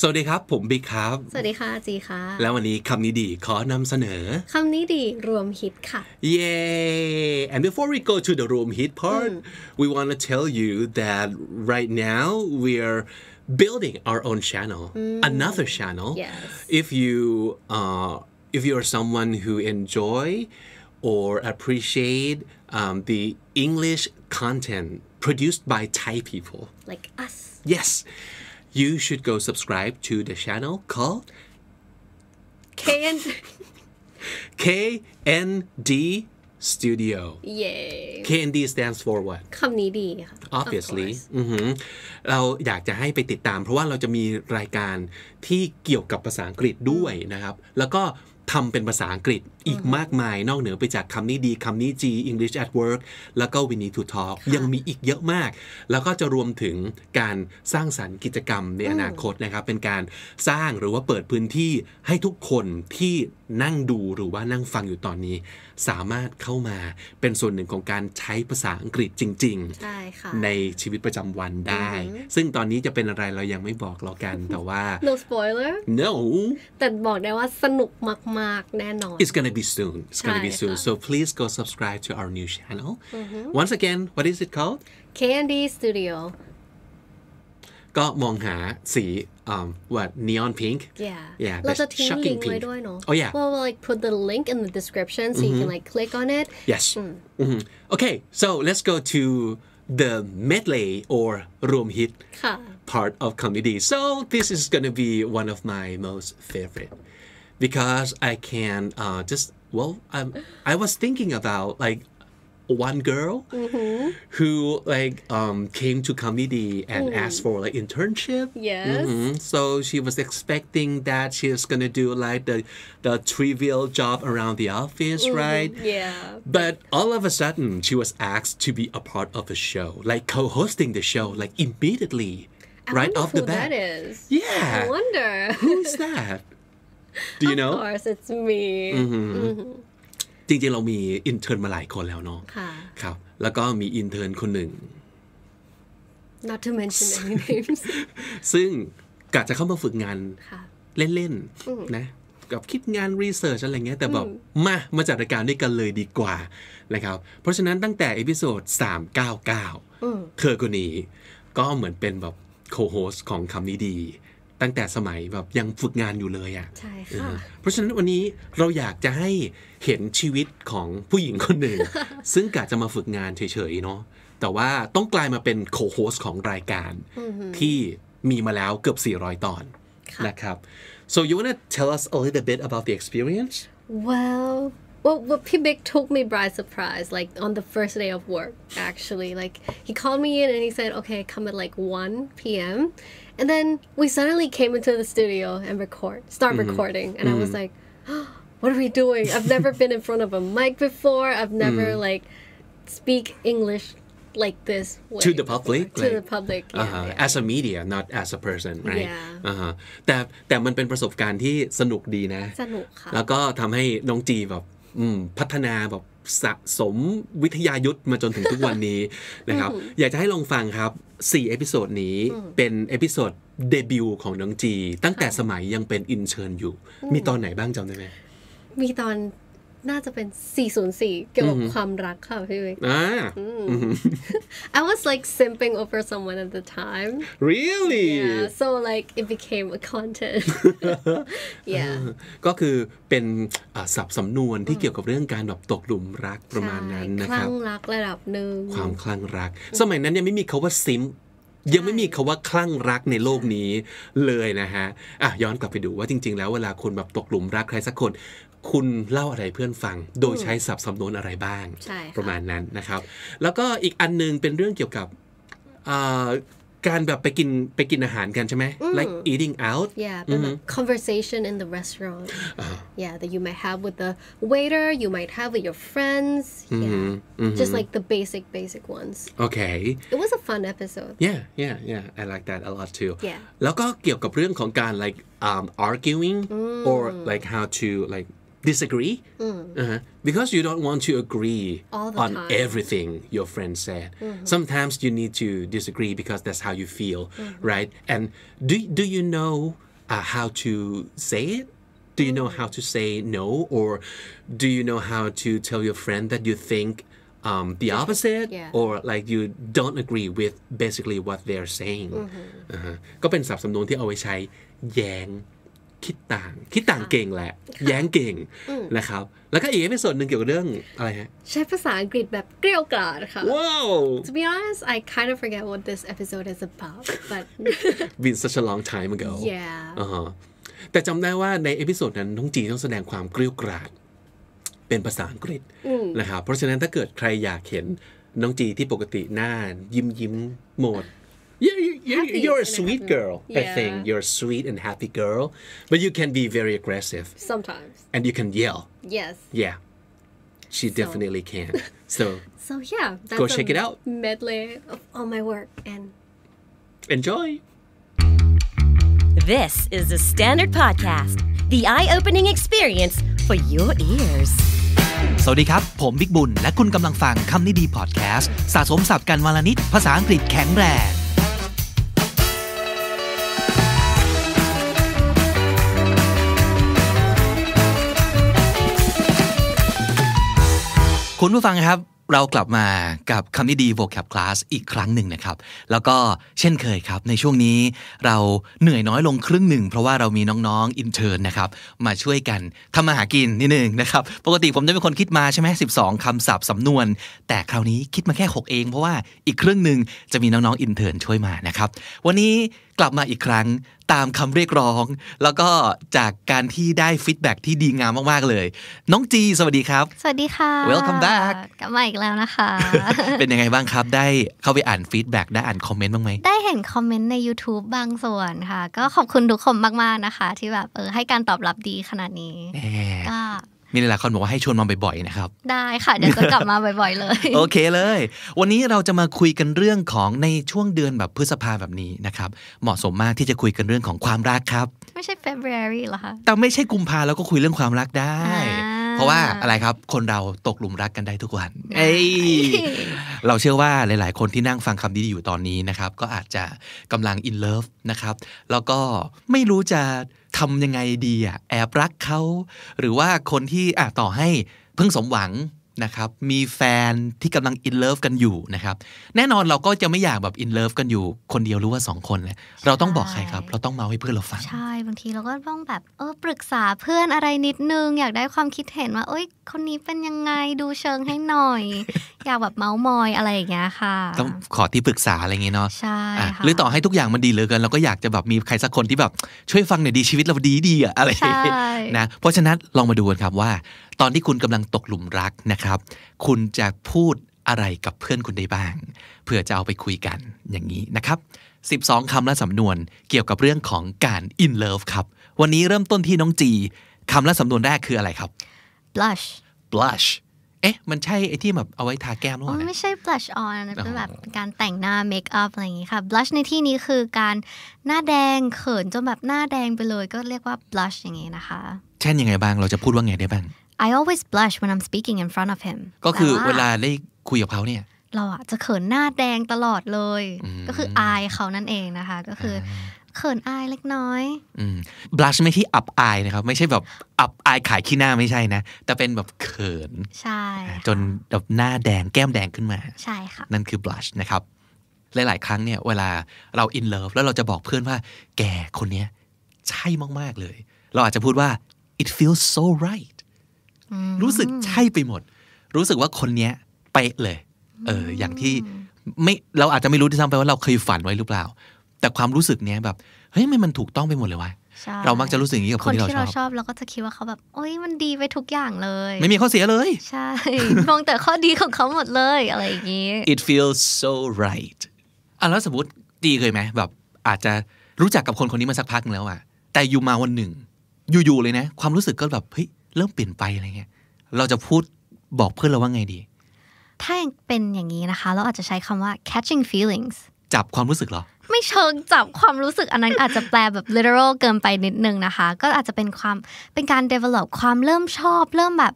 สวัสดีครับ ผมบิ๊กครับ สวัสดีค่ะ จีค่ะ แล้ววันนี้คำนี้ดี ขอนำเสนอ คำนี้ดี รวมฮิตค่ะ Yay and before we go to the room hit part mm. we want to tell you that right now we are building our own channel mm. another channel yes. if you uh, if you are someone who enjoy or appreciate um, the English content produced by Thai people like us yes you should go subscribe to the channel called KN KND Studio. Yay. KND stands for what? คำนี้ดีค่ะ Obviously อือหือเราอยากจะให้ไปติดตาม เพราะว่าเราจะมีรายการที่เกี่ยวกับภาษาอังกฤษด้วยนะครับ แล้วก็ทำเป็นภาษาอังกฤษอีกมากมายนอกเหนือไปจากคำนี้ดีคำนี้จี English at work แล้วก็ We need to talk ยังมีอีกเยอะมาก แล้วก็จะรวมถึงการสร้างสรรค์กิจกรรมในอนาคตนะครับเป็นการสร้างหรือว่าเปิดพื้นที่ให้ทุกคนที่นั่งดูหรือว่านั่งฟังอยู่ตอนนี้ สามารถเข้ามาเป็นส่วนหนึ่งของการใช้ภาษาอังกฤษจริงๆใในชีวิตประจำวันได้ ซึ่งตอนนี้จะเป็นอะไรเรายังไม่บอกเรากันแต่ว่า no spoiler no แต่บอกได้ว่าสนุกมากๆ แน่นอน it's gonna to be soon. It's going to be soon. So please go subscribe to our new channel. Mm -hmm. Once again, what is it called? Candy Studio. ก็มองหาสี um, what neon pink yeah yeah เราจะทิ้งลิงก์ไว้ด้วยเนาะ oh yeah well we'll like put the link in the description so mm -hmm. you can mm-hmm. like click on it yes mm. Mm -hmm. Mm-hmm. okay so let's go to the medley or room hit part of comedy so this is gonna be one of my most favorite because I can uh, just well, I was thinking about like one girl mm -hmm. who like um, came to committee and mm. asked for like internship. Yes. Mm -hmm. So she was expecting that she is gonna do like the the trivial job around the office, -hmm. right? Yeah. But all of a sudden, she was asked to be a part of a show, like co-hosting the show, like immediately. I right off the bat. That is. Yeah. I wonder. Who's that? Do you know Of course it's me จริงๆ เรามีอินเทอร์นมาหลายคนแล้วเนาะครับ แล้วก็มีอินเทอร์นคนหนึ่ง not to mention any names ซึ่งกะจะเข้ามาฝึกงานเล่นๆนะกับคิดงานรีเสิร์ชอะไรเงี้ยแต่แบบมา มาจัดรายการด้วยกันเลยดีกว่านะครับ เพราะฉะนั้นตั้งแต่เอพิโซด399เธอคนนี้ก็เหมือนเป็นแบบโคโฮสของคำนี้ดีตั้งแต่สมัยแบบยังฝึกงานอยู่เลยอะ่ะ ใช่ค่ะเพราะฉะนั้นวันนี้เราอยากจะให้ เห็นชีวิตของผู้หญิงคนหนึ่ง ซึ่งกะจะมาฝึกงานเฉยๆเนาะแต่ว่าต้องกลายมาเป็นโคโฮสของรายการ ที่มีมาแล้วเกือบ 400 ตอนนะครับ so you wanna tell us a little bit about the experience well well, well, P. took me by surprise, like on the first day of work, actually. Like, he called me in and he said, okay, come at like 1 p.m. And then we suddenly came into the studio and record, start mm -hmm. recording. And mm -hmm. I was mm-hmm. like, oh, what are we doing? I've never been in front of a mic before. I've never mm. like speak English like this way. to the public to like, the public yeah, uh -huh. yeah. as a media not as a person right yeah. uh -huh. แต่แต่มันเป็นประสบการณ์ที่สนุกดีนะสนุกค่ะแล้วก็ทำให้น้องจีแบบพัฒนาแบบสะสมวิทยายุทธ์มาจนถึงทุกวันนี้นะครับ อยากจะให้ลองฟังครับ 4 เอพิโซดนี้เป็นเอพิโซดเดบิวของน้องจี ตั้งแต่สมัยยังเป็นอินเชิญอยู่ มีตอนไหนบ้างจำได้ไหมมีตอนน่าจะเป็น 404 เกี่ยวกับความรักค่ะพี่วิก I was like simping over someone at the time really yeah so like it became a content yeah ก็คือเป็นศัพท์สำนวนที่เกี่ยวกับเรื่องการแบบตกหลุมรักประมาณนั้นนะครับ คลั่งรักระดับหนึ่ง ความคลั่งรัก สมัยนั้นยังไม่มีคาว่าซิมยังไม่มีคาว่าคลั่งรักในโลกนี้เลยนะฮะอ่ะย้อนกลับไปดูว่าจริงๆแล้วเวลาคนแบบตกหลุมรักใครสักคนคุณเล่าอะไรเพื่อนฟังโดยใช้สับสำนวนอะไรบ้างประมาณนั้นนะครับ แล้วก็อีกอันนึงเป็นเรื่องเกี่ยวกับการแบบไปกินไปกินอาหารกันใช่ไหม like eating out yeah the conversation in the restaurant yeah that you might have with the waiter you might have with your friends yeah just like the basic basic ones okay it was a fun episode yeah yeah yeah I like that a lot too yeah แล้วก็เกี่ยวกับเรื่องของการ like um, arguing or like how to like disagree mm. uh-huh. because you don't want to agree on time. everything your friend said mm-hmm. sometimes you need to disagree because that's how you feel mm-hmm. right and do, do you know uh, how to say it do you know mm. how to say no or do you know how to tell your friend that you think um, the opposite yeah. or like you don't agree with basically what they're saying mm-hmm. uh-huh. ก็เป็นศัพท์สำนวนที่เอาไว้ใช้แย้งคิดต่าง คิดต่างเก่งแหละ แย้งเก่งนะครับ แล้วก็อีกเป็นส่วนหนึ่งเกี่ยวกับเรื่อง อะไรฮะใช้ภาษาอังกฤษแบบเกลียวกราดค่ะ Wow To be honest I kind of forget what this episode is about but been such a long time ago Yeah อแต่จำได้ว่าในเอพิโซดนั้น น้องจีต้องแสดงความเกลียวกราด เป็นภาษาอังกฤษนะครับ เพราะฉะนั้นถ้าเกิดใครอยากเห็นน้องจีที่ปกติหน้ายิ้มยิ้มโหมด Yeah, you, you, you're a sweet girl, yeah. I think. You're a sweet and happy girl, but you can be very aggressive. Sometimes. And you can yell. Yes. Yeah. She so. definitely can. So. so yeah, go check it out. Medley of all my work and. Enjoy. This is the Standard Podcast, the eye-opening experience for your ears. สวัสดีครับคุณผู้ฟังครับเรากลับมากับคำนี้ดีโว c a บคลาสอีกครั้งหนึ่งนะครับ แล้วก็เช่นเคยครับ ในช่วงนี้ เราเหนื่อยน้อยลงครึ่งหนึ่งเพราะว่าเรามีน้องๆอินเทอร์นะครับมาช่วยกันทำมาหากินนิดนึงนะครับปกติผมจะเป็นคนคิดมาใช่ไหมสิบสองคำศัพท์สำนวน แต่คราวนี้คิดมาแค่ 6 เอง เพราะว่าอีกครึ่งหนึ่งจะมีน้องๆอินเทอร์ช่วยมานะครับ วันนี้กลับมาอีกครั้งตามคำเรียกร้อง แล้วก็จากการที่ได้ฟีดแบ็ที่ดีงามมากๆเลย น้องจี สวัสดีครับ สวัสดีค่ะ welcome back กลับมาอีกแล้วนะคะ เป็นยังไงบ้างครับ ได้เข้าไปอ่านฟีดแบ็ได้อ่านคอมเมนต์บ้างไหม ได้เห็นคอมเมนต์ใน YouTube บางส่วนค่ะ ก็ขอบคุณ ทุกคนมากๆนะคะที่แบบเออให้การตอบรับดีขนาดนี้ก็มีหลายคนบอกว่าให้ชวนมาบ่อยๆนะครับ ได้ค่ะเดี๋ยวจะกลับมาบ่อย ๆ เลย โอเคเลย วันนี้เราจะมาคุยกันเรื่องของในช่วงเดือนแบบพฤษภาแบบนี้นะครับ เหมาะสมมากที่จะคุยกันเรื่องของความรักครับ ไม่ใช่ February หรอคะ แต่ไม่ใช่กุมภาแล้วก็คุยเรื่องความรักได้ เพราะว่าอะไรครับ คนเราตกหลุมรักกันได้ทุกวันเอ้ย เราเชื่อว่าหลายๆ คนที่นั่งฟังคำดีๆอยู่ตอนนี้นะครับ ก็อาจจะกำลังอินเลิฟนะครับ แล้วก็ไม่รู้จะทำยังไงดีอ่ะแอบรักเขาหรือว่าคนที่อ่ะต่อให้เพิ่งสมหวังนะครับมีแฟนที่กำลังอินเลิฟกันอยู่นะครับแน่นอนเราก็จะไม่อยากแบบอินเลิฟกันอยู่ คนเดียวหรือว่าสองคนเลยเราต้องบอกใครครับ เราต้องมาให้เพื่อนเราฟังใช่ บางที เราก็ต้องแบบเออปรึกษาเพื่อนอะไรนิดนึงอยากได้ความคิดเห็นว่าเอ้ยคนนี้เป็นยังไงดูเชิงให้หน่อยอยากแบบเมาส์มอยอะไรอย่างเงี้ยค่ะ ต้องขอที่ปรึกษาอะไรเงี้ยเนาะใช่ค่ะหรือต่อให้ทุกอย่างมันดีเหลือเกินเราก็อยากจะแบบมีใครสักคนที่แบบช่วยฟังหน่อยดีชีวิตเราดีดีอะอะไรนะเพราะฉะนั้นลองมาดูกันครับว่าตอนที่คุณกำลังตกหลุมรักนะครับ คุณจะพูดอะไรกับเพื่อนคุณได้บ้าง เพื่อจะเอาไปคุยกันอย่างนี้นะครับ 12คำและสำนวนเกี่ยวกับเรื่องของการ in love ครับวันนี้เริ่มต้นที่น้องจีคำและสำนวนแรกคืออะไรครับ blush blush เอ๊ะ มันใช่ไอ้ที่แบบเอาไว้ทาแก้มหรือเปล่าไม่ใช่ blush on เป็นแบบการแต่งหน้า make up อะไรอย่างงี้ค่ะ blush ในที่นี้คือการหน้าแดงเขินจนแบบหน้าแดงไปเลยก็เรียกว่า blush อย่างงี้นะคะ เช่นยังไงบ้างเราจะพูดว่าไงได้บ้าง I always blush when I'm speaking in front of him ก็คือเวลาได้คุยกับเขาเนี่ย เราอะจะเขินหน้าแดงตลอดเลย ก็คืออายเขานั่นเองนะคะ ก็คือเขินอายเล็กน้อย อืม blush ไม่ที่อับอายนะครับ ไม่ใช่แบบอับอายขายขี้หน้าไม่ใช่นะ แต่เป็นแบบเขิน ใช่ จนแบบหน้าแดงแก้มแดงขึ้นมา ใช่ค่ะ นั่นคือ blush นะครับหลาย ๆ ครั้งเนี่ยเวลาเรา in love แล้วเราจะบอกเพื่อนว่า แกคนเนี้ย ใช่มาก ๆ เลย เราอาจจะพูดว่า it feels so right รู้สึกใช่ไปหมด รู้สึกว่าคนเนี้ยเป๊ะเลย เอออย่างที่ไม่เราอาจจะไม่รู้ที่ซ้ำไปว่าเราเคยฝันไว้หรือเปล่าแต่ความรู้สึกเนี้ยแบบเฮ้ยมันมันถูกต้องไปหมดเลยวะเรามักจะรู้สึกอย่างนี้กับคนที่เราชอบเราก็จะคิดว่าเขาแบบ โอ้ยมันดีไปทุกอย่างเลย ไม่มีข้อเสียเลยใช่มองแต่ข้อดีของเขาหมดเลย อะไรอย่างนี้ it feels so right อ่ะแล้วสมมติดีเคยไหมแบบอาจจะรู้จักกับคนคนนี้มาสักพักแล้วอ่ะแต่อยู่มาวันหนึ่ง อยู่ๆเลยนะ ความรู้สึกก็แบบเฮ้ยเริ่มเปลี่ยนไปอะไรเงี้ยเราจะพูดบอกเพื่อนเราว่าไงดีถ้าเป็นอย่างนี้นะคะ เราอาจจะใช้คำว่า catching feelings จับความรู้สึกเหรอไม่เชิงจับความรู้สึกอันนั้น อาจจะแปลแบบ literal เกินไปนิดนึงนะคะ ก็อาจจะเป็นความเป็นการ develop ความเริ่มชอบเริ่มแบบ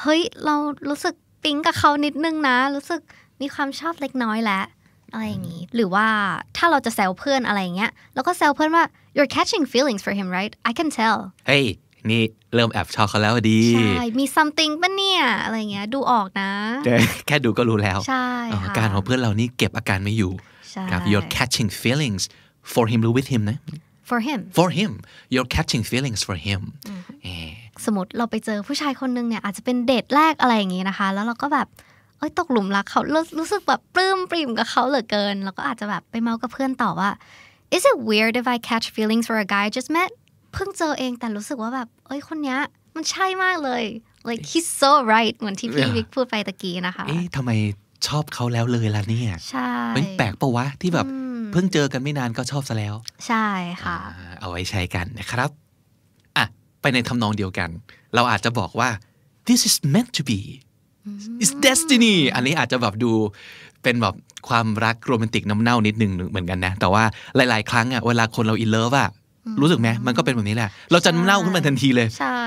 เฮ้ย เรารู้สึกปิ๊งกับเขานิดนึงนะ รู้สึกมีความชอบเล็กน้อยแล้วอะไรอย่างนี้ หรือว่าถ้าเราจะแซวเพื่อนอะไรอย่างเงี้ย แล้วก็แซวเพื่อนว่า you're catching feelings for him right I can tell เฮ้ยนี่เริ่มแอบชอบเขาแล้วดีใช่มี something ป่ะเนี่ยอะไรเงี้ยดูออกนะแค่ดูก็รู้แล้วใช่การของเพื่อนเรานี่เก็บอาการไม่อยู่ครับ you're catching feelings for him หรือ with him นะ for him for him you're catching feelings for him สมมติเราไปเจอผู้ชายคนนึงเนี่ยอาจจะเป็นเดทแรกอะไรอย่างงี้นะคะ แล้วเราก็แบบเอ้ยตกหลุมรักเขารู้สึกแบบปลื้มปริ่มกับเขาเหลือเกินแล้วก็อาจจะแบบไปเมากับเพื่อนต่อว่า is it weird if I catch feelings for a guy I just met เพิ่งเจอเองแต่รู้สึกว่าแบบเอ้ยคนเนี้ยมันใช่มากเลย like he's so right เหมือนที่พี่วิกพูดไปตะกี้นะคะ เอ๊ะทำไมชอบเขาแล้วเลยล่ะเนี่ยใช่นแปลกปะวะ ที่แบบเพิ่งเจอกันไม่นานก็ชอบซะแล้ว ใช่ค่ะ เอาไว้ใช้กันนะครับอ่ะไปในทำนองเดียวกัน เราอาจจะบอกว่า this is meant to be it's destiny อันนี้อาจจะแบบดูเป็นแบบความรักโรแมนติกน้ำเน่านิดหนึ่ง เหมือนกันนะ แต่ว่าหลายๆครั้งอ่ะเวลาคนเราอินเลิฟอ่ะรู้สึกไหมมันก็เป็นแบบนี้แหละเราจะเน่าขึ้นมาทันทีเลย ใช่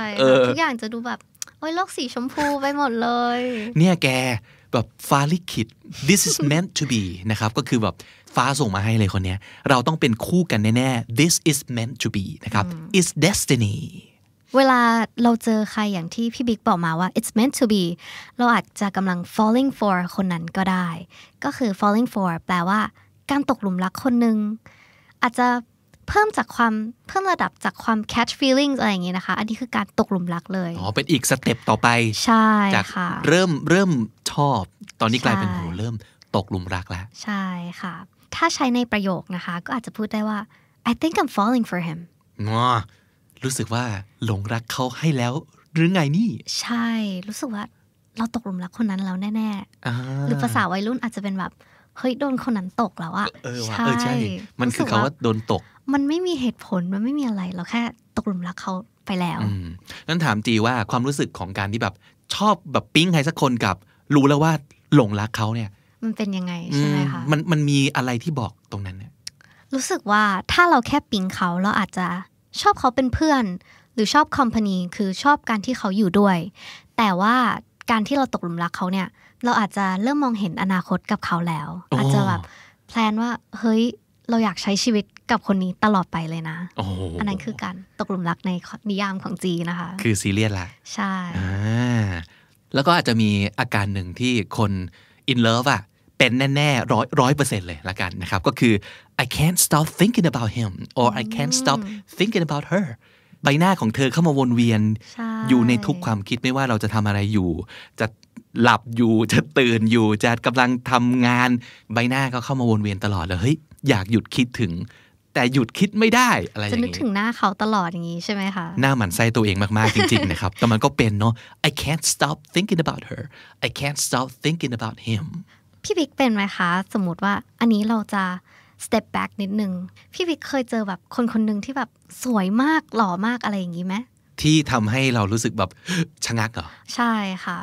ทุกอย่างจะดูแบบโอ้ยโลกสีชมพูไปหมดเลย เนี่ยแกแบบฟ้าลิขิต this is meant to be นะครับก็คือแบบฟ้าส่งมาให้เลยคนนี้เราต้องเป็นคู่กันแน่ๆ this is meant to be นะครับ is destiny เวลาเราเจอใครอย่างที่พี่บิ๊กบอกมาว่า it's meant to be เราอาจจะกำลัง falling for คนนั้นก็ได้ ก็คือ falling for แปลว่า การตกหลุมรักคนหนึ่งอาจจะเพิ่มจากความเพิ่มระดับจากความ catch feelings อะไรอย่างงี้นะคะ อันนี้คือการตกหลุมรักเลย อ๋อ เป็นอีกสเต็ปต่อไป ใช่จากเริ่มเริ่มชอบ ตอนนี้กลายเป็นหูเริ่มตกหลุมรักแล้ว ใช่ค่ะ ถ้าใช้ในประโยคนะคะ ก็อาจจะพูดได้ว่า I think I'm falling for him งอรู้สึกว่าหลงรักเขาให้แล้วหรือไงนี่ ใช่ รู้สึกว่าเราตกหลุมรักคนนั้นแล้วแน่ๆหรือภาษาวัยรุ่นอาจจะเป็นแบบ เฮ้ย โดนคนนั้นตกแล้วอะใช่ มันคือคาว่าโดนตกมันไม่มีเหตุผลมันไม่มีอะไรเราแค่ตกหลุมรักเขาไปแล้วนั้นถามจีว่าความรู้สึกของการที่แบบชอบแบบปิ๊งใครสักคนกับ รู้แล้วว่าหลงรักเขาเนี่ย มันเป็นยังไงใช่ไหมคะมันมันมีอะไรที่บอกตรงนั้นเนี่ยรู้สึกว่าถ้าเราแค่ปิ๊งเขาเราอาจจะชอบเขาเป็นเพื่อน หรือชอบคอมพานีคือชอบการที่เขาอยู่ด้วย แต่ว่าการที่เราตกหลุมรักเขาเนี่ยเราอาจจะเริ่มมองเห็นอนาคตกับเขาแล้ว อาจจะแบบแพลนว่าเฮ้ยเราอยากใช้ชีวิตกับคนนี้ตลอดไปเลยนะออันนั้นคือการตกหลุมรักในนิยามของจีนะคะ คือซีเรียสละใช่แล้วก็อาจจะมีอาการหนึ่งที่คนอินเลิฟอะเป็นแน่ๆร้อยร้อยเปอร์เซ็นต์เลยละกันนะครับ ก็คือ I can't stop thinking about him or I can't stop thinking about her ใบหน้าของเธอเข้ามาวนเวียน อยู่ในทุกความคิดไม่ว่าเราจะทำอะไรอยู่ จะหลับอยู่ จะตื่นอยู่ จะกำลังทำงาน ใบหน้าก็เข้ามาวนเวียนตลอดเลยเฮ้ยอยากหยุดคิดถึงแต่หยุดคิดไม่ได้อะไรอย่างนี้จะนึกถึงหน้าเขาตลอดอย่างนี้ใช่ไหมคะ หน้าหมันไส้ตัวเองมากๆจริงๆนะครับแต่มันก็เป็นเนาะ I can't stop thinking about her I can't stop thinking about him พี่บิ๊กเป็นไหมคะ สมมติว่าอันนี้เราจะ step back นิดนึง พี่บิ๊กเคยเจอแบบคนคนหนึ่งที่แบบสวยมากหล่อมากอะไรอย่างนี้ไหมที่ทำให้เรารู้สึกแบบชะงักเหรอ ใช่ค่ะ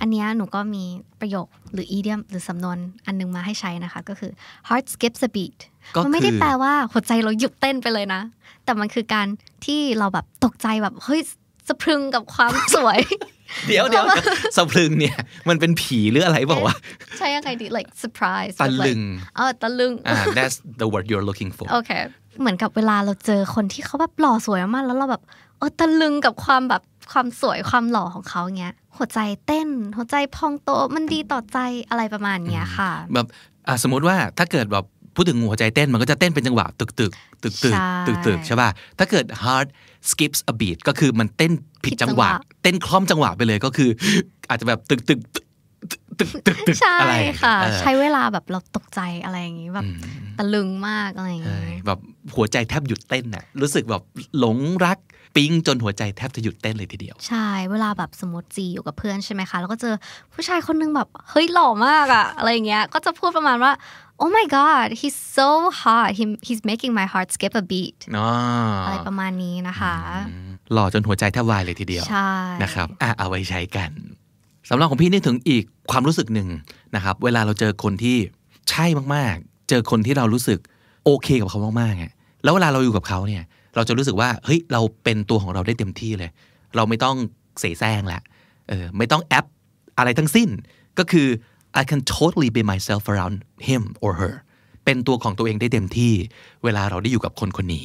อันนี้หนูก็มีประโยคหรืออีเดียม หรือสำนวนอันนึงมาให้ใช้นะคะก็คือ heart skips a beat มันไม่ได้แปลว่าหัวใจเราหยุดเต้นไปเลยนะ แต่มันคือการที่เราแบบตกใจแบบ เฮ้ย สะพรึงกับความสวย เดี๋ยวเดี๋ยวสะพรึงเนี่ยมันเป็นผีหรืออะไรบอกว่าใช่ยังไงดี like surprise ตะลึงอ๋อตะลึงอ่า that's the word you're looking for โอเค เหมือนกับเวลาเราเจอคนที่เขาแบบหล่อสวยมากแล้วเราแบบเออตะลึงกับความแบบความสวยความหล่อของเขาเงี้ยหัวใจเต้น หัวใจพองโตมันดีต่อใจอะไรประมาณเนี้ยค่ะ แบบสมมติว่าถ้าเกิดแบบพูดถึงหัวใจเต้นมันก็จะเต้นเป็นจังหวะ ตึกตึกตึกตึกตึกตึกใช่ป่ะถ้าเกิด heart skips a beat ก็คือมันเต้นผิดจังหวะ เต้นคล่อมจังหวะไปเลยก็คือ อาจจะแบบตึกตึกตึกตึกตึกอะไรค่ะ ใช้เวลาแบบเราตกใจอะไรอย่างนี้แบบตะลึงมากอะไรอย่างงี้แบบหัวใจแทบหยุดเต้นน่ะรู้สึกแบบหลงรักปิ๊งจนหัวใจแทบจะหยุดเต้นเลยทีเดียว ใช่เวลาแบบสมมติจีอยู่กับเพื่อนใช่ไหมคะแล้วก็เจอผู้ชายคนนึงแบบเฮ้ยหล่อมากอะอะไรอย่างเงี้ยก็จะพูดประมาณว่า oh my god he's so hot he he's making my heart skip a beat อะไรประมาณนี้นะคะ หล่อจนหัวใจแทบวายเลยทีเดียวใช่นะครับอ่ะเอาไว้ใช้กันสำหรับของพี่นึกถึงอีกความรู้สึกหนึ่งนะครับ เวลาเราเจอคนที่ใช่มากๆ เจอคนที่เรารู้สึกโอเคกับเขามากๆแล้วเวลาเราอยู่กับเขาเนี่ยเราจะรู้สึกว่าเฮ้ยเราเป็นตัวของเราได้เต็มที่เลย เราไม่ต้องเสแสร้งละเออไม่ต้องแอปอะไรทั้งสิ้นก็คือ I can totally be myself around him or her เป็นตัวของตัวเองได้เต็มที่ เวลาเราได้อยู่กับคนคนนี้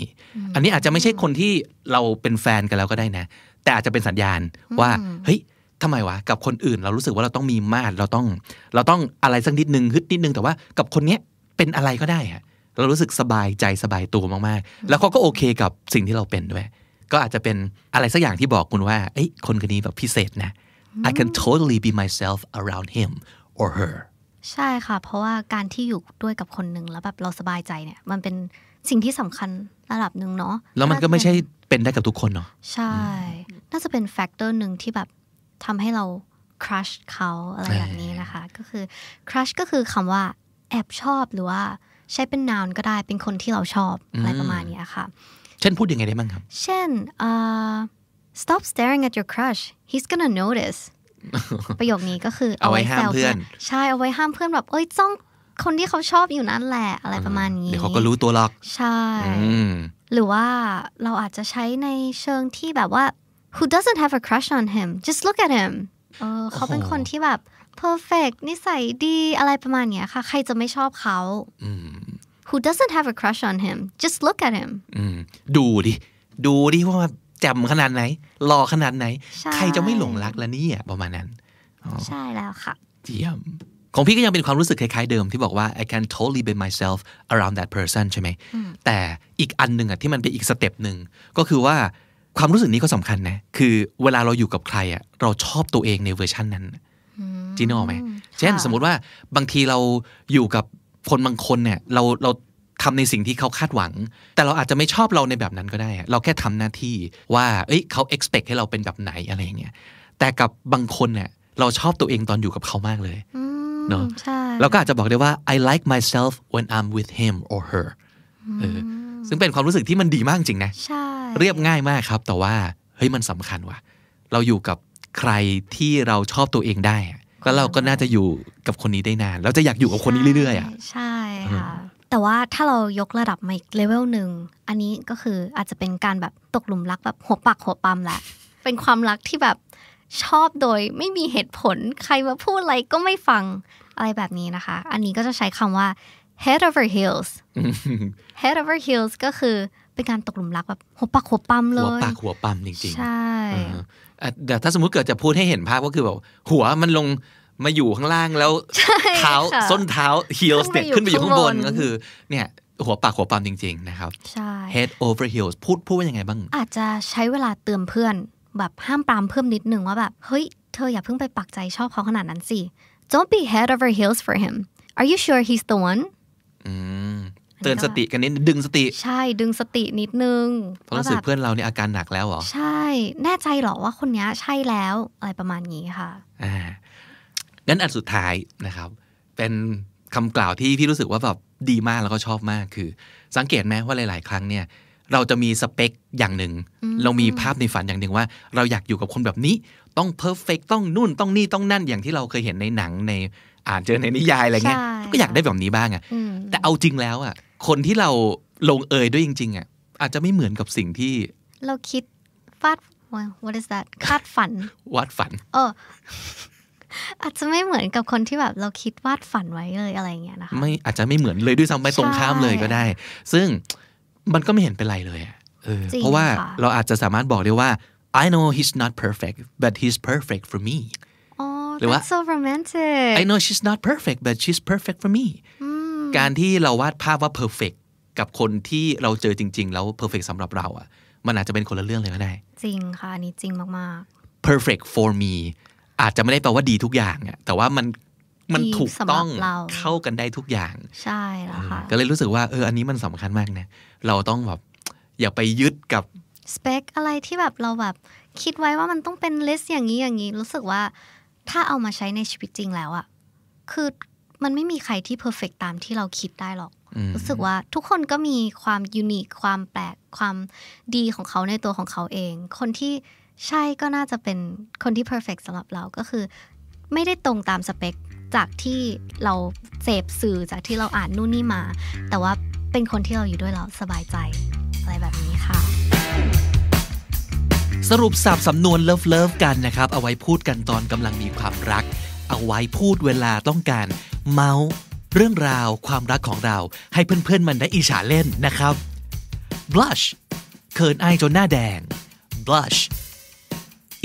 อันนี้อาจจะไม่ใช่คนที่เราเป็นแฟนกันแล้วก็ได้นะ แต่อาจจะเป็นสัญญาณว่าเฮ้ยทำไมวะกับคนอื่นเรารู้สึกว่าเราต้องมีมากเราต้อง เราต้องอะไรสักนิดนึงฮึดนิดนึง แต่ว่ากับคนเนี้ยเป็นอะไรก็ได้ฮะเรารู้สึกสบายใจสบายตัวมากๆ แล้วเขาก็โอเคกับสิ่งที่เราเป็นด้วย ก็อาจจะเป็นอะไรสักอย่างที่บอกคุณว่า เอ้ยคนคนนี้แบบพิเศษนะ I can totally be myself around him or her ใช่ค่ะ เพราะว่าการที่อยู่ด้วยกับคนหนึ่งแล้วแบบเราสบายใจเนี่ย มันเป็นสิ่งที่สำคัญระดับหนึ่งเนาะ แล้วมันก็ไม่ใช่เป็นได้กับทุกคนเนาะ ใช่ น่าจะเป็นแฟกเตอร์หนึ่งที่แบบทำให้เรา crush เขาอะไรแบบนี้นะคะ ก็คือ crush ก็คือคำว่าแอบชอบหรือว่าใช้เป็น noun ก็ได้เป็นคนที่เราชอบอะไรประมาณนี้ค่ะเช่นพูดยังไงได้บ้างครับเช่น stop staring at your crush he's gonna notice ประโยคนี้ก็คือเอาไว้ห้ามเพื่อนใช่เอาไว้ห้ามเพื่อนแบบเอ้ยจ้องคนที่เขาชอบอยู่นั่นแหละอะไรประมาณนี้เดี๋ยวเขาก็รู้ตัวหรอกใช่หรือว่าเราอาจจะใช้ในเชิงที่แบบว่า who doesn't have a crush on him just look at him เออเขาเป็นคนที่แบบ perfect นิสัยดีอะไรประมาณเนี้ยค่ะ ใครจะไม่ชอบเขา who doesn't have a crush on him just look at him ดูดิ ดูดิว่าแจ่มขนาดไหนหล่อขนาดไหน ใครจะไม่หลงรักละนี่อ่ะประมาณนั้นใช่แล้วค่ะเยี่ยมของพี่ก็ยังเป็นความรู้สึกคล้ายๆเดิม ที่บอกว่า I can totally be myself around that person ใช่ไหมแต่อีกอันหนึ่งอ่ะที่มันเป็นอีกสเต็ปหนึ่งก็คือว่าความรู้สึกนี้ก็สำคัญนะคือ เวลาเราอยู่กับใครอ่ะเราชอบตัวเองในเวอร์ชันนั้นจีโน่ไหมเช่น สมมติว่าบางทีเราอยู่กับคนบางคนเนี่ยเราเราทำในสิ่งที่เขาคาดหวัง แต่เราอาจจะไม่ชอบเราในแบบนั้นก็ได้เราแค่ทำหน้าที่ว่าเอ้ยเขา expect ให้เราเป็นแบบไหนอะไรอย่างเงี้ยแต่กับบางคนเนี่ยเราชอบตัวเองตอนอยู่กับเขามากเลยเนาะเราก็อาจจะบอกได้ว่า I like myself when I'm with him or her ซึ่งเป็นความรู้สึกที่มันดีมากจริงนะเรียบง่ายมากครับ แต่ว่าเฮ้ยมันสำคัญว่ะเราอยู่กับใครที่เราชอบตัวเองได้ก็เราก็น่าจะอยู่กับคนนี้ได้นาน เราจะอยากอยู่กับคนนี้เรื่อยๆอ่ะใช่ค่ะ แต่ว่าถ้าเรายกระดับมาอีกเลเวลหนึ่ง อันนี้ก็คืออาจจะเป็นการแบบตกหลุมรักแบบหัวปักหัวปั๊มแหละ เป็นความรักที่แบบชอบโดยไม่มีเหตุผล ใครมาพูดอะไรก็ไม่ฟัง อะไรแบบนี้นะคะ อันนี้ก็จะใช้คำว่า head over heels head over heels ก็คือเป็นการตกหลุมรัก แบบหัวปักหัวปั๊มเลยหัวปักหัวปั๊มจริงๆ ใช่แต่ถ้าสมมติเกิดจะพูดให้เห็นภาพก็คือแบบหัวมันลงมาอยู่ข้างล่างแล้วเท้าส้นเท้า heels เนี่ยขึ้นไปอยู่ข้างบนก็คือเนี่ย หัวปากหัวปามจริง ๆนะครับ head over heels พูดพูดว่ายังไงบ้างอาจจะใช้เวลาเตือนเพื่อน แบบห้ามปรามเพิ่มนิดนึงว่าแบบเฮ้ยเธออย่าเพิ่งไปปักใจชอบเขาขนาดนั้นสิ don't be head over heels for him are you sure he's the one เตือนสติกันนิดดึงสติ ใช่ดึงสตินิดนึงเพราะรู้สึกเพื่อนเราเนี่ยอาการหนักแล้วเหรอ ใช่ แน่ใจเหรอว่าคนนี้ใช่แล้วอะไรประมาณนี้ค่ะอ่างั้นอันสุดท้ายนะครับ เป็นคำกล่าวที่พี่รู้สึกว่าแบบดีมากแล้วก็ชอบมากคือ สังเกตไหมว่าหลายๆ ครั้งเนี่ย เราจะมีสเปคอย่างหนึ่ง เรามีภาพในฝันอย่างหนึ่งว่า เราอยากอยู่กับคนแบบนี้ต้องเพอร์เฟกต้องนู่นต้องนี่ต้องนั่นอย่างที่เราเคยเห็นในหนังในอ่านเจอในนิยายอะไรเงี้ยก็อยากได้แบบนี้บ้างอะแต่เอาจริงแล้วอะคนที่เราลงเอยด้วยจริง ๆอ่ะอาจจะไม่เหมือนกับสิ่งที่ เราคิดฟาด what is that คาดฝันวาดฝันเอออาจจะไม่เหมือนกับคนที่แบบ เราคิดวาดฝันไว้เลย อะไรเงี้ยนะคะไม่อาจจะไม่เหมือนเลยด้วยซ้ำไปตรงข้ามเลยก็ได้ ซึ่งมันก็ไม่เห็นเป็นไรเลยเออ เพราะว่าเราอาจจะสามารถบอกได้ว่า I know he's not perfect but he's perfect for me หรือว่า so romantic I know she's not perfect but she's perfect for me การที่เราวาดภาพว่าเพอร์เฟกกับคนที่เราเจอจริง ๆ แล้วเพอร์เฟกสำหรับเราอ่ะมันอาจจะเป็นคนละเรื่องเลยก็ได้ จริงค่ะอันนี้จริงมากๆ perfect for me อาจจะไม่ได้แปลว่าดีทุกอย่างอ่ะแต่ว่ามันมันถูกต้องเข้ากันได้ทุกอย่างใช่แล้วค่ะก็เลยรู้สึกว่าเอออันนี้มันสำคัญมากนะเราต้องแบบอย่าไปยึดกับสเปคอะไรที่แบบเราแบบคิดไว้ว่ามันต้องเป็นลิสต์อย่างนี้อย่างนี้ รู้สึกว่าถ้าเอามาใช้ในชีวิตจริง แล้วอะคือมันไม่มีใครที่เพอร์เฟกตามที่เราคิดได้หรอกรู้สึกว่าทุกคนก็มีความยูนิคความแปลกความดีของเขาในตัวของเขาเอง คนที่ใช่ก็น่าจะเป็นคนที่เพอร์เฟกสำหรับเราก็คือ ไม่ได้ตรงตามสเปค จากที่เราเสพสื่อจากที่เราอ่านนู่นนี่มา แต่ว่าเป็นคนที่เราอยู่ด้วยเราสบายใจอะไรแบบนี้ค่ะ สรุปสับสำนวนเลิฟเลิฟกันนะครับเอาไว้พูดกันตอนกำลังมีความรักเอาไว้พูดเวลาต้องการ เมาเรื่องราว ความรักของเราให้เพื่อนๆ มันได้อิจฉาเล่นนะครับ blush เขินอายจนหน้าแดง blush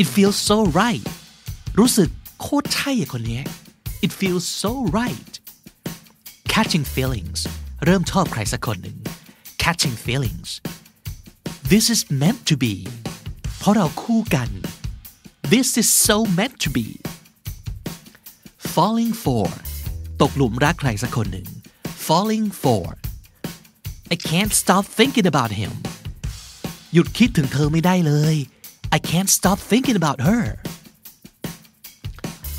it feels so right รู้สึกโคตรใช่คนนี้ it feels so right catching feelings เริ่มชอบใครสักคนหนึ่ง catching feelings this is meant to be เพราะเราคู่กัน this is so meant to be falling for ตกหลุมรักใครสักคนหนึ่ง falling for I can't stop thinking about him หยุดคิดถึงเธอไม่ได้เลย I can't stop thinking about her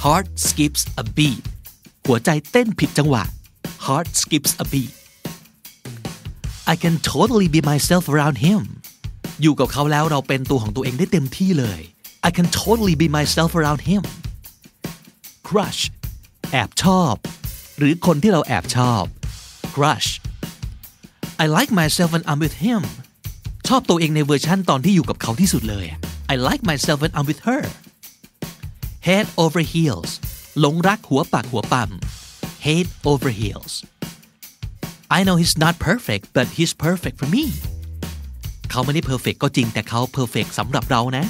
heart skips a beat หัวใจเต้นผิดจังหวะ heart skips a beat I can totally be myself around him อยู่กับเขาแล้วเราเป็นตัวของตัวเองได้เต็มที่เลย I can totally be myself around him crush แอบชอบ หรือคนที่เราแอบชอบ crush I like myself when I'm with him ชอบตัวเองในเวอร์ชั่นตอนที่อยู่กับเขาที่สุดเลย I like myself when I'm with her head over heels หลงรักหัวปากหัวปัม head over heels I know he's not perfect but he's perfect for me เขาไม่ได้ perfect ก็จริงแต่เขา perfect สำหรับเรานะ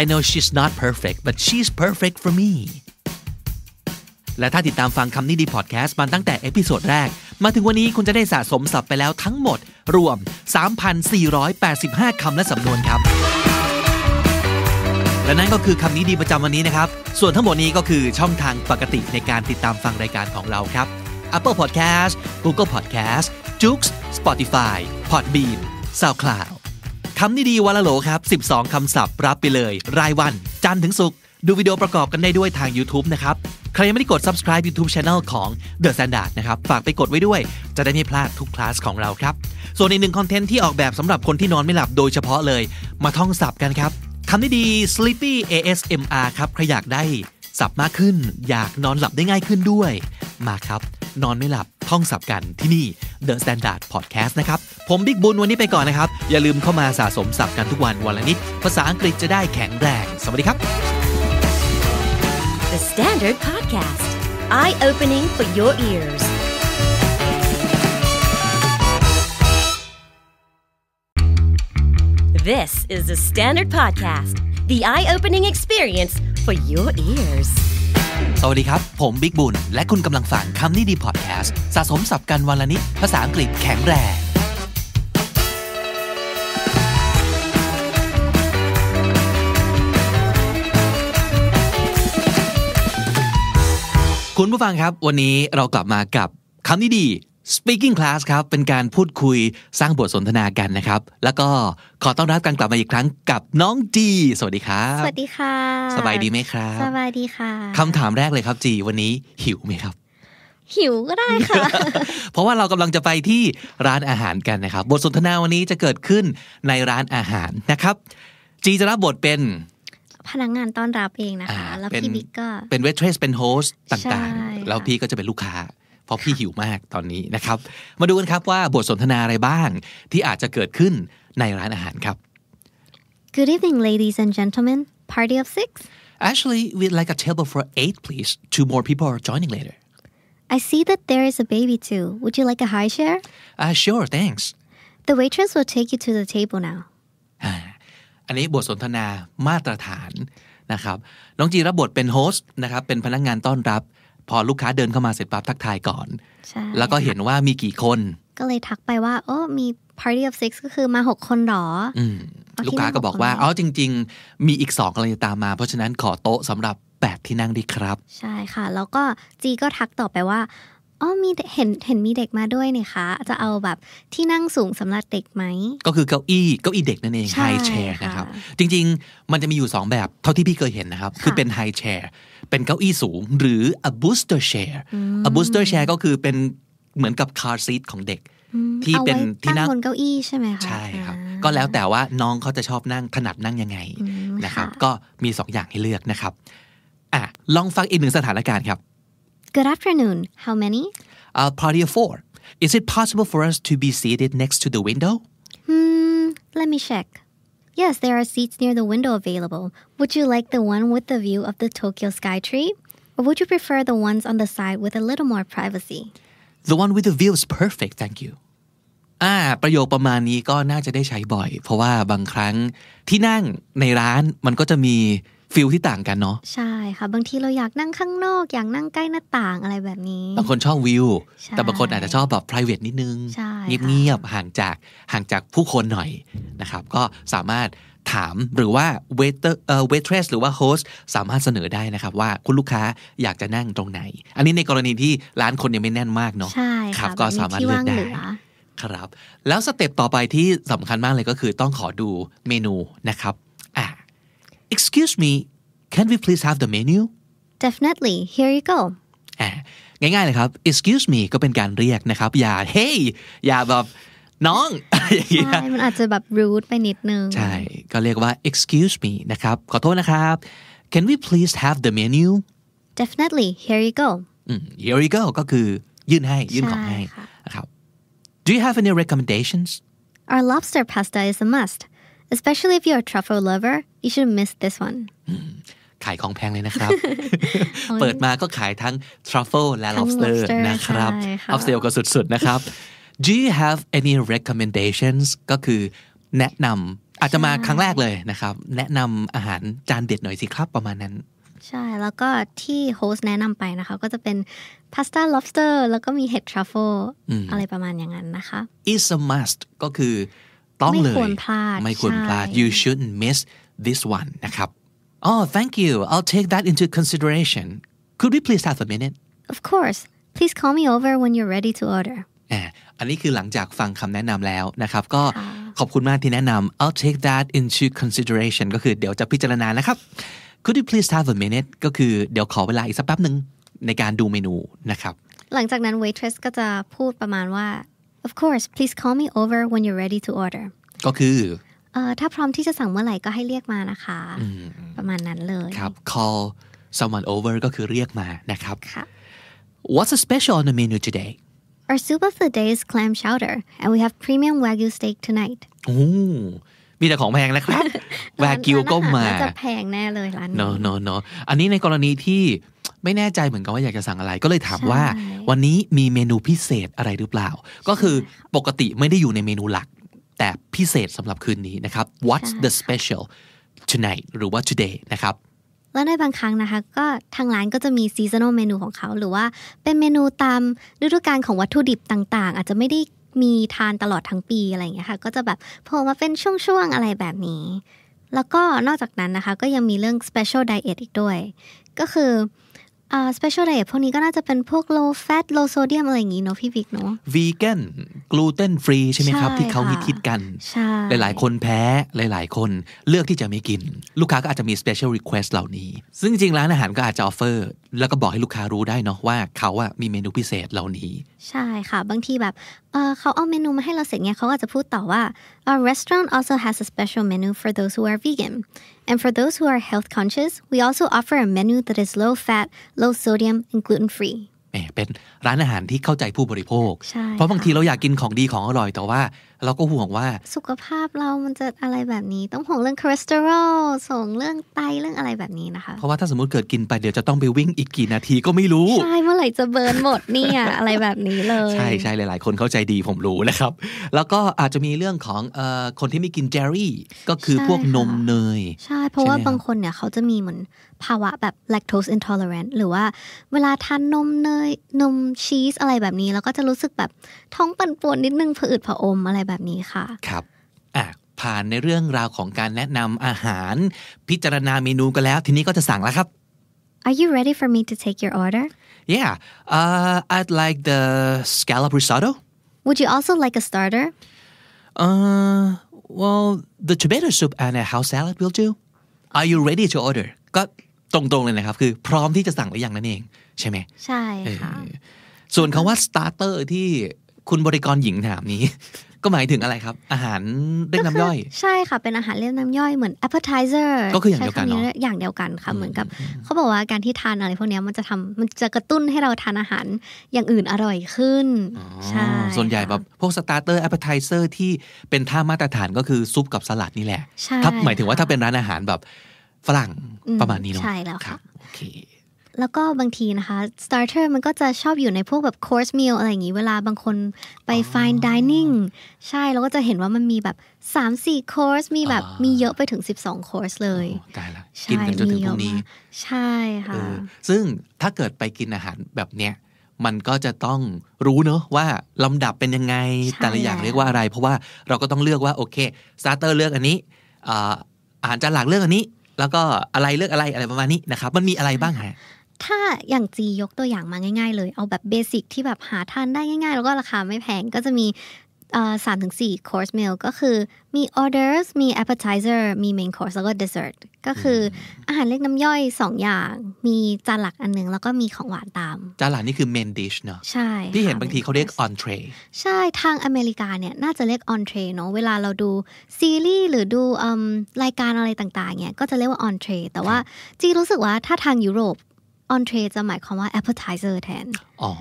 I know she's not perfect but she's perfect for me และถ้าติดตามฟังคำนี้ดีพอดแคสต์มาตั้งแต่เอพิโซดแรก มาถึงวันนี้คุณจะได้สะสมศัพท์ไปแล้วทั้งหมดรวม 3,485 คำและสำนวนครับ และนั่นก็คือคำนี้ดีประจำวันนี้นะครับ ส่วนทั้งหมดนี้ก็คือช่องทางปกติในการติดตามฟังรายการของเราครับ Apple Podcast Google Podcast j o o x Spotify Podbean SoundCloud คำนี้ดีวันละโหลครับ 12 คำศัพท์ รับไปเลย รายวัน จันทร์ถึงศุกร์ดูวิดีโอประกอบกันได้ด้วยทาง YouTube นะครับใครยังไม่ได้กด subscribe YouTube Channel ของ The Standard นะครับ ฝากไปกดไว้ด้วย จะได้ไม่พลาดทุกคลาสของเราครับ ส่วนอีกหนึ่งคอนเทนต์ที่ออกแบบสำหรับคนที่นอนไม่หลับโดยเฉพาะเลย มาท่องสับกันครับคำนี้ดี sleepy ASMR ครับ ใครอยากได้สับมากขึ้น อยากนอนหลับได้ง่ายขึ้นด้วย มาครับ นอนไม่หลับ ท่องสับกันที่นี่ The Standard Podcast นะครับ ผมบิ๊กบุญวันนี้ไปก่อนนะครับ อย่าลืมเข้ามาสะสมสับกันทุกวันวันละนิดภาษาอังกฤษจะได้แข็งแรงสวัสดีครับ The Standard Podcast. Eye-opening for your ears. This is the Standard Podcast. The eye-opening experience for your ears. สวัสดีครับ ผมบิ๊กบุญ และคุณกำลังฟังคำนี้ดีพอดแคสต์สะสมสับกันวันละนิดภาษาอังกฤษแข็งแรงคุณผู้ฟังครับ วันนี้เรากลับมากับคำนี้ดี Speaking Class ครับ เป็นการพูดคุยสร้างบทสนทนากันนะครับ แล้วก็ขอต้อนรับกันกลับมาอีกครั้งกับน้องจี สวัสดีครับสวัสดีค่ะ สบายดีไหมครับสบายดีค่ะคำถามแรกเลยครับจีวันนี้หิวไหมครับหิวก็ได้ค่ะเพราะว่าเรากำลังจะไปที่ร้านอาหารกันนะครับ บทสนทนาวันนี้จะเกิดขึ้นในร้านอาหารนะครับ จีจะรับบทเป็นพนักงานต้อนรับเองนะคะ แล้วพี่บิ๊กก็เป็นเวทเทรสเป็นโฮสต่างๆแล้วพี่ก็จะเป็นลูกค้าเพราะพี่หิวมากตอนนี้นะครับ มาดูกันครับว่าบทสนทนาอะไรบ้างที่อาจจะเกิดขึ้นในร้านอาหารครับ Good evening ladies and gentlemen party of six Actually we'd like a table for eight please two more people are joining later I see that there is a baby too would you like a high share uh, Sure thanks The waitress will take you to the table now อันนี้บทสนทนามาตรฐานนะครับ น้องจีรับบทเป็นโฮสต์นะครับ เป็นพนักงานต้อนรับ พอลูกค้าเดินเข้ามาเสร็จปั๊บทักทายก่อน แล้วก็เห็นว่ามีกี่คน ก็เลยทักไปว่า โอ้มี party of six ก็คือมาหกคนหรอ ลูกค้าก็บอกว่า อ๋อ จริงๆ มีอีกสองกำลังจะตามมา เพราะฉะนั้นขอโต๊ะสำหรับแปดที่นั่งดีครับ ใช่ค่ะ แล้วก็จีก็ทักต่อไปว่าอ๋อ มีเห็นเห็นมีเด็กมาด้วยนี่คะ จะเอาแบบที่นั่งสูงสำหรับเด็กไหม ก็คือเก้าอี้เก้าอี้เด็กนั่นเอง ไฮแชร์นะครับ จริงๆ มันจะมีอยู่ 2 แบบ เท่าที่พี่เคยเห็นนะครับ คือเป็นไฮแชร์ เป็นเก้าอี้สูง หรือ a booster chair a booster chair ก็คือเป็นเหมือนกับ car seat ของเด็ก ที่เป็นที่นั่งบนเก้าอี้ใช่ไหมคะ ใช่ครับ ก็แล้วแต่ว่าน้องเขาจะชอบนั่งถนัดนั่งยังไงนะครับ ก็มี2อย่างให้เลือกนะครับอ่ะลองฟังอีกหนึ่งสถานการณ์ครับ Good afternoon. How many? A uh, party of four. Is it possible for us to be seated next to the window? Hmm, let me check. Yes, there are seats near the window available. Would you like the one with the view of the Tokyo Sky Tree? Or would you prefer the ones on the side with a little more privacy? The one with the view is perfect, thank you. อ่าประโยคประมาณนี้ก็น่าจะได้ใช้บ่อยฟิลที่ต่างกันเนาะใช่ค่ะบางทีเราอยากนั่งข้างนอกอยากนั่งใกล้หน้าต่างอะไรแบบนี้บางคนชอบวิวแต่บางคนอาจจะชอบแบบ p r i v a t นิดนึงเงียบๆห่างจากห่างจากผู้คนหน่อยนะครับ ก็สามารถถามหรือว่าเวเตอร์เอ่อวทเทรสหรือว่าโฮสสามารถเสนอได้นะครับว่าคุณลูกค้าอยากจะนั่งตรงไหน อันนี้ในกรณีที่ร้านคนยังไม่แน่นมากเนาะใช่ครับ ก็สามารถเลือกได้ครับ แล้วสเต็ปต่อไปที่สำคัญมากเลยก็คือต้องขอดูเมนูนะครับ excuse me can we please have the menu definitely here you go ง่ายๆเลยครับ excuse me ก็เป็นการเรียกนะครับ อย่า hey อย่าแบบน้องใช่มันอาจจะแบบ rude ไปนิดนึง ใช่ ก็เรียกว่า excuse me นะครับ ขอโทษนะครับ can we please have the menu definitely here you go here you go ก็คือยื่นให้ ยื่นของให้ครับ do you have any recommendations our lobster pasta is a must Especially if you're a truffle lover, you s h o u l d miss this one. ขายของแพงเลยนะครับ เปิดมาก็ขายทั้ง truffle และ lobster นะครับ lobster ก็สุดๆ นะครับ Do you have any recommendations ก็คือแนะนำอาจจะมาครั้งแรกเลยนะครับ แนะนำอาหารจานเด็ดหน่อยสิครับประมาณนั้น ใช่แล้วก็ที่โฮสแนะนำไปนะคะก็จะเป็นพาสต้า lobster แล้วก็มีเห็ด truffle อะไรประมาณอย่างนั้นนะคะ is a must ก็คือต้องเลยไม่ควรพลาดไม่ควรพลาด you shouldn't miss this one นะครับ oh thank you I'll take that into consideration could we please have a minute of course please call me over when you're ready to order อันนี้คือหลังจากฟังคำแนะนำแล้วนะครับ ก็ขอบคุณมากที่แนะนำ I'll take that into consideration ก็คือเดี๋ยวจะพิจารณานะครับ Could you please have a minute ก็คือเดี๋ยวขอเวลาอีกสักแป๊บหนึ่งในการดูเมนูนะครับ หลังจากนั้น waitress ก็จะพูดประมาณว่า Of course please call me over when you're ready to order ก็คือถ้าพร้อมที่จะสั่งเมื่อไหร่ก็ให้เรียกมานะคะ ประมาณนั้นเลย ครับ call someone over ก็คือเรียกมานะครับ What's a special on the menu today Our soup of the day is clam chowder and we have premium wagyu steak tonight Ooh ีแต่ของแพงนะครับวากิวก็มาจะแพงแน่เลยร้านเนีะเนาะเนาะอันนี้ในกรณีที่ไม่แน่ใจเหมือนกันว่าอยากจะสั่งอะไร ก็เลยถามว่าวันนี้มีเมนูพิเศษอะไรหรือเปล่า ก็คือปกติไม่ได้อยู่ในเมนูหลัก แต่พิเศษสำหรับคืนนี้นะครับ what's the special tonight หรือว่า today นะครับแล้วในบางครั้งนะคะก็ทางร้านก็จะมีซีซันอลเมนูของเขาหรือว่า เป็นเมนูตามฤดูกาลของวัตถุดิบต่าง ๆ อาจจะไม่ได้มีทานตลอดทั้งปี อะไรอย่างเงี้ยค่ะก็จะแบบโผล่มาเป็นช่วงๆอะไรแบบนี้ แล้วก็ นอกจากนั้นนะคะ ก็ยังมีเรื่อง special diet อีกด้วย ก็คืออ่า special diet พวกนี้ก็น่าจะเป็นพวก low fat low sodium อะไรอย่างนี้เนาะพี่บิ๊กเนาะ vegan gluten free ใช่ไหมครับที่เขามีทิดกันหลายๆคนแพ้หลาย ๆ คนเลือกที่จะไม่กิน ลูกค้าก็อาจจะมี special request เหล่านี้ ซึ่งจริงร้านอาหารก็อาจจะ offer แล้วก็บอกให้ลูกค้ารู้ได้เนาะว่าเขาอะมีเมนูพิเศษเหล่านี้ ใช่ค่ะบางทีแบบเเขาเอาเมนูมาให้เราเสร็จเนี่ยเขาอาจจะพูดต่อว่า our restaurant also has a special menu for those who are vegan And for those who are health conscious, we also offer a menu that is low fat, low sodium, and gluten free. เป็นร้านอาหารที่เข้าใจผู้บริโภคเพราะบางทีเราอยากกินของดีของอร่อยแต่ว่าเราก็ห่วงว่าสุขภาพเรามันจะอะไรแบบนี้ต้องห่วงเรื่องคอเลสเตอรอลส่งเรื่องไตเรื่องอะไรแบบนี้นะคะเพราะว่าถ้าสมมติเกิดกินไป เดี๋ยวจะต้องไปวิ่งอีกกี่นาทีก็ไม่รู้ใช่เมื่อไหร่จะเบิร์นหมดเนี่ยอะไรแบบนี้เลยใช่ใช่หลายๆ คนเข้าใจดีผมรู้นะครับแล้วก็อาจจะมีเรื่องของออคนที่ไม่กินเจอรี่ก็คือพวกนมเนย ใช่เพราะว่าบางคนเนี่ยเขาจะมีเหมือนภาวะแบบ lactose intolerant หรือว่าเวลาทานนมเนยนมชีสอะไรแบบนี้แล้วก็จะรู้สึกแบบท้องปั่นป่วนนิดนึงผะอืดผะอมอะไรแบบแบบนี้ค่ะครับอ่ะผ่านในเรื่องราวของการแนะนำอาหารพิจารณาเมนูกันแล้ว ทีนี้ก็จะสั่งแล้วครับ Are you ready for me to take your order? Yeah, uh, I'd like the scallop risotto. Would you also like a starter? Uh, well, the tomato soup and a house salad will do. Are you ready to order? ก็ตรงๆเลยนะครับ คือพร้อมที่จะสั่งหรือยังนั่นเอง ใช่ไหม ใช่ค่ะ ส่วนคำว่า starter ที่คุณบริกรหญิงถามนี้ก็หมายถึงอะไรครับ อาหารเล่นน้ำย่อย ใช่ค่ะเป็นอาหารเล่นน้ำย่อยเหมือน appetizer ก็คืออย่างเดียวกันเนาะอย่างเดียวกันค่ะเหมือนกับเขาบอกว่าการที่ทานอะไรพวกนี้มันจะทำมันจะกระตุ้นให้เราทานอาหารอย่างอื่นอร่อยขึ้นใช่ส่วนใหญ่แบบพวก starter appetizer ที่เป็นท่ามาตรฐานก็คือซุปกับสลัดนี่แหละถ้าหมายถึงว่าถ้าเป็นร้านอาหารแบบฝรั่งประมาณนี้เนาะใช่แล้วค่ะโอเคแล้วก็บางทีนะคะ starter มันก็จะชอบอยู่ในพวกแบบ course meal อะไรอย่างนี้ เวลาบางคนไป fine dining ใช่แล้วก็จะเห็นว่ามันมีแบบ3 4 course มีแบบมีเยอะไปถึง12 course เลยตายละกินกันจนถึงพรุ่งนี้ ใช่ค่ะซึ่งถ้าเกิดไปกินอาหารแบบเนี้ยมันก็จะต้องรู้เนอะว่าลำดับเป็นยังไงแต่ละอย่างเรียกว่าอะไร เพราะว่าเราก็ต้องเลือกว่าโอเคสตาร์เตอร์เลือกอันนี้อาหารจานหลักเลือกอันนี้ แล้วก็อะไรเลือกอะไรอะไรประมาณนี้นะครับมันมีอะไรบ้างฮะถ้าอย่างจียกตัวอย่างมาง่ายๆเลย เอาแบบเบสิกที่แบบหาทานได้ง่ายๆ แล้วก็ราคาไม่แพงก็จะมีสามถึงสี่คอร์สเมลก็คือมีออเดอร์สมีออเปร์ไทเซอร์ มีเมนคอร์สแล้วก็เดสเซอร์ตก็คืออาหารเล็กน้ำย่อยสองอย่าง มีจานหลักอันหนึ่งแล้วก็มีของหวานตาม จานหลักนี่คือเมนดิชเนาะใช่ที่เห็นบางทีเขาเรียกออนเทรใช่ ทางอเมริกาเนี่ย น่าจะเรียกออนเทรเนาะ เวลาเราดูซีรีส์หรือดูรายการอะไรต่างๆเนี่ยก็จะเรียกว่าออนเทรแต่ว่าจีรู้สึกว่าถ้าทางยุโรปออนเทรจะหมายความว่า appetizer แทน อ๋อ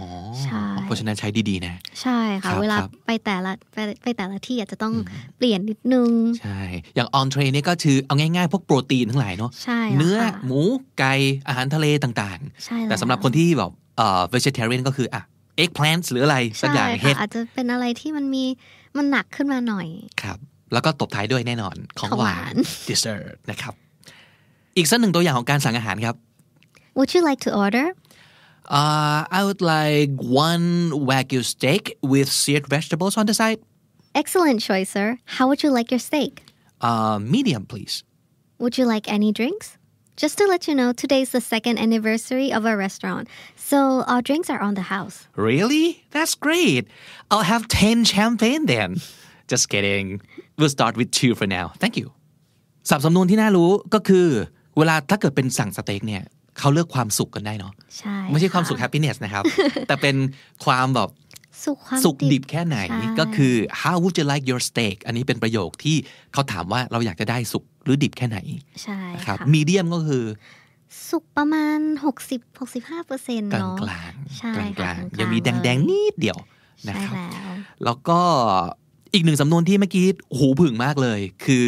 ใช่เพราะฉะนั้นใช้ดีๆนะ ใช่ค่ะ เวลาไปแต่ละไปไปแต่ละที่อาจจะต้องเปลี่ยนนิดนึง ใช่ อย่างออนเทรนี่ก็คือเอาง่ายๆพวกโปรตีนทั้งหลายเนาะใช่เนื้อหมูไก่อาหารทะเลต่างๆใช่แต่สำหรับคนที่แบบ เอ่อ vegetarian ก็คืออ่ะ eggplants หรืออะไรสักอย่างเห็ดอาจจะเป็นอะไรที่มันมีมันหนักขึ้นมาหน่อย ครับ แล้วก็ตบท้ายด้วยแน่นอนของหวาน dessert นะครับ อีกสักหนึ่งตัวอย่างของการสั่งอาหารครับ Would you like to order? Uh, I would like one Wagyu steak with seared vegetables on the side. Excellent choice, sir. How would you like your steak? Uh, medium, please. Would you like any drinks? Just to let you know, today's the second anniversary of our restaurant, so our drinks are on the house. Really? That's great. I'll have 10 champagne then. Just kidding. We'll start with two for now. Thank you. สับสำนวนที่น่ารู้ก็คือเขาเลือกความสุขกันได้เนาะไม่ใช่ความสุขแฮปปี้เนสนะครับ แต่เป็นความแบบสุขดิบแค่ไหนก็คือ how would you like your steak อันนี้เป็นประโยคที่เขาถามว่าเราอยากจะได้สุขหรือดิบแค่ไหน ใช่ครับมีเดียมก็คือ สุกประมาณ60 65เปอร์เซ็นต์เนาะกลางกลางกลางยังมีแดงแดงนิดเดียวนะครับแล้วก็อีกหนึ่งสำนวนที่เมื่อกี้หูผึ่งมากเลย คือ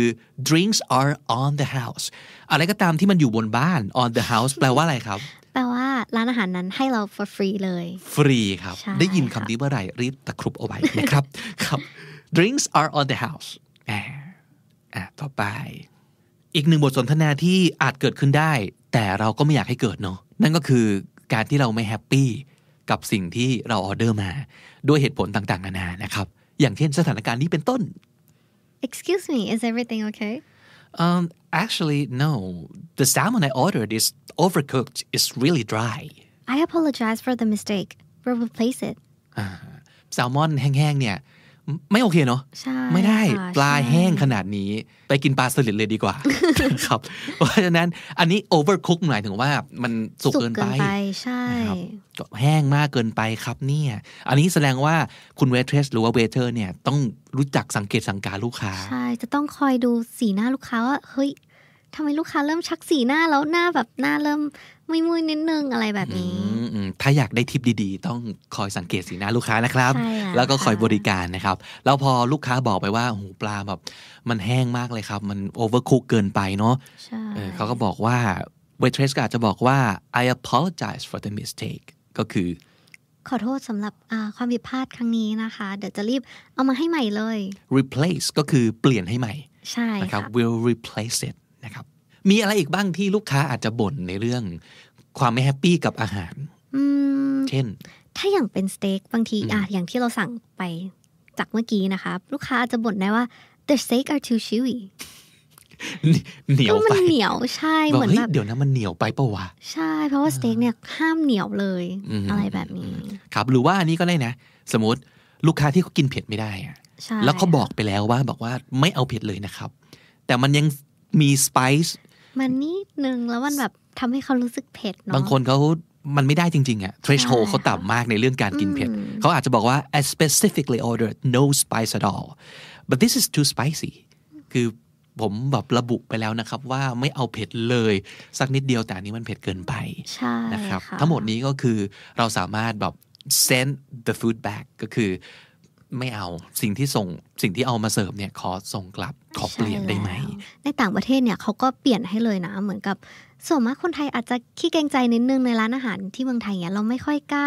drinks are on the house อะไรก็ตามที่มันอยู่บนบ้าน on the house แปลว่าอะไรครับ แปลว่าร้านอาหารนั้นให้เรา for free เลย ฟรีครับ ได้ยินคำนี้เมื่อไหร่รีบตะครุบเอาไว้นะครับ ครับ drinks are on the house อ่าต่อไป อีกหนึ่งบทสนทนาที่อาจเกิดขึ้นได้ แต่เราก็ไม่อยากให้เกิดเนาะ นั่นก็คือการที่เราไม่แฮปปี้กับสิ่งที่เราออเดอร์มา ด้วยเหตุผลต่างๆ นานานะครับ อย่างเช่นสถานการณ์นี้เป็นต้น Excuse me is everything okay Um, actually, no. The salmon I ordered is overcooked. It's really dry. I apologize for the mistake. We'll replace it. Uh-huh. Salmon แซลมอนแห้งๆเนี่ยไม่โอเคเนาะไม่ได้ปลาแห้งขนาดนี้ไปกินปลาสลิดเลยดีกว่า ครับ เพราะฉะนั้นอันนี้โอเวอร์คุกหมายถึงว่ามันสุกเกินไป ใช่แห้งมากเกินไปครับเนี่ย อันนี้แสดงว่าคุณเวทเทสหรือว่าเวเทอร์เนี่ยต้องรู้จักสังเกตสังการลูกค้า ใช่ จะต้องคอยดูสีหน้าลูกค้าว่าเฮ้ยทำไมลูกค้าเริ่มชักสีหน้าแล้วหน้าแบบหน้าเริ่มมุยมุยนิดนึงอะไรแบบนี้ถ้าอยากได้ ทิป ดี ๆ ต้องคอยสังเกตสีหน้าลูกค้านะครับ แล้วก็ คอยบริการนะครับ แล้วพอลูกค้าบอกไปว่าหูปลา แบบ มันแห้งมากเลยครับ มัน โอเวอร์คุกเกินไปเนาะเขาก็บอกว่าเวทเทรสก็อาจจะบอกว่า I apologize for the mistake ก็คือ ขอโทษสำหรับความผิดพลาดครั้งนี้นะคะเดี๋ยวจะรีบเอามาให้ใหม่เลย replace ก็คือเปลี่ยนให้ใหม่ใช่นะครับ we'll replace it นะครับมีอะไรอีกบ้างที่ลูกค้าอาจจะบ่น ในเรื่องความไม่แฮปปี้กับอาหารเช่น ถ้าอย่างเป็นสเต็กบางทีอ่ะอย่างที่เราสั่งไปจากเมื่อกี้นะคะลูกค้าอาจจะบ่นได้ว่า the steak are too chewy เหนียวไปมันเหนียวใช่เหมือนแบบเดี๋ยวนะมันเหนียวไปปะวะ ใช่ เพราะว่าสเต็กเนี่ย ห้ามเหนียวเลย อะไรแบบนี้ ครับหรือว่าอันนี้ก็ได้นะ สมมติลูกค้าที่เขากินเผ็ดไม่ได้อะแล้วเขาบอกไปแล้วว่าบอกว่าไม่เอาเผ็ดเลยนะครับ แต่มันยังมีสไปซ์มันนิดนึงแล้วมันแบบทำให้เขารู้สึกเผ็ดเนาะบางคนเขามันไม่ได้จริงๆอะ threshold เขาต่ำมากในเรื่องการกินเผ็ดเขาอาจจะบอกว่า I specifically ordered no spice at all but this is too spicy คือผมแบบระบุไปแล้วนะครับ ว่าไม่เอาเผ็ดเลยสักนิดเดียวแต่นนี้มันเผ็ดเกินไปในะครับทั้งหมดนี้ก็คือเราสามารถแบบ send the food back ก็คือไม่เอาสิ่งที่ส่งสิ่งที่เอามาเสิร์ฟเนี่ยขอส่งกลับขอเปลี่ยนได้ไหมในต่างประเทศเนี่ยเขาก็เปลี่ยนให้เลยนะเหมือนกับส่วนมากคนไทยอาจจะขี้เกรงใจนิดนึงในร้านอาหารที่เมืองไทยเนี่ยเราไม่ค่อยกล้า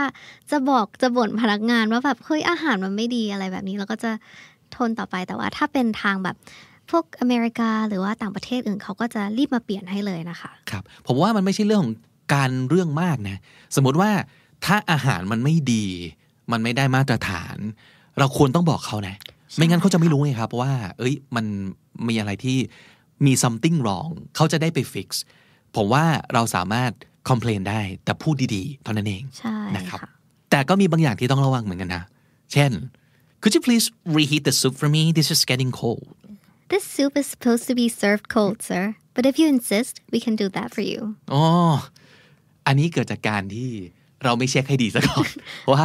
จะบอกจะบ่นพนักงานว่าแบบเฮ้ยอาหารมันไม่ดีอะไรแบบนี้เราก็จะทนต่อไปแต่ว่าถ้าเป็นทางแบบพวกอเมริกาหรือว่าต่างประเทศอื่นเขาก็จะรีบมาเปลี่ยนให้เลยนะคะครับผมว่ามันไม่ใช่เรื่องของการเรื่องมากนะสมมติว่าถ้าอาหารมันไม่ดีมันไม่ได้มาตรฐานเราควรต้องบอกเขานะ ไม่งั้นเขาจะไม่รู้ไงครับว่า เอ้ยมันมีอะไรที่มี something wrong เขาจะได้ไป fix ผมว่าเราสามารถ complain ได้แต่พูดดีๆเท่านั้นเองนะครับ แต่ก็มีบางอย่างที่ต้องระวังเหมือนกันนะ เช่น could you please reheat the soup for me this is getting cold this soup is supposed to be served cold sir but if you insist we can do that for you อ๋ออันนี้เกิดจากการที่เราไม่เช็คให้ดีซะก่อนว่า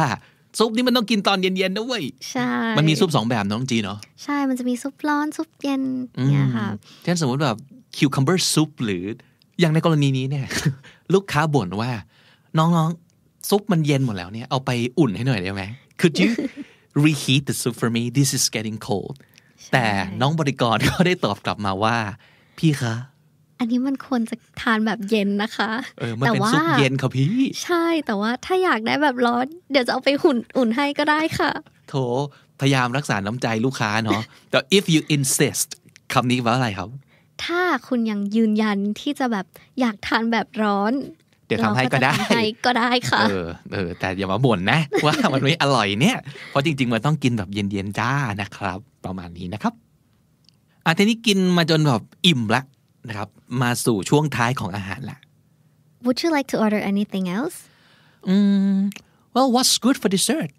ซุปนี่มันต้องกินตอนเย็นๆนะเว้ยใช่มันมีซุปสองแบบน้องจีเนาะใช่มันจะมีซุปร้อนซุปเย็นเนี่ยค่ะเช่นสมมติแบบ คิวคัมเบอร์ซุปหรืออย่างในกรณีนี้เนี่ย ลูกค้าบ่นว่า น้องๆซุปมันเย็นหมดแล้วเนี่ย เอาไปอุ่นให้หน่อยได้ไหม Could you reheat the soup for me This is getting cold แต่น้องบริกรก็ได้ตอบกลับมาว่า พี่คะอันนี้มันควรจะทานแบบเย็นนะคะแต่ว่าเย็นค่ะพี่ ใช่แต่ว่า ถ้าอยากได้แบบร้อน เดี๋ยวจะเอาไปหุ่นอุ่นให้ก็ได้ค่ะ โถพยายามรักษาน้ำใจลูกค้าเนาะแต่ if you insist คำนี้ว่าอะไรครับ ถ้าคุณยังยืนยันที่จะแบบอยากทานแบบร้อน เดี๋ยวทำให้ก็ได้้ก็ได้ค่ะเออเออ แต่อย่ามาบ่นนะ ว่ามันไม่อร่อยเนี่ยเพราะจริงๆมันต้องกินแบบเย็นๆจ้านะครับ ประมาณนี้นะครับอ่ะทีนี้กินมาจนแบบอิ่มละนะครับมาสู่ช่วงท้ายของอาหารละ Would you like to order anything else? Mm, well, what's good for dessert?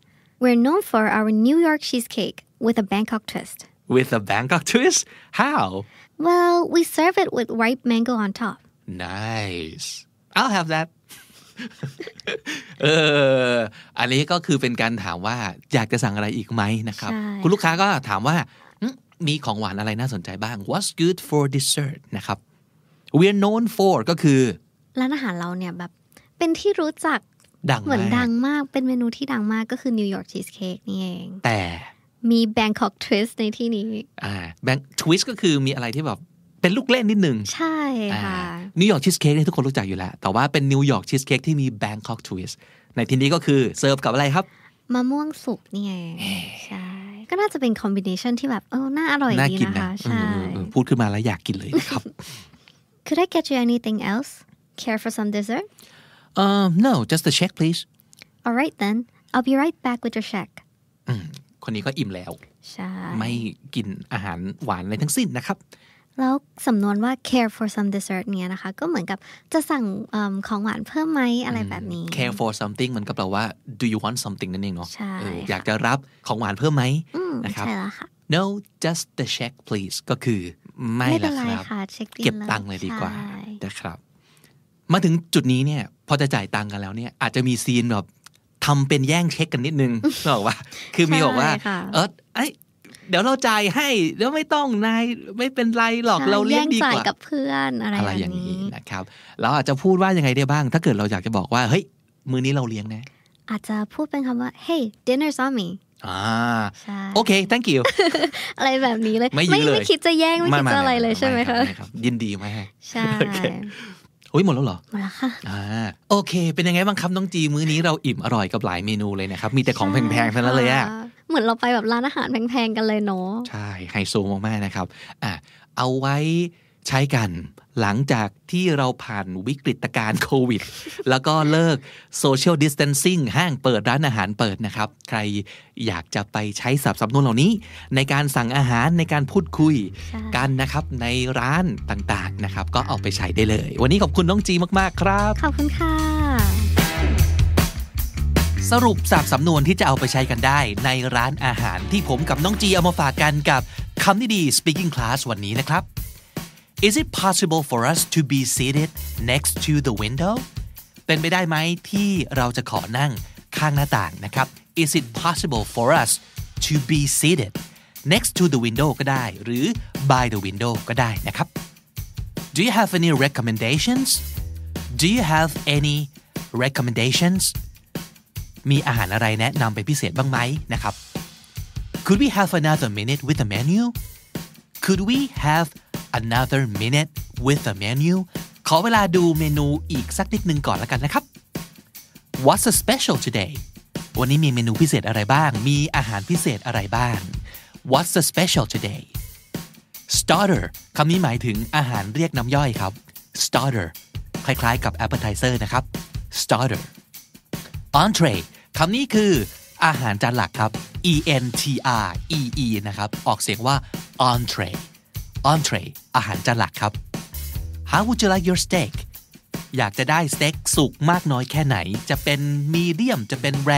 We're known for our New York cheesecake with a Bangkok twist. With a Bangkok twist? How? Well, we serve it with ripe mango on top. Nice. I'll have that. เอออันนี้ก็คือเป็นการถามว่า อยากจะสั่งอะไรอีกไหมนะครับ คุณลูกค้าก็ถามว่ามีของหวานอะไรน่าสนใจบ้าง What's good for dessert นะครับ We're known for ก็คือร้านอาหารเราเนี่ยแบบ เป็นที่รู้จักดังเหมือนดังมาก เป็นเมนูที่ดังมากก็คือ New York cheesecake นี่เองแต่มี Bangkok twist ในที่นี้ อ่า Bank twist ก็คือมีอะไรที่แบบเป็นลูกเล่นนิดนึงใช่ค่ะ New York cheesecake นี่ทุกคนรู้จักอยู่แล้วแต่ว่าเป็น New York cheesecake ที่มี Bangkok twist ในที่นี้ก็คือเสิร์ฟกับอะไรครับมะม่วงสุกนี่เองใช่ก็น่าจะเป็นคอมบิเนชันที่แบบ เออน่าอร่อยดีนะคะใช่พูดขึ้นมาแล้วอยากกินเลยครับ Could I get you anything else? Care for some dessert? Um, no, just the check, please. All right then. I'll be right back with your check. คนนี้ก็อิ่มแล้วใช่ไม่กินอาหารหวานอะไรทั้งสิ้นนะครับแล้วสำนวนว่า care for some dessert เนี่ยนะคะ ก็เหมือนกับจะสั่งของหวานเพิ่มไหมอะไรแบบนี้ care for something มันก็แปลว่า do you want something นั่นเองเนาะอยากจะรับของหวานเพิ่มไหมนะครับใช่แล้วค่ะ no just the check please ก็คือ ไม่ละครับ เก็บตังค์เลยดีกว่า นะครับ มาถึงจุดนี้เนี่ย พอจะจ่ายตังค์กันแล้วเนี่ยอาจจะมีซีนแบบทำเป็นแย่งเช็คกันนิดนึงบอกว่า คือมีบอกว่า เออไอ้เดี๋ยวเราจ่ายให้แล้วไม่ต้องนายไม่เป็นไรหรอกเราเลี้ยงดีกว่ากับเพื่อน อะไรอย่างนี้นะครับเราอาจจะพูดว่ายังไงได้บ้าง ถ้าเกิดเราอยากจะบอกว่าเฮ้ยมื้อนี้เราเลี้ยงนะ อาจจะพูดเป็นคำว่า hey dinner's on me อ่าโอเค thank you อะไรแบบนี้เลยไม่ไม่คิดจะแย่งไม่คิดจะอะไรเลยใช่ไหมคะยินดีไหมใช่โอ้ยหมดแล้วเหรอหมดแล้วค่ะอ่าโอเค เป็นยังไงบ้างครับน้องจีมื้อนี้เราอิ่มอร่อยกับหลายเมนูเลยนะครับมีแต่ของแพงๆทั้งนั้นเลยอะเหมือนเราไปแบบร้านอาหารแพง ๆ กันเลยเนาะใช่ไฮโซมากๆนะครับอ่ะเอาไว้ใช้กัน หลังจากที่เราผ่านวิกฤตการโควิด แล้วก็เลิกโซเชียลดิสเทนซิ่งห้างเปิดร้านอาหารเปิดนะครับ ใครอยากจะไปใช้สับสำนวนเหล่านี้ ในการสั่งอาหารในการพูดคุยกันนะครับในร้านต่าง ๆนะครับ ก็เอาไปใช้ได้เลย วันนี้ขอบคุณน้องจีมากๆครับขอบคุณค่ะสรุปสับสำนวนที่จะเอาไปใช้กันได้ ในร้านอาหารที่ผมกับน้องจีเอามาฝากกันกับคำนี้ดี speaking class วันนี้นะครับ Is it possible for us to be seated next to the window เป็นไปได้ไหมที่เราจะขอนั่งข้างหน้าต่างนะครับ Is it possible for us to be seated next to the window ก็ได้หรือ by the window ก็ได้นะครับ Do you have any recommendations Do you have any recommendations มีอาหารอะไรแนะนำเป็นพิเศษบ้างไหมนะครับ Could we have another minute with the menu Could we have another minute with the menu ขอเวลาดูเมนูอีกสักนิดนึงก่อนแล้วกันนะครับ What's the special today วันนี้มีเมนูพิเศษอะไรบ้าง มีอาหารพิเศษอะไรบ้าง What's the special today starter คำนี้หมายถึงอาหารเรียกน้ำย่อยครับ starter คล้ายๆกับ appetizer นะครับ starter entree คำนี้คืออาหารจานหลักครับ e n t r e e นะครับ ออกเสียงว่า entree entree อาหารจานหลักครับ How would you like your steak อยากจะได้สเต็กสุกมากน้อยแค่ไหน จะเป็นมีเดียม จะเป็นแร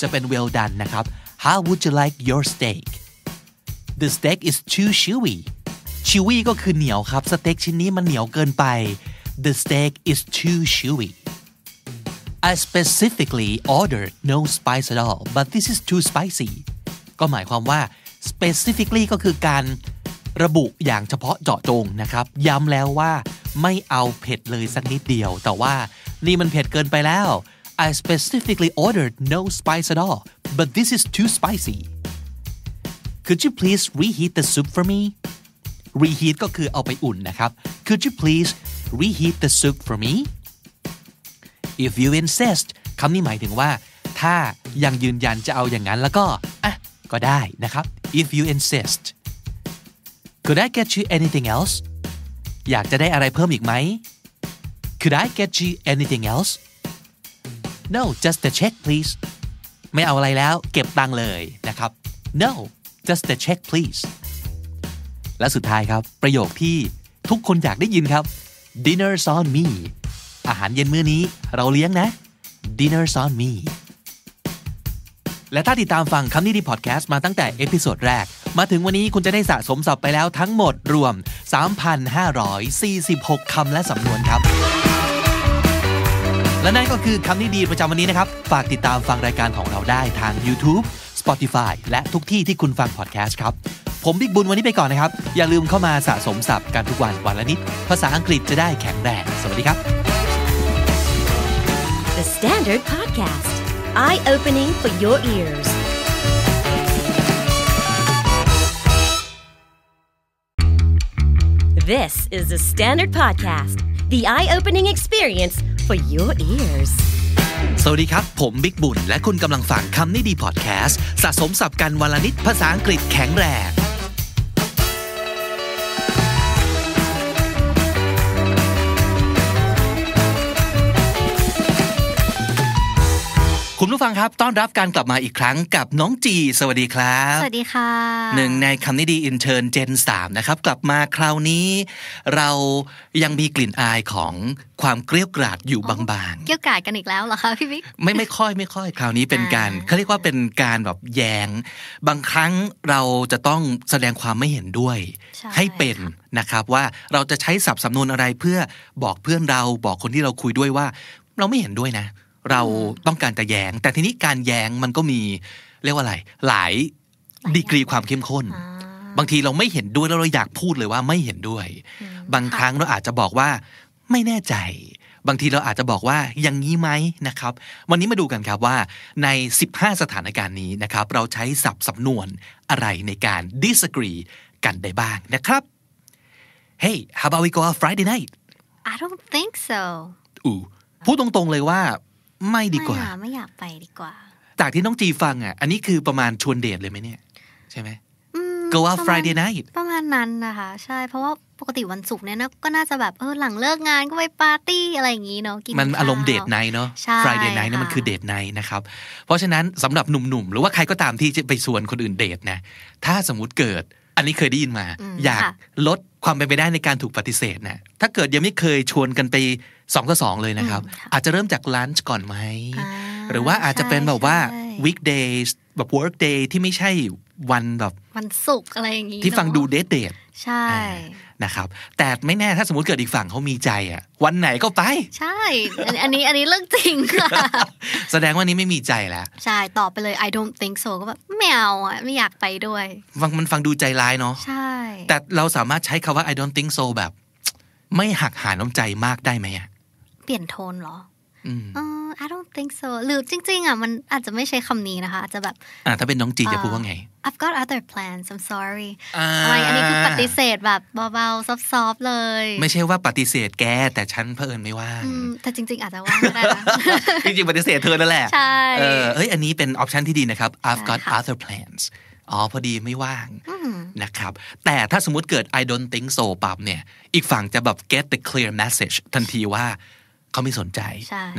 จะเป็นเวลดันนะครับ How would you like your steak The steak is too chewy chewy ก็คือเหนียวครับสเต็กชิ้นนี้มันเหนียวเกินไป The steak is too chewy I specifically ordered no spice at all but this is too spicy ก็หมายความว่า specifically ก็คือการระบุอย่างเฉพาะเจาะจงนะครับ ย้ำแล้วว่าไม่เอาเผ็ดเลยสักนิดเดียว แต่ว่านี่มันเผ็ดเกินไปแล้ว I specifically ordered no spice at all but this is too spicy Could you please reheat the soup for me reheat ก็คือเอาไปอุ่นนะครับ Could you please reheat the soup for me if you insist คำนี้หมายถึงว่า ถ้ายังยืนยันจะเอาอย่างนั้นแล้วก็อ่ะก็ได้นะครับ if you insist could I get you anything else อยากจะได้อะไรเพิ่มอีกไหม could I get you anything else no just the check please ไม่เอาอะไรแล้วเก็บตังเลยนะครับ no just the check please และสุดท้ายครับประโยคที่ทุกคนอยากได้ยินครับ dinners on me อาหารเย็นมื้อนี้ เราเลี้ยงนะ Dinner's on me และถ้าติดตามฟังคำนี้ดีพอดแคสต์ มาตั้งแต่เอพิโซดแรก มาถึงวันนี้คุณจะได้สะสมศัพท์ไปแล้วทั้งหมดรวม 3,546 คำและสำนวนครับ และนั่นก็คือคำนี้ดีประจำวันนี้นะครับ ฝากติดตามฟังรายการของเราได้ทาง YouTube Spotify และทุกที่ที่คุณฟังพอดแคสต์ครับ ผมบิ๊กบุญวันนี้ไปก่อนนะครับ อย่าลืมเข้ามาสะสมศัพท์กันทุกวันวันละนิดภาษาอังกฤษจะได้แข็งแรง สวัสดีครับ The Standard Podcast. Eye-opening for your ears. This is the Standard Podcast. The eye-opening experience for your ears. สวัสดีครับ ผมบิ๊กบุญ และคุณกำลังฟังคำนี้ดีพอดแคสต์สะสมสับกันวลนิดภาษาอังกฤษแข็งแรงคุณผู้ฟังครับต้อนรับการกลับมาอีกครั้งกับน้องจี สวัสดีครับสวัสดีค่ะหนึ่ง ในคำนิดีอินเทชินเจนสามนะครับ กลับมาคราวนี้ เรายังมีกลิ่นอายของความเกลียวกราดอยู่บางๆเกลียวกราดกันอีกแล้วเหรอคะพี่บิ๊กไม่ไม่ค่อยไม่ค่อยคราวนี้เป็นการเขาเรียกว่าเป็นการแบบแยงบางครั้งเราจะต้องแสดงความไม่เห็นด้วย ให้เป็นนะครับว่าเราจะใช้ศัพท์สำนวนอะไรเพื่อบอกเพื่อนเราบอกคนที่เราคุยด้วยว่า เราไม่เห็นด้วยนะเราต้องการจะแยง้งแต่ทีนี้การแย้งมันก็มีเรียกว่าอะไร หลายดีกรีความเข้มข้น บางทีเราไม่เห็นด้วยแล้วเราอยากพูดเลยว่าไม่เห็นด้วย บางครั้งเราอาจจะบอกว่าไม่แน่ใจ บางทีเราอาจจะบอกว่าอย่างนี้ไหมนะครับ วันนี้มาดูกันครับว่าใน 15 สถานการณ์นี้นะครับ เราใช้สับสำนวนอะไรในการ disagree กันได้บ้างนะครับ Hey how about we go out Friday night I don't think so อูพูดตรงๆเลยว่าไม่ดีกว่า ไม่อยากไปดีกว่า จากที่น้องจีฟังอ่ะ อันนี้คือประมาณชวนเดทเลยไหมเนี่ย ใช่ไหมก็ว่า Friday night ประมาณนั้นนะคะ ใช่เพราะว่าปกติวันศุกร์เนี่ยนะก็น่าจะแบบ เออ หลังเลิกงานก็ไปปาร์ตี้อะไรอย่างนี้เนาะกินมันอารมณ์เดทไนเนาะ Friday night เนี่ยมันคือเดทไนนะครับ เพราะฉะนั้นสำหรับหนุ่มๆหรือว่าใครก็ตามที่จะไปชวนคนอื่นเดทนะถ้าสมมุติเกิด อันนี้เคยได้ยินมา อยากลดความเป็นไปได้ในการถูกปฏิเสธนะถ้าเกิดยังไม่เคยชวนกันไปสองต่อสองเลยนะครับอาจจะเริ่มจาก ลันช์ก่อนไหม หรือว่าอาจจะเป็นแบบว่า weekdays แบบ work day ที่ไม่ใช่วันแบบวันศุกร์อะไรอย่างนี้ ที่ฟังดูเดทเดทใช่นะครับแต่ไม่แน่ถ้าสมมติเกิดอีกฝั่งเขามีใจอ่ะวันไหนก็ไป ใช่ อันนี้อันนี้เรื่องจริงค่ะแสดงว่านี้ไม่มีใจแล้ว ใช่ตอบไปเลย I don't think so ก็แบบไม่เอาะไม่อยากไปด้วยฟังมันฟังดูใจร้ายเนาะใช่ แต่เราสามารถใช้คาว่า I don't think so แบบไม่หักหาน้ำใจมากได้ไหมอ่ะเปลี่ยนโทนหรอออ I don't think so หรือจริงๆอ่ะมันอาจจะไม่ใช้คำนี้นะคะอาจจะแบบอ่าถ้าเป็นน้องจี จะพูดว่าไง I've got other plans I'm sorry อะไรอันนี้คือปฏิเสธแบบเบาๆซอฟๆเลย ไม่ใช่ว่าปฏิเสธแกแต่ฉันเพิ่นไม่ว่าแต่จริงๆ อาจจะว่าก็ได้จริงๆปฏิเสธเธอนั่นแหละ ใช่เออเอ้ยอันนี้เป็นออปชันที่ดีนะครับ I've got other plans อ๋อพอดีไม่ว่างนะครับ แต่ถ้าสมมติเกิด I don't think so ปั๊บเนี่ย อีกฝั่งจะแบบ get the clear message ทันทีว่าเขาไม่สนใจ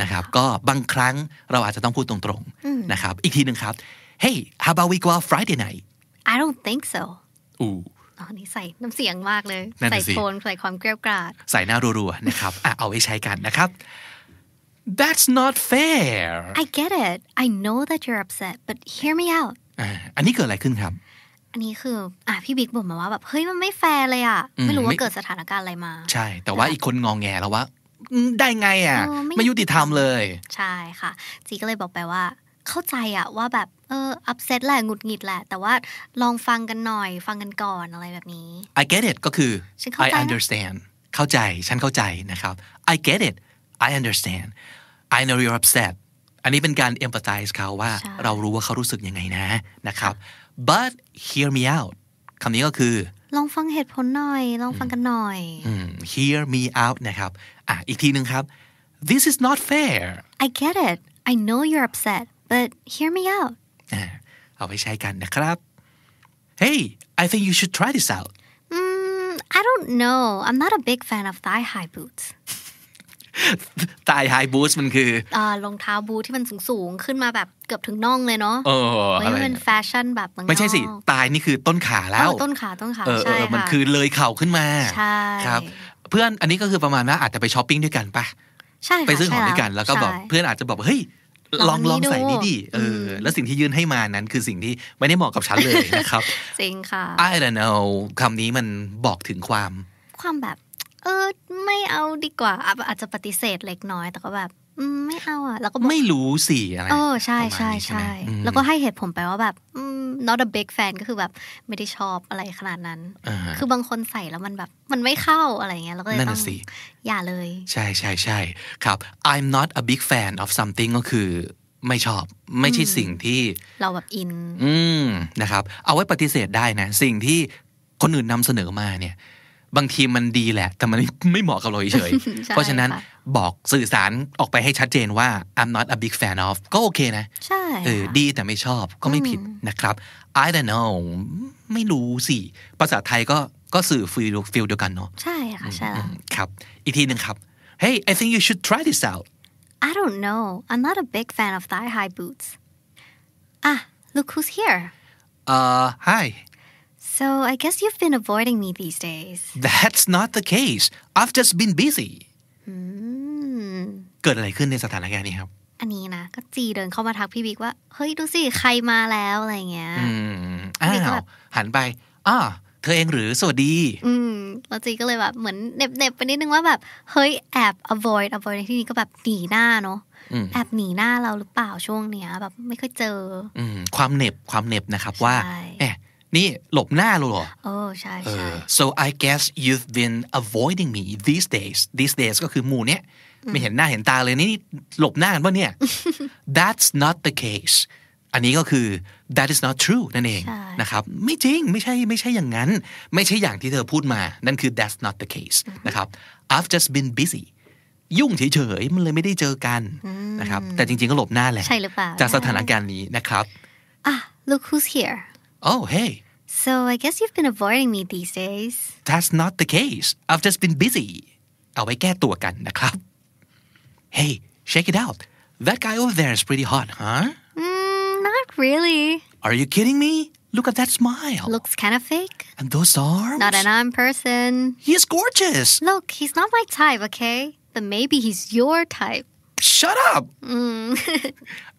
นะครับ ก็บางครั้งเราอาจจะต้องพูดตรงๆนะครับ อีกทีหนึ่งครับ Hey how about we go out Friday night I don't think so อู้อ๋อนี่ใส่น้ำเสียงมากเลยใส่โทนใส่ความเกลียวกราด ใส่หน้ารัวๆนะครับเอาไว้ใช้กันนะครับ That's not fair I get it I know that you're upset but hear me out อันนี้เกิดอะไรขึ้นครับ อันนี้คืออ่ะพี่บิ๊กบอกมาว่าแบบเฮ้ยมันไม่แฟร์เลยอ่ะไม่รู้ว่าเกิดสถานการณ์อะไรมา ใช่ แต่ว่าอีกคนงองแงแล้วว่าได้ไงอ่ะไม่ยุติธรรมเลย ใช่ค่ะจีก็เลยบอกไปว่า เข้าใจอ่ะว่าแบบเอออับเซตแหละหงุดหงิดแหละ แต่ว่าลองฟังกันหน่อยฟังกันก่อนอะไรแบบนี้ I get it ก็คือ I understand เข้าใจฉันเข้าใจนะครับ I get it I understand I know you're upset อันนี้เป็นการ empathize เขาว่าเรารู้ว่าเขารู้สึกยังไงนะนะครับ but hear me out คำนี้ก็คือลองฟังเหตุผลหน่อย ลองฟังกันหน่อย hear me out นะครับอ่ะอีกทีหนึ่งครับ this is not fair I get it I know you're upset but hear me out เอาไปใช้กันนะครับ hey I think you should try this out mm, I don't know I'm not a big fan of thigh high boots ตายไฮบูสมันคือรองเท้าบูทที่มันสูงๆขึ้นมาแบบเกือบถึงน่องเลยเนาะเออไม่เป็นแฟชั่นแบบไม่ใช่สิตายนี่คือต้นขาแล้วต้นขาต้นขาใช่มันคือเลยเข่าขึ้นมาใช่ครับ เพื่อนอันนี้ก็คือประมาณว่าอาจจะไปช้อปปิ้งด้วยกันปะใช่ไปซื้อของด้วยกันแล้วก็บอกเพื่อนอาจจะบอกเฮ้ยลองลองใส่นี่ดิเออ แล้วสิ่งที่ยื่นให้มานั้น คือสิ่งที่ไม่ได้เหมาะกับฉันเลยนะครับจริงค่ะ I don't know คำนี้มันบอกถึงความความแบบเออ ไม่เอาดีกว่าอาจจะปฏิเสธเล็กน้อยแต่ก็แบบไม่เอาอ่ะแล้วก็ไม่รู้สิ อะไรเออใช่ใช่ใช่แล้วก็ให้เหตุผลไปว่าแบบ not a big fan ก็คือแบบไม่ได้ชอบอะไรขนาดนั้น คือบางคนใส่แล้วมันแบบมันไม่เข้าอะไรเงี้ย แล้วก็เลยต้องอย่าเลย ใช่ใช่ใช่ครับ I'm not a big fan of something ก็คือ ไม่ชอบไม่ใช่สิ่งที่ เราแบบอิน อืม นะครับ เอาไว้ปฏิเสธได้นะ สิ่งที่คนอื่นนำเสนอมาเนี่ยบางทีมันดีแหละ แต่มันไม่เหมาะกับเราเฉยเพราะฉะนั้น บอกสื่อสารออกไปให้ชัดเจนว่า I'm not a big fan of ก็โอเคนะ ใช่เออ ดีแต่ไม่ชอบก็ไม่ผิดนะครับ I don't know ไม่รู้สิ ภาษาไทยก็ก็สื่อฟีลฟีลเดียวกันเนาะ ใช่ค่ะใช่ครับ อีกทีหนึ่งครับ Hey I think you should try this out I don't know I'm not a big fan of thigh high boots Ah look who's here Uh hi So I guess you've been avoiding me these days. That's not the case. I've just been busy. เกิดอะไรขึ้นในสถานการณ์นี้ครับ อันนี้นะก็จีเดินเข้ามาทักพี่บิ๊กว่าเฮ้ยดูสิใครมาแล้วอะไรเงี้ยอ้าวหันไปอ้าเธอเองหรือสวัสดีอืมแล้วจีก็เลยแบบเหมือนเน็บๆไปนิดนึงว่าแบบเฮ้ยแอบ avoid avoid ในที่นี้ก็แบบหนีหน้าเนาะแอบหนีหน้าเราหรือเปล่าช่วงเนี้ย แบบไม่ค่อยเจออืมความเน็บความเน็บนะครับว่าแอมนี่หลบหน้าเลยเหรอโอ้ใช่ใช่ so I guess you've been avoiding me these days these days ก็คือหมู่เนี้ยไม่เห็นหน้าเห็นตาเลยนี่หลบหน้ากันป่ะเนี่ย that's not the case อันนี้ก็คือ that is not true นั่นเองนะครับไม่จริงไม่ใช่ไม่ใช่อย่างนั้นไม่ใช่อย่างที่เธอพูดมานั่นคือ that's not the case นะครับ I've just been busy ยุ่งเฉยๆมันเลยไม่ได้เจอกันนะครับแต่จริงๆก็หลบหน้าแหละจากสถานการณ์นี้นะครับอ่ะ look who's here Oh, hey. So I guess you've been avoiding me these days. That's not the case. I've just been busy. เอาไว้แก้ตัวกันนะครับ Hey, check it out. That guy over there is pretty hot, huh? Mm, not really. Are you kidding me? Look at that smile. Looks kind of fake. And those arms? Not an arm person. He is gorgeous. Look, he's not my type, okay? But maybe he's your type. shut up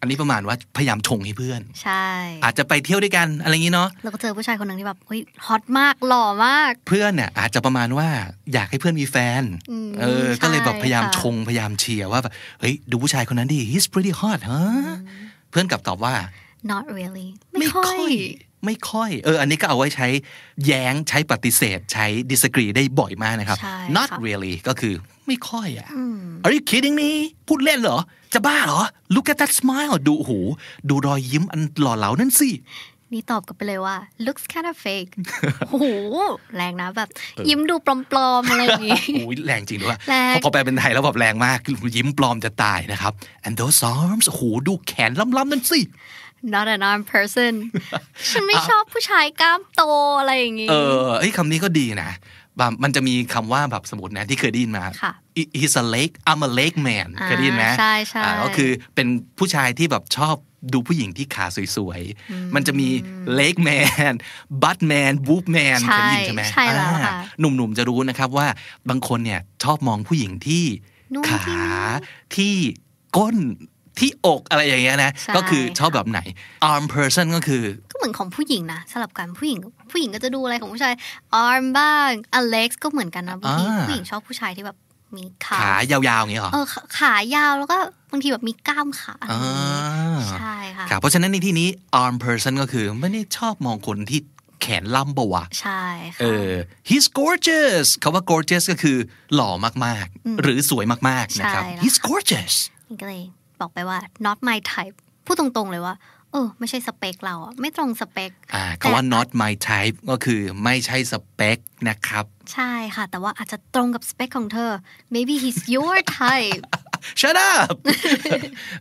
อันนี้ประมาณว่าพยายามชงให้เพื่อน ใช่ อาจจะไปเที่ยวด้วยกันอะไรอย่างนี้เนาะแล้วก็เจอผู้ชายคนหนึ่งที่แบบเฮ้ยฮอตมากหล่อมาก เพื่อนเนี่ยอาจจะประมาณว่าอยากให้เพื่อนมีแฟน เออ ก็เลยแบบพยายามชงพยายามเชียร์ว่าแบบเฮ้ย ดูผู้ชายคนนั้นดิ he's pretty hot ฮะเพื่อนกลับตอบว่า not really ไม่ค่อย ไม่ค่อย เอออันนี้ก็เอาไว้ใช้แย้งใช้ปฏิเสธใช้ disagree ได้บ่อยมากนะครับ not really ก็คือไม่ค่อยอ่ะ Are you kidding me พูดเล่นเหรอ จะบ้าเหรอ Look at that smile ดูหู ดูรอยยิ้มอันหล่อเหลานั่นสิ นี่ตอบกับไปเลยว่า looks kind of fake โอ้โหแรงนะแบบ ยิ้มดูปลอมๆอะไรอย่างงี้โอ้ยแรงจริงด้วยพอแปลเป็นไทยแล้วแบบแรงมากยิ้มปลอมจะตายนะครับ and those arms โอ้โหดูแขนล้ำๆนั่นสิ not an arm person ฉันไม่ชอบผู้ชายกล้ามโตอะไรอย่างงี้ เออไอ้คำนี้ก็ดีนะมันจะมีคำว่าแบบสมมตินะ ที่เคยได้ยินมา he's a lake I'm a lake man เคยได้ยินไหมใช่ใช่ก็คือเป็นผู้ชายที่แบบชอบดูผู้หญิงที่ขาสวยๆ มันจะมีเลกแมนบัตแมนบูฟแมนเคยได้ยินใช่ไหมใช่แล้วค่ะหนุ่มๆจะรู้นะครับว่าบางคนเนี่ยชอบมองผู้หญิงที่ขาที่ก้นที่อกอะไรอย่างเงี้ยนะก็คือชอบแบบไหน arm person ก็คือ ก็เหมือนของผู้หญิงนะสลับกันผู้หญิงผู้หญิงก็จะดูอะไรของผู้ชาย arm บ้าง Alex ก็เหมือนกันนะบางทีผู้หญิงชอบผู้ชายที่แบบมีขาขายาวๆอย่างเงี้ยหรอเออขายาวแล้วก็บางทีแบบมีกล้ามขาใช่ค่ะเพราะฉะนั้นในที่นี้ arm person ก็คือไม่ได้ชอบมองคนที่แขนล่ำปะวะใช่ค่ะเออ he's gorgeous คาว่า gorgeous ก็คือ หล่อมากๆ หรือสวยมากๆนะครับ he's gorgeous ก็เลยบอกไปว่า not my type พูดตรงๆเลยว่า เออ ไม่ใช่สเปคเราอ่ะไม่ตรงสเปคอ่าคำว่า not my type ก็คือไม่ใช่สเปคนะครับ ใช่ค่ะ แต่ว่าอาจจะตรงกับสเปคของเธอ maybe he's your type shut up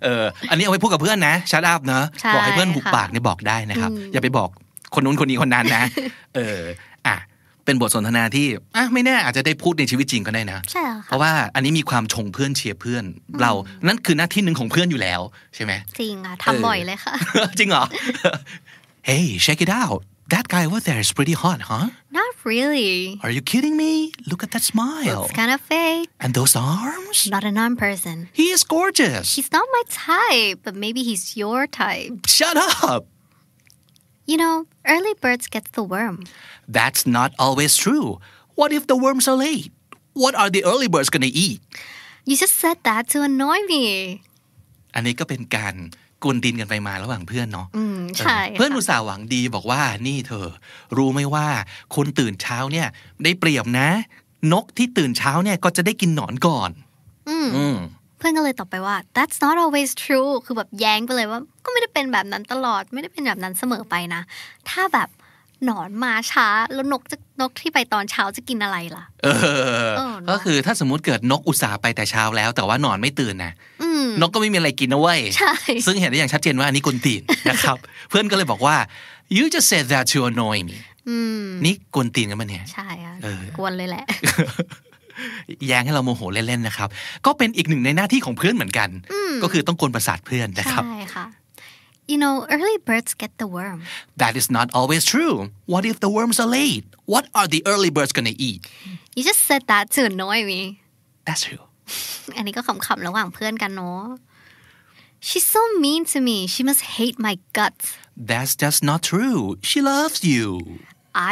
เอออันนี้เอาไปพูดกับเพื่อนนะ shut up เนอะบอกให้เพื่อนหุบปากเนี่ยบอกได้นะครับ อย่าไปบอกคนนู้นคนนี้คนนั้นนะ เอออ่ะเป็นบทสนทนาที่อ่ะไม่แน่อาจจะได้พูดในชีวิตจริงก็ได้นะใช่ค่ะเพราะว่าอันนี้มีความชงเพื่อนเชียร์เพื่อน เรานั่นคือหน้าที่หนึ่งของเพื่อนอยู่แล้วใช่ไหมจริงอ่ะทำบ่อยเลยค่ะจริงเหรอ Hey check it out that guy over there is pretty hot huh Not really Are you kidding me Look at that smile It's kind of fake And those arms Not a n arm person He is gorgeous He's not my type but maybe he's your type Shut up You know, early birds get the worm. That's not always true. What if the worms are late? What are the early birds gonna eat? You just said that to annoy me. อันนี้ก็เป็นการกวนดินกันไปมาระหว่างเพื่อนเนาะใช่ เพื่อนอุตส่าห์หวังดีบอกว่า นี่เธอ รู้ไหมว่าคนตื่นเช้าเนี่ย ได้เปรียบนะ นกที่ตื่นเช้าเนี่ยก็จะได้กินหนอนก่อน อืมพื่อนก็เลยตอบไปว่า that's not always true คือแบบแย้งไปเลยว่า ก็ไม่ได้เป็นแบบนั้นตลอดไม่ได้เป็นแบบนั้นเสมอไปนะ ถ้าแบบหนอนมาช้าแล้วนกจะนกที่ไปตอนเช้าจะกินอะไรล่ะก็คือถ้าสมมติเกิดนกอุตส่าห์ไปแต่เช้าแล้ว แต่ว่านอนไม่ตื่นนะนกก็ไม่มีอะไรกินนะเว้ยใช่ซึ่งเห็นได้อย่างชัดเจนว่า อันนี้กุนตีนนะครับ เพื่อนก็เลยบอกว่า you just said that to annoy me นี่กุนตีนกันมัเนี่ยใช่ค่ะกวนเลยแหละแย้งให้เราโมโหเล่นๆนะครับ ก็เป็นอีกหนึ่งในหน้าที่ของเพื่อนเหมือนกัน ก็คือต้องกวนประสาทเพื่อนนะครับใช่ค่ะ You know, early birds get the worm. That is not always true. What if the worms are late? What are the early birds gonna eat? You just said that to annoy me. That's true. อันนี้ก็ขำๆระหว่างเพื่อนกันเนาะ She's so mean to me. She must hate my guts. That's just not true. She loves you.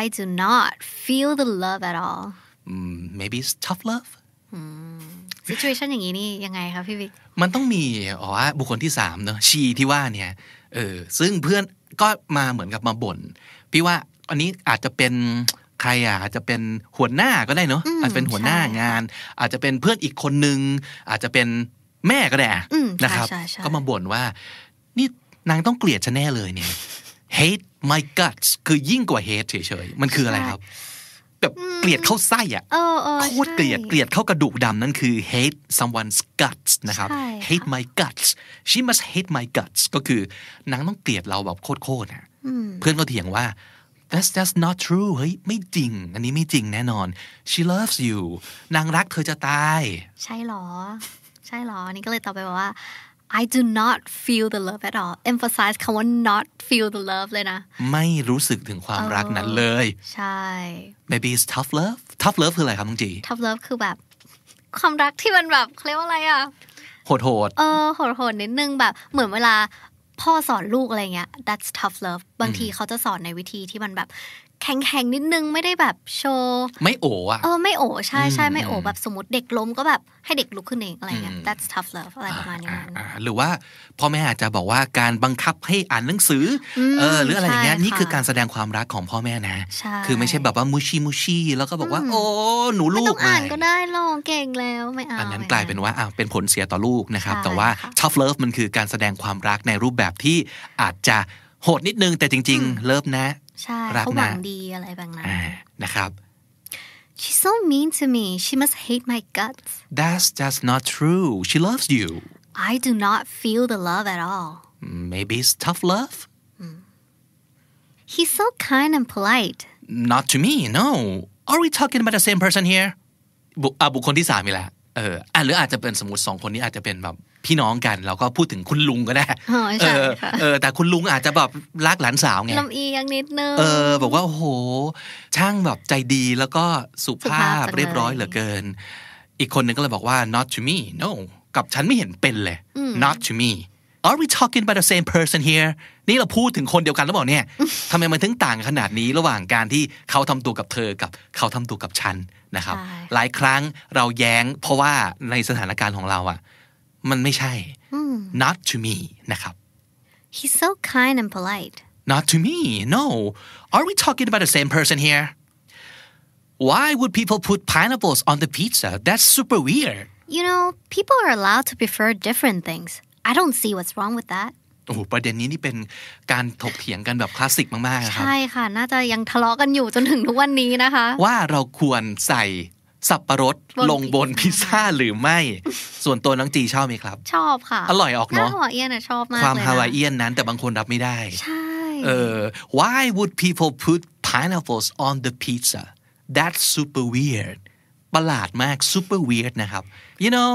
I do not feel the love at all. maybe it's tough love ซิ t ูเอชันอย่างนี้นี่ยังไงคะพี่วิกมันต้องมีอ๋อบุคคลที่สามเนอะชีที่ว่าเนี่ย เออ ซึ่งเพื่อนก็มาเหมือนกับมาบ่นพี่ว่าอันนี้อาจจะเป็นใครอ่ะอาจจะเป็นหัวหน้าก็ได้เนอะอาจจะเป็นหัวหน้างาน อาจจะเป็นเพื่อนอีกคนนึงอาจจะเป็นแม่ก็ได้นะครับ ก็มาบ่นว่า นี่นางต้องเกลียดฉันแน่เลยเนี่ย hate my guts คือยิ่งกว่า hate เฉยๆมันคืออะไรครับแบบเกลียดเข้าไส้อ่ะโคตรเกลียดเกลียดเข้ากระดูกดำนั่นคือ hate someone's guts นะครับ hate my guts she must hate my guts ก็คือนางต้องเกลียดเราแบบโคตรโคตรนะเพื่อนก็เถียงว่า that's just not true เฮ้ยไม่จริงอันนี้ไม่จริงแน่นอน she loves you นางรักเธอจะตายใช่หรอ ใช่หรอนี่ก็เลยตอบไปว่า I do not feel the love at all emphasize คำว่า not feel the love เลยนะไม่รู้สึกถึงความรักนั้นเลย ใช่ maybe it's tough love tough love คืออะไรครับมังจี tough love คือแบบความรักที่มันแบบเขาเรียกว่าอะไรอ่ะโหดโหดเออโหดโหดนิดนึงแบบเหมือนเวลาพ่อสอนลูกอะไรเงี้ย that's tough love บางทีเขาจะสอนในวิธีที่มันแบบแข็งๆ นิดนึงไม่ได้แบบโชว์ ไม่โออ่ะ เออ ไม่โอ ใช่ใช่ไม่โอ แบบสมมติเด็กล้มก็แบบให้เด็กลุกขึ้นเองอะไรเงี้ย that's tough love อะไรประมาณนี้หรือว่าพ่อแม่อาจจะบอกว่าการบังคับให้อ่านหนังสือ เออ หรืออะไรอย่างเงี้ยนี่คือการแสดงความรักของพ่อแม่นะ คือไม่ใช่แบบว่ามูช่มูช่แล้วก็บอกว่า โอ้หนูลูกไม่ต้องอ่านก็ได้ลองเก่งแล้วไม่เอาอันนั้นกลายเป็นว่าอ้าวเป็นผลเสียต่อลูกนะครับ แต่ว่า tough love มันคือการแสดงความรักในรูปแบบที่อาจจะโหดนิดนึงแต่จริง ๆเลิฟนะใช่เขาหวังดีอะไรบางนั้นนะครับ She's so mean to me. She must hate my guts. That's j u s t not true. She loves you. I do not feel the love at all. Maybe it's tough love. He's so kind and polite. Not to me, no. Are we talking about the same person here? บุคคลที่สามีกแล้วเอออ่ะหรืออาจจะเป็นสมมติสองคนนี้อาจจะเป็นแบบพี่น้องกัน เราก็พูดถึงคุณลุงก็ได้เออเออแต่คุณลุงอาจจะแบบรักหลานสาวไงลำเอียงนิดนึงเออบอกว่าโอ้โหช่างแบบใจดีแล้วก็สุภาพเรียบร้อยเหลือเกิน อีกคนนึงก็เลยบอกว่า not to me no กับฉันไม่เห็นเป็นเลย not to me are we talking about the same person here นี่เราพูดถึงคนเดียวกันแล้วบอกเนี่ยทำไมมันถึงต่างขนาดนี้ระหว่างการที่เขาทำตัวกับเธอกับเขาทำตัวกับฉันนะครับหลายครั้งเราแย้งเพราะว่าในสถานการณ์ของเราอ่ะมันไม่ใช่ not to me นะครับ he's so kind and polite not to me no are we talking about the same person here why would people put pineapples on the pizza that's super weird you know people are allowed to prefer different things I don't see what's wrong with that โอ้โหประเด็นนี้นี่เป็นการถกเถียงกันแบบคลาสสิกมากๆนะครับใช่ค่ะน่าจะยังทะเลาะกันอยู่จนถึงทุกวันนี้นะคะ ว่าเราควรใส่สับปะรดลงบนพิซซ่าหรือไม่ ส่วนตัวน้องจีชอบไหมครับ ชอบค่ะอร่อยออกเนาะฮาวายเอียนชอบมากความฮาวายเอียนนั้นแต่บางคนรับไม่ได้ใช่เออ why would people put pineapples on the pizza that's super weird ประหลาดมาก super weird นะครับ you know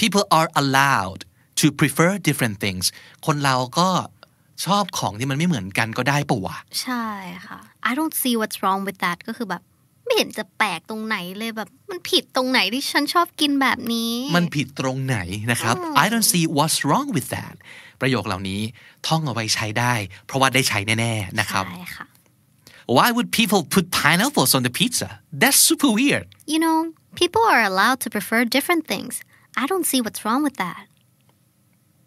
people are allowed to prefer different things คนเราก็ชอบของที่มันไม่เหมือนกันก็ได้ปะวะใช่ค่ะ I don't see what's wrong with that ก็คือแบบไม่เห็นจะแปลกตรงไหนเลยแบบมันผิดตรงไหนที่ฉันชอบกินแบบนี้ มันผิดตรงไหนนะครับ I don't see what's wrong with that ประโยคเหล่านี้ท่องเอาไว้ใช้ได้ เพราะว่าได้ใช้แน่ๆนะครับใช่ค่ะ Why would people put pineapples on the pizza? That's super weird. You know, people are allowed to prefer different things. I don't see what's wrong with that.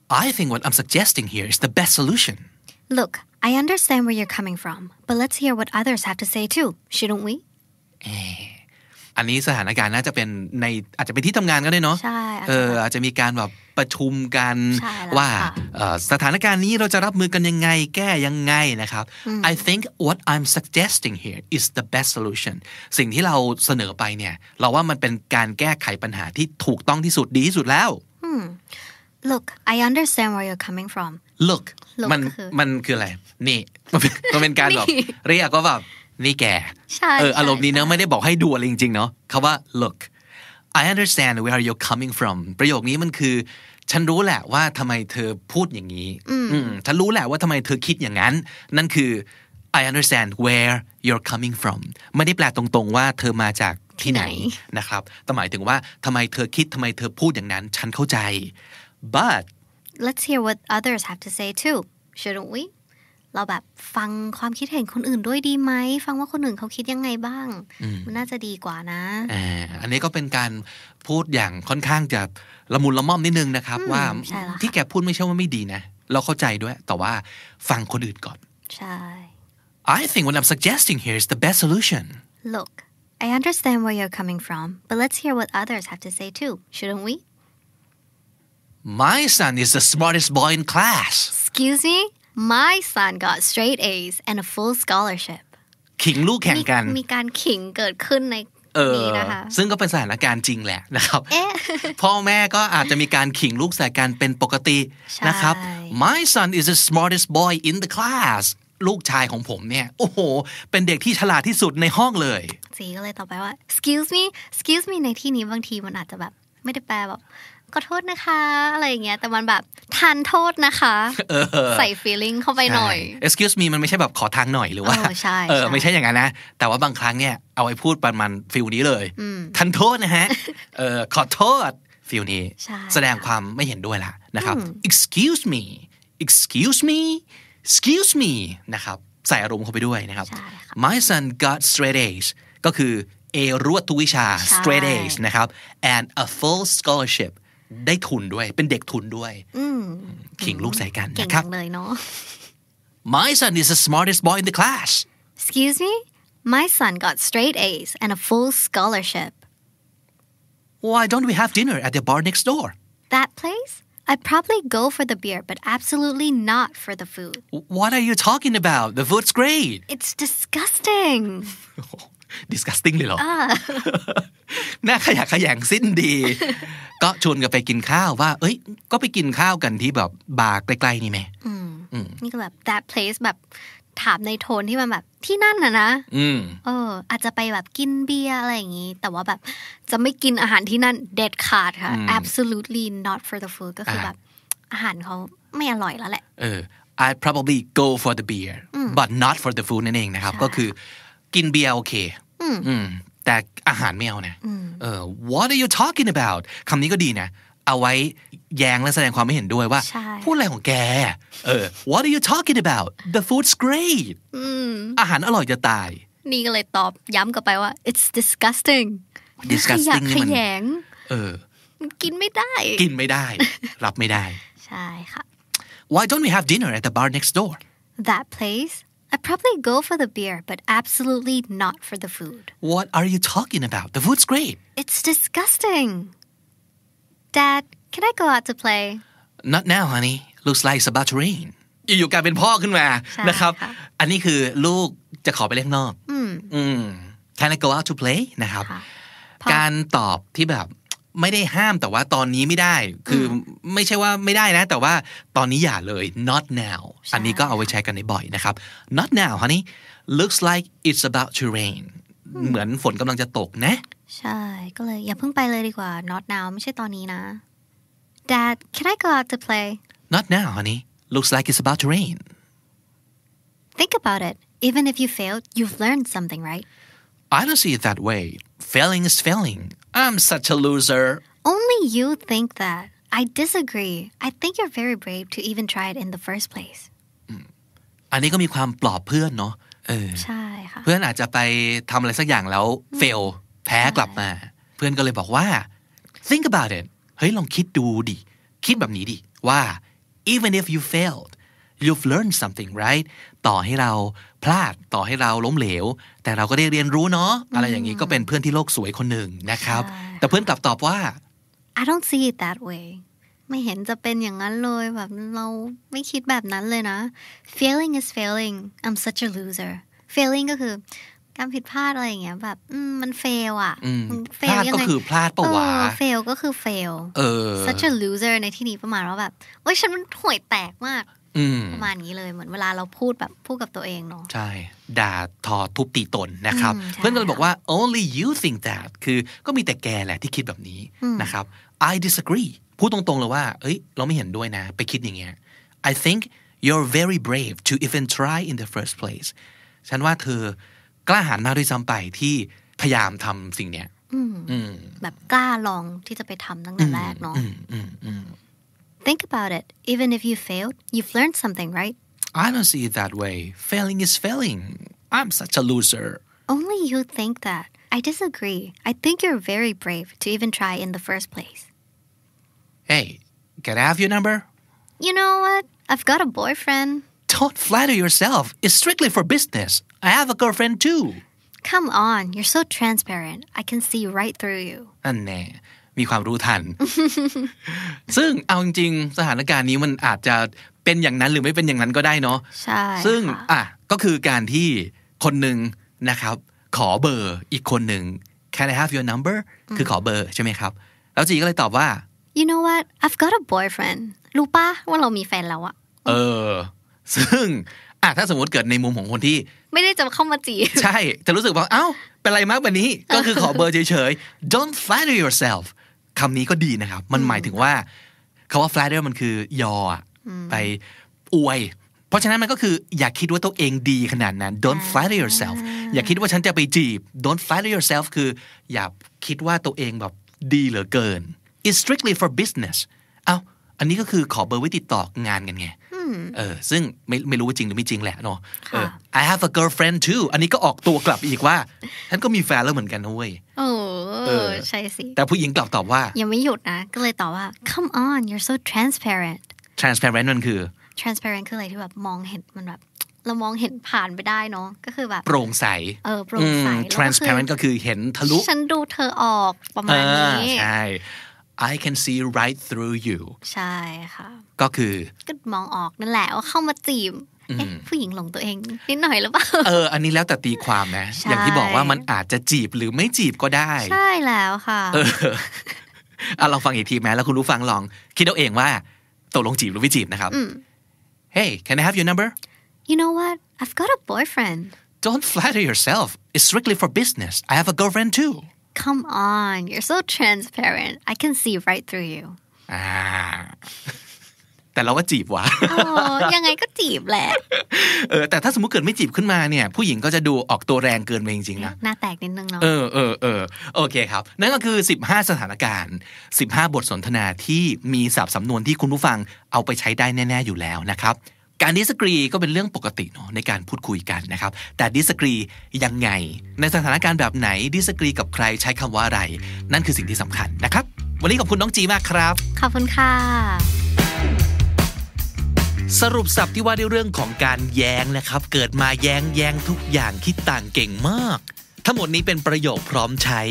I think what I'm suggesting here is the best solution. Look, I understand where you're coming from, but let's hear what others have to say too, shouldn't we? อันนี้สถานการณ์น่าจะเป็นในอาจจะเป็นที่ทำงานก็ได้เนาะ ใช่เออ อาจจะมีการแบบประชุมกันว่า สถานการณ์นี้เราจะรับมือกันยังไง แก้ยังไงนะครับ I think what I'm suggesting here is the best solution สิ่งที่เราเสนอไปเนี่ย เราว่ามันเป็นการแก้ไขปัญหาที่ถูกต้องที่สุดดีที่สุดแล้ว look I understand where you're coming from look มันมันคืออะไร นี่มันเป็นการแบบเรียกว่าแบบนี่แกเออ อารมณ์นี้เนอะไม่ได้บอกให้ดูอะไรจริงๆเนาะคาว่า look I understand where you're coming from ประโยคนี้มันคือ ฉันรู้แหละว่าทำไมเธอพูดอย่างนี้ฉันรู้แหละว่าทำไมเธอคิดอย่างนั้น นั่นคือ I understand where you're coming from ไม่ได้แปลตรงๆว่าเธอมาจากที่ไหนนะครับแต่หมายถึงว่าทำไมเธอคิดทำไมเธอพูดอย่างนั้น ฉันเข้าใจ but let's hear what others have to say too shouldn't we เราแบบฟังความคิดเห็นคนอื่นด้วยดีไหม ฟังว่าคนอื่นเขาคิดยังไงบ้าง มันน่าจะดีกว่านะ อันนี้ก็เป็นการพูดอย่างค่อนข้างจะละมุนละม่อมนิดนึงนะครับว่าที่แกพูดไม่ใช่ว่าไม่ดีนะ เราเข้าใจด้วยแต่ว่าฟังคนอื่นก่อนใช่ I think what I'm suggesting here is the best solution Look I understand where you're coming from but let's hear what others have to say too shouldn't we My son is the smartest boy in class. Excuse me? My son got straight A's and a full scholarship. ขิงลูกแข่งกัน มีการขิงเกิดขึ้นในเออซึ่งก็เป็นสถานการณ์จริงแหละนะครับพ่อแม่ก็อาจจะมีการขิงลูกใส่กันเป็นปกตินะครับ My son is the smartest boy in the class ลูกชายของผมเนี่ย โอ้โห เป็นเด็กที่ฉลาดที่สุดในห้องเลยสีก็เลยต่อไปว่า excuse me excuse me ในที่นี้บางทีมันอาจจะแบบไม่ได้แปลแบบขอโทษนะคะอะไรอย่างเงี้ยแต่มันแบบทานโทษนะคะใส่ feeling เข้าไปหน่อย excuse me มันไม่ใช่แบบขอทางหน่อยหรือว่าใช่ไม่ใช่อย่างนั้นนะ แต่ว่าบางครั้งเนี่ยเอาไว้พูดประมาณฟิลนี้เลยทันโทษนะฮะขอโทษฟิลนี้แสดงความไม่เห็นด้วยล่ะนะครับ excuse me excuse me excuse me นะครับใส่อารมณ์เข้าไปด้วยนะครับ my son got straight A's ก็คือเอรวดทุกวิชา straight A's นะครับ and a full scholarship ได้ทุนด้วยเป็นเด็กทุนด้วยขิงลูกใส่กันนะครับเลยเนาะ My son is the smartest boy in the class Excuse me My son got straight A's and a full scholarship Why don't we have dinner at the bar next door That place I'd probably go for the beer, but absolutely not for the food. What are you talking about? The food's great. It's disgusting. disgusting เลยเหรอหน้าขยะขยงสิ้นดี ก็ชวนกันไปกินข้าวว่า เอ้ย ก็ไปกินข้าวกันที่แบบบาร์ใกล้ๆนี่ไหมนี่ก็แบบ that place แบบถามในโทนที่มันแบบที่นั่นน่ะนะ อืม เออ อาจจะไปแบบกินเบียร์อะไรอย่างนี้ แต่ว่าแบบจะไม่กินอาหารที่นั่นเด็ดขาดค่ะ absolutely not for the food ก็คือแบบอาหารเขาไม่อร่อยแล้วแหละ เออ I probably go for the beer but not for the food นั่นเองนะครับ ก็คือกินเบียร์โอเคแต่อาหารไม่เอานยเออ what are you talking about คำนี้ก็ดีนะ เอาไว้แย้งและแสดงความไม่เห็นด้วยว่า พูดอะไรของแกเออ what are you talking about the food's great อาหารอร่อยจะตาย นี่ก็เลยตอบย้ำกลับไปว่า it's disgusting disgusting ขี่ขแยง เออกินไม่ได้ กินไม่ได้รับไม่ได้ ใช่ค่ะ why don't we have dinner at the bar next door that place I'd probably go for the beer, but absolutely not for the food. What are you talking about? The food's great. It's disgusting. Dad, can I go out to play? Not now, honey. Looks like it's about to rain. อยู่ๆกลายเป็นพ่อขึ้นมานะครับ อันนี้คือลูกจะขอไปเล่นนอก อืม Can I go out to play นะครับ การตอบที่แบบไม่ได้ห้ามแต่ว่าตอนนี้ไม่ได้ คือไม่ใช่ว่าไม่ได้นะ แต่ว่าตอนนี้อย่าเลย not now อันนี้ก็เอาไว้ใช้กันในบ่อยนะครับ not now honey looks like it's about to rain เหมือนฝนกำลังจะตกนะ ใช่ ก็เลยอย่าเพิ่งไปเลยดีกว่า not now ไม่ใช่ตอนนี้นะ Dad can I go out to play not now honey looks like it's about to rain think about it even if you failed you've learned something right I don't see it that way failing is failing I'm such a loser. Only you think that. I disagree. I think you're very brave to even try it in the first place. อันนี้ก็มีความปลอบเพื่อนเนาะใช่ค่ะ เพื่อนอาจจะไปทำอะไรสักอย่างแล้ว เฟลแพ้กลับมา เพื่อนก็เลยบอกว่า think about it เฮ้ยลองคิดดูดิ คิดแบบนี้ดิว่า even if you failed you've learned something right ต่อให้เราพลาดต่อให้เราล้มเหลว แต่เราก็ได้เรียนรู้เนาะอะไรอย่างนี้ก็เป็นเพื่อนที่โลกสวยคนหนึ่งนะครับ แต่เพื่อนกลับตอบว่า I don't see it that way ไม่เห็นจะเป็นอย่างนั้นเลยแบบ เราไม่คิดแบบนั้นเลยนะ failing is failing I'm such a loser failing ก็คือการผิดพลาดอะไรอย่างเงี้ยแบบมันเฟลอ่ะเฟลยังไงก็คือพลาดปะวะเฟลก็คือเฟล such a loser ในที่นี้ประมาณว่าแบบโอ้ยฉันมันห่วยแตกมากประมาณนี้เลยเหมือนเวลาเราพูดแบบพูดกับตัวเองเนาะใช่ ด่าทอทุบตีตนนะครับ เพื่อนก็เลยบอกว่า only you think that คือก็มีแต่แกแหละที่คิดแบบนี้นะครับ I disagree พูดตรงๆ เลยว่า เอ้ย เราไม่เห็นด้วยนะ ไปคิดอย่างเงี้ย I think you're very brave to even try in the first place ฉันว่าเธอกล้าหาญมากด้วยซ้ำไปที่พยายามทำสิ่งเนี้ยแบบกล้าลองที่จะไปทำตั้งแต่แรกเนาะ Think about it. Even if you failed, you've learned something, right? I don't see it that way. Failing is failing. I'm such a loser. Only you think that. I disagree. I think you're very brave to even try in the first place. Hey, can I have your number? You know what? I've got a boyfriend. Don't flatter yourself. It's strictly for business. I have a girlfriend too. Come on, you're so transparent. I can see right through you. อันแน่ ah, มีความรู้ทัน ซึ่งเอาจริงๆสถานการณ์นี้มันอาจจะเป็นอย่างนั้นหรือไม่เป็นอย่างนั้นก็ได้เนาะ ใช่ ซึ่งอ่ะก็คือการที่คนหนึ่งนะครับ ขอเบอร์อีกคนหนึ่ง Can I have your number คือขอเบอร์ ใช่ไหมครับ แล้วจีก็เลยตอบว่า You know what I've got a boyfriend รู้ปะว่าเรามีแฟนแล้วอะเออ ซึ่งอ่ะถ้าสมมติเกิดในมุมของคนที่ ไม่ได้จะเข้ามาจี ใช่ จะรู้สึกว่าเอ้าเป็นไรมากแบบนี้ก็คือขอเบอร์เฉยๆ Don't flatter yourself คำนี้ก็ดีนะครับ มันหมายถึงว่าคาว่า flatter มันคือยอไปอวย เพราะฉะนั้นมันก็คืออย่าคิดว่าตัวเองดีขนาดนั้น don't flatter yourself อย่าคิดว่าฉันจะไปจีบ don't flatter yourself คืออย่าคิดว่าตัวเองแบบดีเหลือเกิน it's strictly for business เอา้าอันนี้ก็คือขอเบอร์ไว้ติดต่องานกันไงเออ ซึ่งไม่ไม่รู้ว่าจริงหรือไม่จริงแหละเนาะ I have a girlfriend too อันนี้ก็ออกตัวกลับอีกว่าฉันก็มีแฟนแล้วเหมือนกันเว้ยโอ้ใช่สิแต่ผู้หญิงกลับตอบว่า ยังไม่หยุดนะ ก็เลยตอบว่า come on you're so transparent transparent มันคือ transparent คืออะไรที่แบบมองเห็นมันแบบเรามองเห็นผ่านไปได้เนาะก็คือแบบ โปร่งใส เออ โปร่งใส transparent ก็คือเห็นทะลุ ฉันดูเธอออกประมาณนี้ใช่ I can see right through you ใช่ค่ะ ก็คือก็มองออกนั่นแหละว่าเข้ามาจีบ ผู้หญิงหลงตัวเองนิดหน่อยหรือเปล่าเอออันนี้แล้วแต่ตีความนะ อย่างที่บอกว่ามันอาจจะจีบหรือไม่จีบก็ได้ ใช่แล้วค่ะเออเาลองฟังอีกทีไหมแล้วคุณรู้ฟังลอง คิดเอาเองว่าตกลงจีบหรือไม่จีบนะครับ Hey can I have your number You know what I've got a boyfriend Don't flatter yourself It's strictly for business I have a girlfriend too Come on, you're so transparent. I can see right through you. แต่เราก็จีบวะยังไงก็จีบแหละเออแต่ถ้าสมมติเกิดไม่จีบขึ้นมาเนี่ย ผู้หญิงก็จะดูออกตัวแรงเกินไปจริงๆนะหน้าแตกนิดนึงเนาะเออเออเออโอเคครับนั่นก็คือ15สถานการณ์15บทสนทนาที่มีสับทสำนวนที่คุณผู้ฟังเอาไปใช้ได้แน่ ๆอยู่แล้วนะครับการดิสกรีก็เป็นเรื่องปกติเนาะในการพูดคุยกันนะครับ แต่ดิสกรียังไง ในสถานการณ์แบบไหนดิสกรีกับใครใช้คำว่าอะไร นั่นคือสิ่งที่สำคัญนะครับ วันนี้ขอบคุณน้องจีมากครับ ขอบคุณค่ะ สรุปสับที่ว่าในเรื่องของการแย้งนะครับ เกิดมาแย้งแย้งทุกอย่างคิดต่างเก่งมาก ทั้งหมดนี้เป็นประโยคพร้อมใช้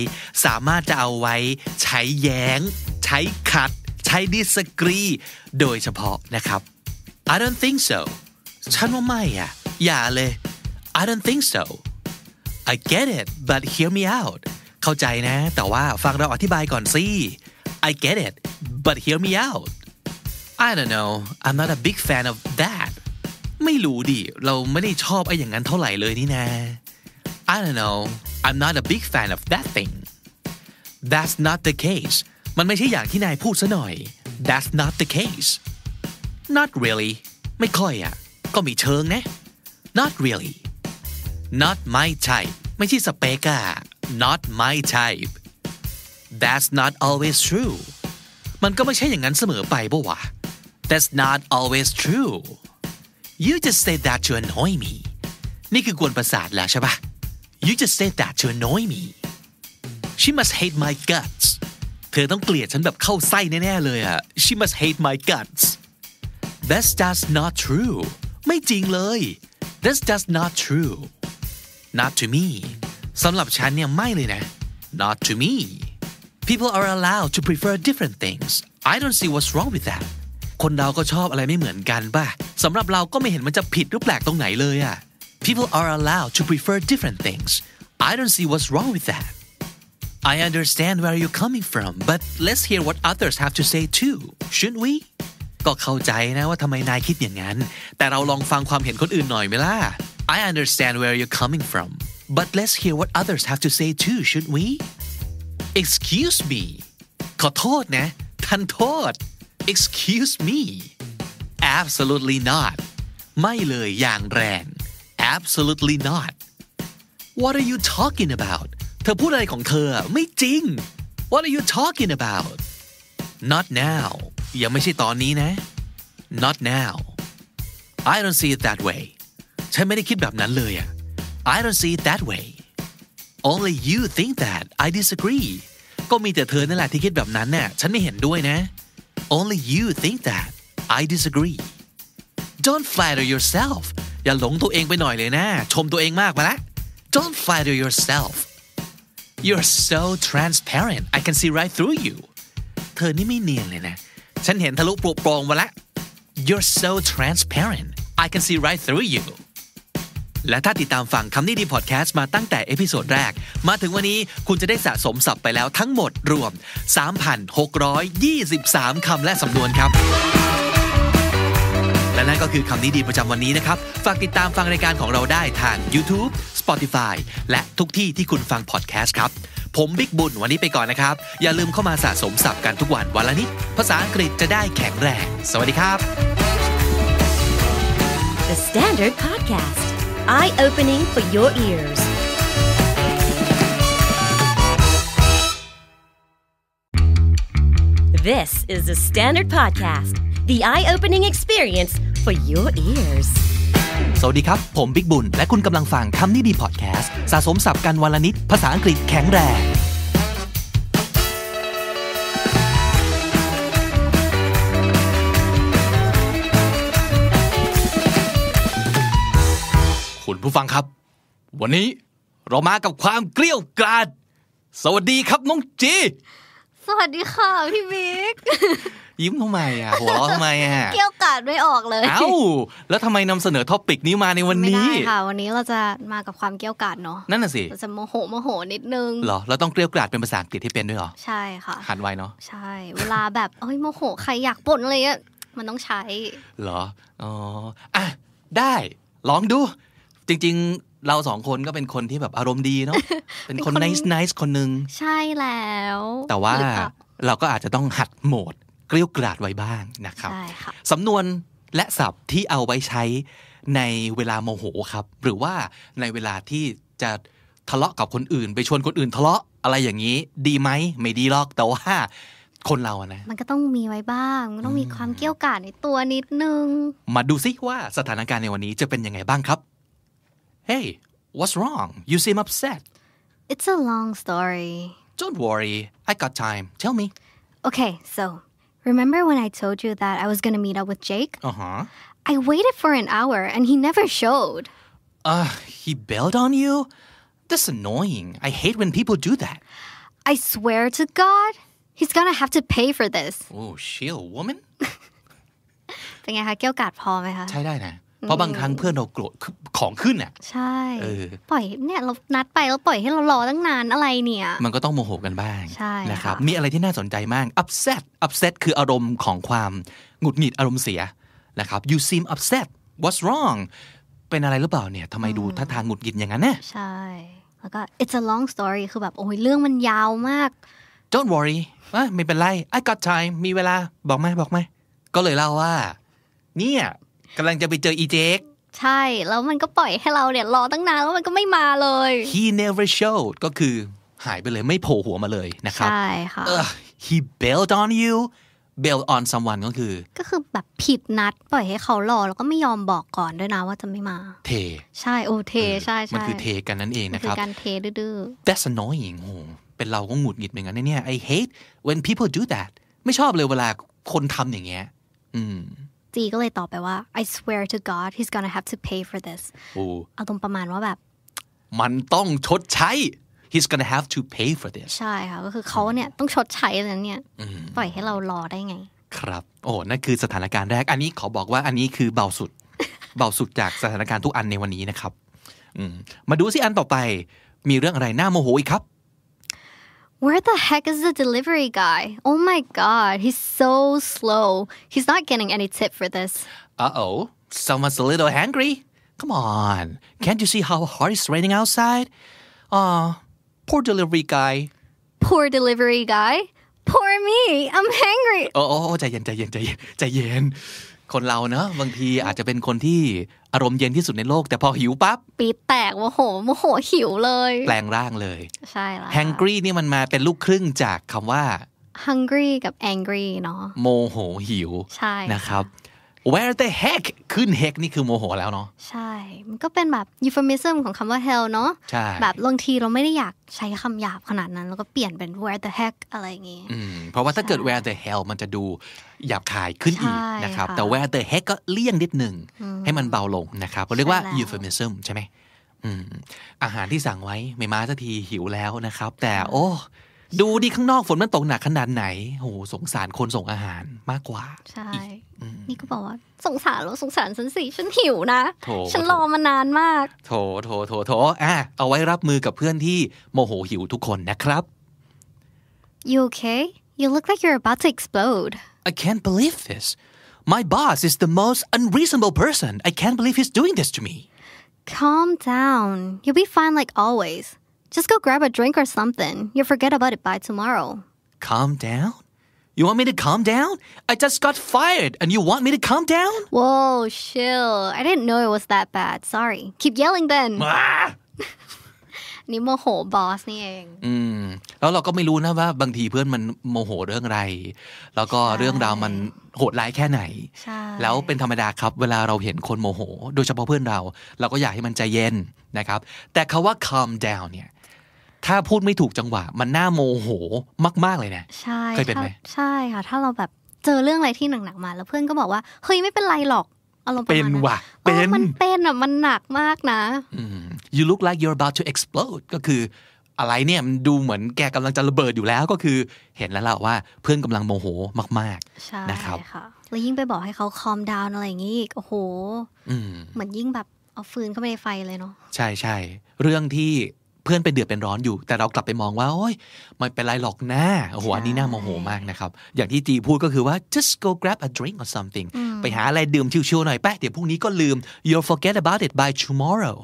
สามารถจะเอาไว้ ใช้แย้ง ใช้ขัด ใช้ดิสกรีโดยเฉพาะนะครับ I don't think so ฉันว่าไม่อะอย่าเลย I don't think so I get it but hear me out เข้าใจนะ แต่ว่าฟังเราอธิบายก่อนสิ I get it but hear me out I don't know I'm not a big fan of that ไม่รู้ดิเราไม่ได้ชอบไอ้อย่างนั้นเท่าไหร่เลยนี่นะ I don't know I'm not a big fan of that thing That's not the case มันไม่ใช่อย่างที่นายพูดซะหน่อย That's not the case not really ไม่ค่อยอ่ะ ก็มีเชิงนะ not really not my type ไม่ใช่สเปกอะ not my type that's not always true มันก็ไม่ใช่อย่างนั้นเสมอไปบ่วะ that's not always true you just said that to annoy me นี่คือกวนประสาทแล้วใช่ปะ you just said that to annoy me she must hate my guts เธอต้องเกลียดฉันแบบเข้าไส้แน่ๆเลยอะ she must hate my guts That's just not true ไม่จริงเลย That's just not true Not to me สำหรับฉันเนี่ยไม่เลยนะ Not to me People are allowed to prefer different things I don't see what's wrong with that คนเราก็ชอบอะไรไม่เหมือนกันป่ะ สำหรับเราก็ไม่เห็นมันจะผิดหรือแปลกตรงไหนเลยอะ People are allowed to prefer different things I don't see what's wrong with that I understand where you're coming from but let's hear what others have to say too shouldn't we ก็เข้าใจนะว่าทำไมนายคิดอย่างนั้น แต่เราลองฟังความเห็นคนอื่นหน่อยไหมล่ะ I understand where you're coming from but let's hear what others have to say too should we excuse me ขอโทษนะท่านโทษ excuse me absolutely not ไม่เลยอย่างแรง absolutely not what are you talking about เธอพูดอะไรของเธอไม่จริง what are you talking about not now ยังไม่ใช่ตอนนี้นะ not now I don't see it that way ฉันไม่ได้คิดแบบนั้นเลยอะ I don't see it that way only you think that I disagree ก็มีแต่เธอนั่นแหละที่คิดแบบนั้นน่ฉันไม่เห็นด้วยนะ only you think that I disagree don't flatter yourself อย่าหลงตัวเองไปหน่อยเลยนะ ชมตัวเองมากไปละ don't flatter yourself you're so transparent I can see right through you เธอนี่ไม่เนียนเลยนะฉันเห็นทะลุปลุกโปรงมาแล้ว you're so transparent I can see right through you และถ้าติดตามฟังคำนี้ดีพอดแคสต์มาตั้งแต่เอพิโซดแรกมาถึงวันนี้คุณจะได้สะสมศัพท์ไปแล้วทั้งหมดรวม 3,623คำและสำนวนครับ และนั่นก็คือคำนี้ดีประจำวันนี้นะครับ ฝากติดตามฟังรายการของเราได้ทาง YouTube Spotify และทุกที่ที่คุณฟังพอดแคสต์ครับผมบิ๊กบุญวันนี้ไปก่อนนะครับอย่าลืมเข้ามาสะสมศัพท์กันทุกวันวันละนิดภาษาอังกฤษจะได้แข็งแรงสวัสดีครับ The Standard Podcast Eye Opening for Your Ears This is the Standard Podcast, the eye opening experience for your ears. สวัสดีครับ ผมบิ๊กบุญ และคุณกำลังฟังคำนี้ดีพอดแคสต์สะสมสับกันวลนิดภาษาอังกฤษแข็งแรงคุณผู้ฟังครับ วันนี้เรามากับความเกลี้ยวกล่อมสวัสดีครับ น้องจี สวัสดีค่ะ พี่บิ๊กยิ้มทำไมอ่ะหัวเราะทำไมอ่ะเกี่ยวกาดไม่ออกเลยเอ้าแล้วทำไมนำเสนอท็อปิกนี้มาในวันนี้ได้ค่ะวันนี้เราจะมากับความเกี่ยวกาดเนาะนั่นน่ะสิเราจะโมโหโมโหนิดนึงเหรอเราต้องเกลียวกาดเป็นภาษาอังกฤษที่เป็นด้วยเหรอใช่ค่ะหัดไวเนาะใช่เวลาแบบเฮ้ยโมโหใครอยากปนอะไรอ่ะมันต้องใช้เหรออ๋ออ่ะได้ลองดู จริงๆเราสองคนก็เป็นคนที่แบบอารมณ์ดีเนาะเป็นคนนิส e nice คนนึง ใช่แล้ว แต่ว่าเราก็อาจจะต้องหัดโหมดกลี้ยกล่อมไว้บ้างนะครับสำนวนและศัพท์ที่เอาไว้ใช้ในเวลาโมโหครับ หรือว่าในเวลาที่จะทะเลาะกับคนอื่น ไปชวนคนอื่นทะเลาะอะไรอย่างนี้ดีไหมไม่ดีหรอกแต่ว่าคนเราอะนะมันก็ต้องมีไว้บ้างมันต้องมีความเกี้ยวกาดในตัวนิดนึงมาดูซิว่าสถานการณ์ในวันนี้จะเป็นยังไงบ้างครับ Hey what's wrong you seem upset It's a long story Don't worry I got time tell me Okay so Remember when I told you that I was going to meet up with Jake? Uh huh. I waited for an hour and he never showed. Uh, he bailed on you? That's annoying. I hate when people do that. I swear to God, he's gonna have to pay for this. Oh, she a woman? ใช้ได้นะ เพราะบางครั้งเพื่อนเราโกรธของขึ้นี่ะ ใช่ปล่อยเนี่ยเรานัดไปแล้วปล่อยให้เรารอตั้งนานอะไรเนี่ย มันก็ต้องโมโหกันบ้างนะครับ มีอะไรที่น่าสนใจมาก upset upset คืออารมณ์ของความหงุดหงิด อารมณ์เสีย นะครับ you seem upset what's wrong เป็นอะไรหรือเปล่าเนี่ย ทำไมดูท่าทางหงุดหงิดอย่างนั้นเนี่ยใช่ แล้วก็ it's a long story คือแบบโอ้ยเรื่องมันยาวมาก don't worry ไม่เป็นไร I got time มีเวลา บอกไหมบอกไหม ก็เลยเล่าว่าเนี่ยกำลังจะไปเจออีเจกใช่แล้วมันก็ปล่อยให้เราเนี่ย รอตั้งนาน แล้วมันก็ไม่มาเลย he never showed ก็คือหายไปเลยไม่โผล่หัวมาเลยนะครับใช่ค่ะ he bailed on you bail on someone ก็คือ ก็คือแบบผิดนัด ปล่อยให้เขารอแล้วก็ไม่ยอมบอกก่อนด้วยนะว่าจะไม่มา เท ใช่โอ้เทใช่ใช่มันคือเทกันนั่นเองนะครับการเทดื้อ that's annoying โหเป็นเราก็หงุดหงิดเหมือนกันเนี่ย I hate when people do that ไม่ชอบเลยเวลาคนทำอย่างเงี้ยอืมจีก็เลยตอบไปว่า I swear to God he's gonna have to pay for this อารมณ์ประมาณว่าแบบ มันต้องชดใช้ he's gonna have to pay for this ใช่ค่ะก็คือเขาเนี่ยต้องชดใช้แล้วเนี่ยปล่อยให้เรารอได้ไง ครับโอ้นั่นคือสถานการณ์แรกอันนี้ขอบอกว่าอันนี้คือเบาสุด เบาสุดจากสถานการณ์ทุกอันในวันนี้นะครับมาดูสิอันต่อไปมีเรื่องอะไรน่าโมโหอีกครับ Where the heck is the delivery guy? Oh my god, he's so slow. He's not getting any tip for this. Uh oh, someone's a little angry. Come on, can't you see how hard it's raining outside? Ah, uh, poor delivery guy. Poor delivery guy? Poor me, I'm hangry. Oh, oh, oh, ใจเย็นใจเย็นใจเย็นใจเย็นคนเราเนอะบางทีอาจจะเป็นคนที่อารมณ์เย็นที่สุดในโลก แต่พอหิวปั๊บ ปีแตกโมโห โมโหหิวเลย แปลงร่างเลยใช่แล้ว hungry นี่มันมาเป็นลูกครึ่งจากคำว่า hungry กับ angry เนาะโมโหหิว ใช่นะครับ where the heck ขึ้น heck นี่คือโมโหแล้วเนาะใช่ มันก็เป็นแบบ euphemism ของคำว่า hell เนาะใช่แบบบางทีเราไม่ได้อยากใช้คำหยาบขนาดนั้น แล้วก็เปลี่ยนเป็น where the heck อะไรอย่างงี้เพราะว่าถ้าเกิด where the hell มันจะดูหยาบคายขึ้นอีกนะครับ แต่ where the heck ก็เลี่ยงนิดหนึ่ง ให้มันเบาลงนะครับเราเรียกว่า euphemism ใช่ไหมอาหารที่สั่งไว้ไม่มาสักทีหิวแล้วนะครับ แต่โอ้ดูดิข้างนอกฝนมันตกหนักขนาดไหน โห สงสารคนส่งอาหารมากกว่า ใช่นี่ก็บอกว่าสงสารแล้วสงสารฉันสิ ฉันหิวนะฉันรอมานานมากโถโถโถโถอ่ะ เอาไว้รับมือกับเพื่อนที่โมโหหิวทุกคนนะครับ You okay? You look like you're about to explode. I can't believe this. My boss is the most unreasonable person. I can't believe he's doing this to me. Calm down. You'll be fine like always. Just go grab a drink or something. You'll forget about it by tomorrow. Calm down? You want me to calm down? I just got fired and you want me to calm down? Whoa, chill. I didn't know it was that bad. Sorry. Keep yelling then. นี่โมโหบอสนี่เองอืมแล้วเราก็ไม่รู้นะว่า บางทีเพื่อนมันโมโหเรื่องอะไร แล้วก็เรื่องราวมันโหดร้ายแค่ไหนแล้วเป็นธรรมดาครับเวลาเราเห็นคนโมโห โดยเฉพาะเพื่อนเราเราก็อยากให้มันใจเย็นนะครับ แต่คาว่า calm down เนี่ยถ้าพูดไม่ถูกจังหวะ มันน่าโมโหมาก ๆ เลยนะ ใช่เคยเป็นไหมใช่ค่ะ ถ้าเราแบบเจอเรื่องอะไรที่หนัก ๆ มา แล้วเพื่อนก็บอกว่า เฮ้ย ไม่เป็นไรหรอกอารมณ์เป็นว่ะ เป็น มันเป็นอ่ะมันหนักมากนะ you look like you're about to explode ก็คืออะไรเนี่ยมันดูเหมือนแกกำลังจะระเบิดอยู่แล้วก็คือเห็นแล้วล่ะว่า เพื่อนกำลังโมโหมากๆนะครับค่ะแล้วยิ่งไปบอกให้เขาคอมดาวน์อะไรอย่างนี้อโอ้โหเหมือนยิ่งแบบเอาฟืนเข้าไปในไฟเลยเนาะใช่ใช่เรื่องที่เพื่อนเป็นเดือดเป็นร้อนอยู่ แต่เรากลับไปมองว่าโอ้ยมันเป็นไรหรอกนะโอ้โหอันนี้น่าโมโหมากนะครับ อย่างที่จีพูดก็คือว่า just go grab a drink or something ไปหาอะไรดื่มชิวๆหน่อยแป๊ะเดี๋ยวพรุ่งนี้ก็ลืม you'll forget about it by tomorrow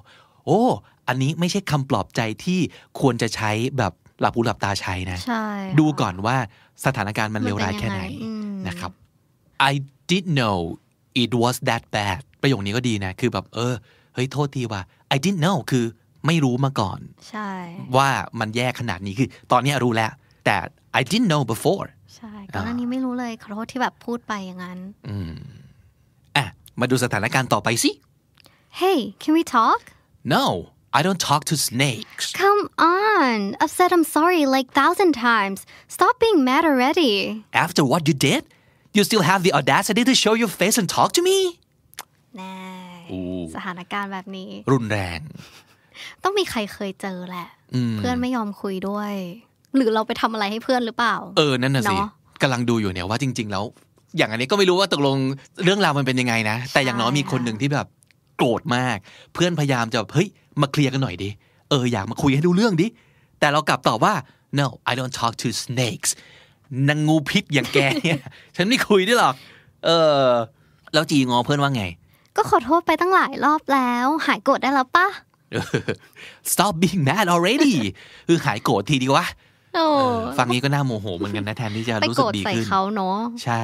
โอ้อันนี้ไม่ใช่คำปลอบใจที่ควรจะใช้แบบหลับหูหลับตาใช้นะใช่ดูก่อนว่าสถานการณ์มันเลวร้ายแค่ไหนนะครับ I did know it was that bad ประโยคนี้ก็ดีนะคือแบบเออเฮ้ยโทษทีว่า I didn't know คือไม่รู้มาก่อน ใช่ ว่ามันแย่ขนาดนี้คือ ตอนนี้รู้แล้ว แต่ I didn't know before ใช่ก่อนหน้านี้ไม่รู้เลย ขอโทษที่แบบพูดไปอย่างนั้นอืมอ่ะมาดูสถานการณ์ต่อไปสิ Hey can we talk No I don't talk to snakes Come on I've said I'm sorry like thousand times Stop being mad already After what you did you still have the audacity to show your face and talk to me แน่สถานการณ์แบบนี้ รุนแรงต้องมีใครเคยเจอแหละเพื่อนไม่ยอมคุยด้วย หรือเราไปทำอะไรให้เพื่อนหรือเปล่า เออนั่นน่ะสิกำลังดูอยู่เนี่ยว่าจริงๆ แล้ว อย่างอันนี้ก็ไม่รู้ว่าตกลงเรื่องราวมันเป็นยังไงนะแต่อย่างน้อยมีคนหนึ่งที่แบบโกรธมาก เพื่อนพยายามจะเฮ้ยมาเคลียร์กันหน่อยดิเอออยากมาคุยให้ดูเรื่องดิแต่เรากลับตอบว่า no I don't talk to snakes นางงูพิษอย่างแกเนี่ย ฉันไม่คุยด้วยหรอกเออ แล้วจีงอเพื่อนว่าไง ก็ขอโทษไปตั้งหลายรอบแล้ว หายโกรธได้แล้วปะ stop being mad already คือหายโกรธทีดีวะฟังนี้ก็น่าโมโหเหมือนกันนะแทนที่จะรู้สึกดีขึ้นเขาเนาะ ใช่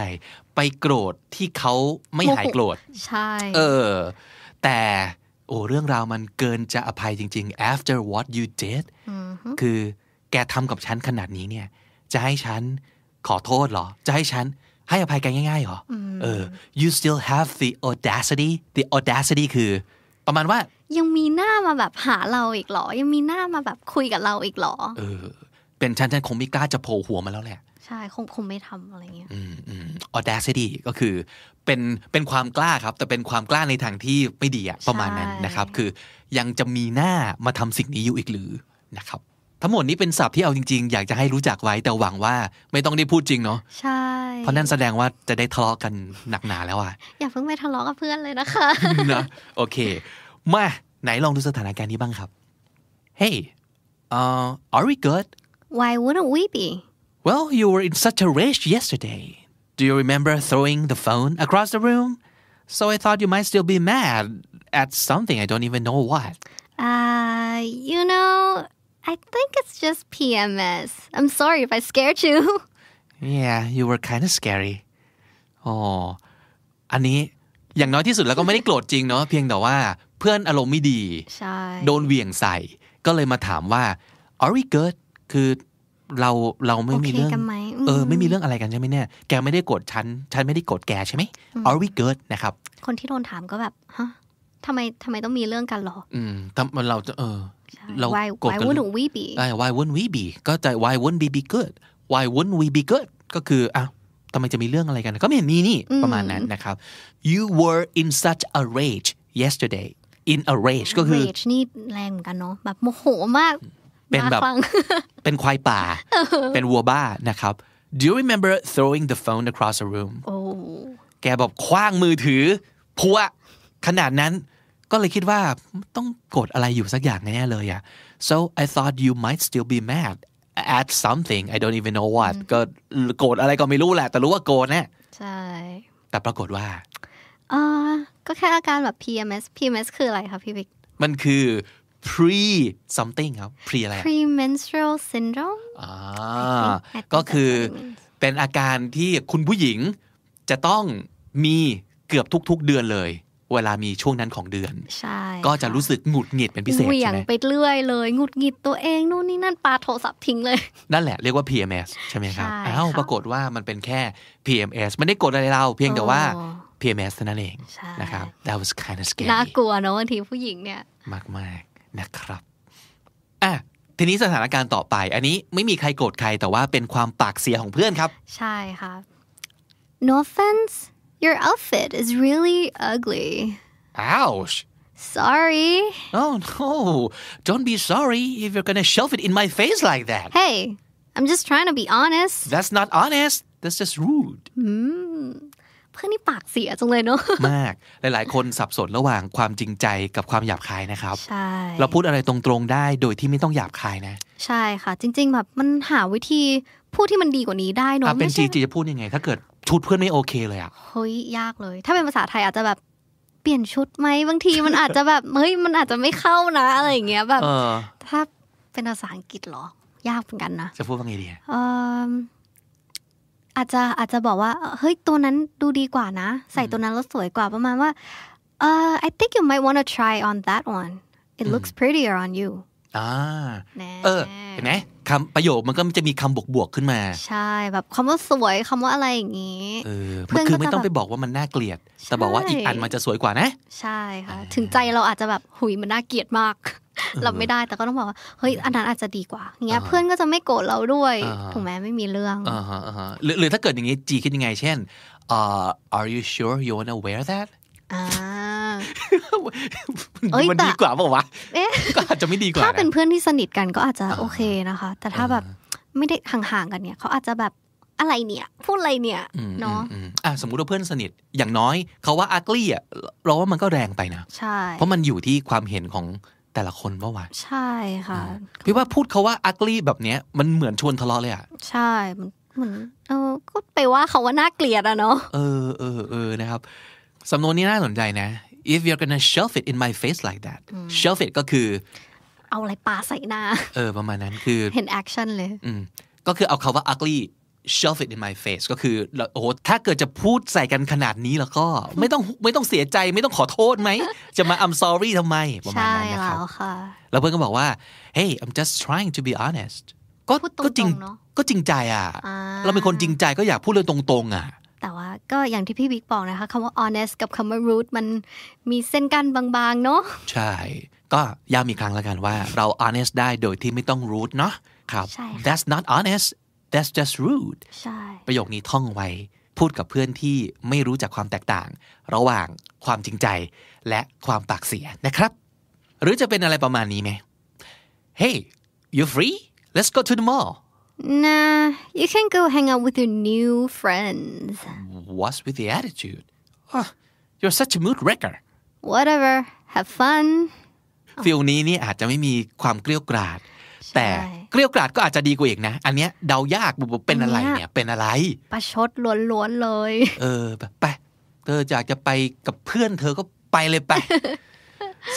ไปโกรธที่เขาไม่หายโกรธ ใช่ เออ แต่โอ้เรื่องราวมันเกินจะอภัยจริง ๆ after what you did คือแกทำกับฉันขนาดนี้เนี่ย จะให้ฉันขอโทษเหรอ จะให้ฉันให้อภัยกันง่ายๆเหรอ เออ you still have the audacity the audacity คือประมาณว่ายังมีหน้ามาแบบหาเราอีกหรอ ยังมีหน้ามาแบบคุยกับเราอีกหรอเออเป็นฉันฉันคงไม่กล้าจะโผล่หัวมาแล้วแหละ ใช่คงคงไม่ทำอะไรเงี้ยอืมอืม audacity ก็คือ เป็นเป็นความกล้าครับ แต่เป็นความกล้าในทางที่ไม่ดีอะประมาณนั้นนะครับ คือ ยังจะมีหน้ามาทำสิ่งนี้อยู่อีกหรือนะครับทั้งหมดนี้เป็นศัพท์ที่เอาจริงๆ อยากจะให้รู้จักไว้แต่หวังว่าไม่ต้องได้พูดจริงเนาะใช่ เพราะนั่นแสดงว่าจะได้ทะเลาะกันหนักหนาแล้วอ่ะอย่าเพิ่งไปทะเลาะกับเพื่อนเลยนะคะนะโอเคมาไหนลองดูสถานการณ์นี้บ้างครับ Hey uh, are we good Why wouldn't we be Well you were in such a rage yesterday Do you remember throwing the phone across the room So I thought you might still be mad at something I don't even know what Uh you know I think it's just PMS I'm sorry if I scared you Yeah you were kind of scary อ๋ออันนี้อย่างน้อยที่สุดแล้วก็ไม่ได้โกรธจริงเนาะเพียงแต่ว่า oh, เพื่อนอารมณ์ไม่ดีโดนเหวี่ยงใส่ก็เลยมาถามว่า are we good คือเราเราไม่มีเรื่องเออ ไม่มีเรื่องอะไรกันใช่ไหมเนี่ย แกไม่ได้โกรธฉันฉันไม่ได้โกรธแกใช่ไหม are we good นะครับ คนที่โดนถามก็แบบฮะทำไมทำไมต้องมีเรื่องกันหรอ อืมทำมันเราจะเออเราโกรธกัน why wouldn't we be why wouldn't we be ก็จะ why wouldn't we be good why wouldn't we be good ก็คืออ้าวทำไมจะมีเรื่องอะไรกัน ก็ไม่เห็นมีนี่ประมาณนั้นนะครับ you were in such a rage yesterday in a rage ก็คือ rage นี่แรงเหมือนกันเนาะแบบโมโหมาก เป็นแบบเป็นควายป่า เป็นวัวบ้านะครับ do you remember throwing the phone across the room แกบอกคว้างมือถือพัวขนาดนั้นก็เลยคิดว่าต้องกดอะไรอยู่สักอย่างแน่เลยอะ so I thought you might still be mad at something I don't even know what ก็โกรธอะไรก็ไม่รู้แหละ แต่รู้ว่าโกรธน่ใช่ แต่ปรากฏว่าก็แค่อาการแบบ PMS PMS คืออะไรคะพี่บิ๊กมันคือ pre something ครับ pre อะไร pre menstrual syndrome อ่าก็คือเป็นอาการที่คุณผู้หญิงจะต้องมีเกือบทุกๆ เดือนเลย เวลามีช่วงนั้นของเดือนใช่ก็จะรู้สึกหงุดหงิดเป็นพิเศษใช่ไหมเวี่ยงไปเรื่อยเลยหงุดหงิดตัวเองนู่นนี่นั่นปาโทรศัพท์ทิ้งเลยนั่นแหละเรียกว่า PMS ใช่ไหมครับอ้าวปรากฏว่ามันเป็นแค่ PMS ไม่ได้กดอะไรเราเพียงแต่ว่า PMS นั่นเองนะครับ that was kind of scary น่ากลัวเนาะบางทีผู้หญิงเนี่ยมากมากนะครับ อ่ะทีนี้สถานการณ์ต่อไปอันนี้ไม่มีใครโกรธใครแต่ว่าเป็นความปากเสียของเพื่อนครับ ใช่ค่ะ no offense your outfit is really ugly ouch sorry oh no don't be sorry if you're gonna shove it in my face like that hey I'm just trying to be honest that's not honest that's just rude เพื่อนนี่ปากเสียจังเลยเนาะมาก หลาย ๆ คนสับสนระหว่างความจริงใจกับความหยาบคายนะครับ ใช่ เราพูดอะไรตรง ๆ ได้โดยที่ไม่ต้องหยาบคายนะ ใช่ค่ะ จริง ๆ แบบมันหาวิธีพูดที่มันดีกว่านี้ได้เนาะเป็นจีจีจะพูดยังไง ถ้าเกิดชุดเพื่อนไม่โอเคเลยอะเฮ้ยยากเลย ถ้าเป็นภาษาไทยอาจจะแบบเปลี่ยนชุดไหมบางทีมันอาจจะแบบเฮ้ยมันอาจจะไม่เข้านะอะไรอย่างเงี้ยแบบ ถ้าเป็นภาษาอังกฤษหรอ ยากเหมือนกันนะ จะพูดว่าไงดีออออาจจะอาจจะบอกว่าเฮ้ยตัวนั้นดูดีกว่านะ ใส่ตัวนั้นแล้วสวยกว่าประมาณว่า I think you might want to try on that one it looks prettier on you อ่าเออเห็นไหมคำประโยคมันก็จะมีคำบวกบวกขึ้นมาใช่แบบคำว่าสวยคำว่าอะไรอย่างนี้ เออคือไม่ต้องไปบอกว่ามันน่าเกลียดแต่บอกว่าอีกอันมันจะสวยกว่านะ ใช่ค่ะถึงใจเราอาจจะแบบหุยมันน่าเกลียดมากรับไม่ได้ แต่ก็ต้องบอกว่า เฮ้ย อันนั้นอาจจะดีกว่าเงี้ย เพื่อนก็จะไม่โกรธเราด้วย ถูกไหมไม่มีเรื่องหรือถ้าเกิดอย่างงี้จีคิดยังไง เช่น are you sure you wanna wear that มันดีกว่าเปล่าวะก็อาจจะไม่ดีกว่าถ้าเป็นเพื่อนที่สนิทกันก็อาจจะโอเคนะคะ แต่ถ้าแบบไม่ได้ห่างๆกันเนี่ย เขาอาจจะแบบอะไรเนี่ยพูดอะไรเนี่ย เนาะะสมมุติว่าเพื่อนสนิท อย่างน้อยเขาว่าอักลี่อ่ะ เราว่ามันก็แรงไปนะใช่เพราะมันอยู่ที่ความเห็นของแต่ละคนว่าวะใช่ค่ะพี่ว่าพูดเขาว่าอักลี่ แบบเนี้ยมันเหมือนชวนทะเลาะเลยอ่ะใช่มันเหมือนเออก็ไปว่าเขาว่าน่าเกลียดอะเนาะเออเออเออนะครับสำนวนนี้น่าสนใจนะ if you're gonna shove it in my face like that shove it ก็คือเอาอะไรปาใส่หน้าเออประมาณนั้นคือเห็นแอคชั่นเลย อืมก็คือเอาคาว่า ugly shove it in my face ก็คือโอ้โหถ้าเกิดจะพูดใส่กันขนาดนี้แล้วก็ ไม่ต้องไม่ต้องเสียใจไม่ต้องขอโทษไหมจะมา I'm sorry ทำไมประมาณนั้นนะครับแล้วเพื่อนก็บอกว่า hey I'm just trying to be honest ก็ก็จริงก็จริงใจอ่ะเราเป็นคนจริงใจก็อยากพูดเรื่องตรงๆอ่ะแต่ว่าก็อย่างที่พี่บิ๊กบอกนะคะคำว่า honest กับคำว่า rude มันมีเส้นกั้นบางๆ เนาะใช่ก็ย้ำอีกครั้งแล้วกันว่าเรา honest ได้โดยที่ไม่ต้อง rude เนาะครับ that's not honest that's just rude ใช่ประโยคนี้ท่องไว้พูดกับเพื่อนที่ไม่รู้จักความแตกต่าง ระหว่างความจริงใจและความปากเสียนะครับ หรือจะเป็นอะไรประมาณนี้ไหม Hey you free let's go to the mall Nah you can go hang out with your new friends What's with the attitude oh, You're such a mood wrecker Whatever have fun ฟิลนี้นี่อาจจะไม่มีความเกลียวกราดแต่เกลี้ยวกลาดก็อาจจะดีกว่าอีกนะอันเนี้ยเดายากบุบเป็นอะไรเนี่ย เป็นอะไรประชดล้วนๆเลย เออไปเธออยากจะไปกับเพื่อนเธอก็ไปเลยไป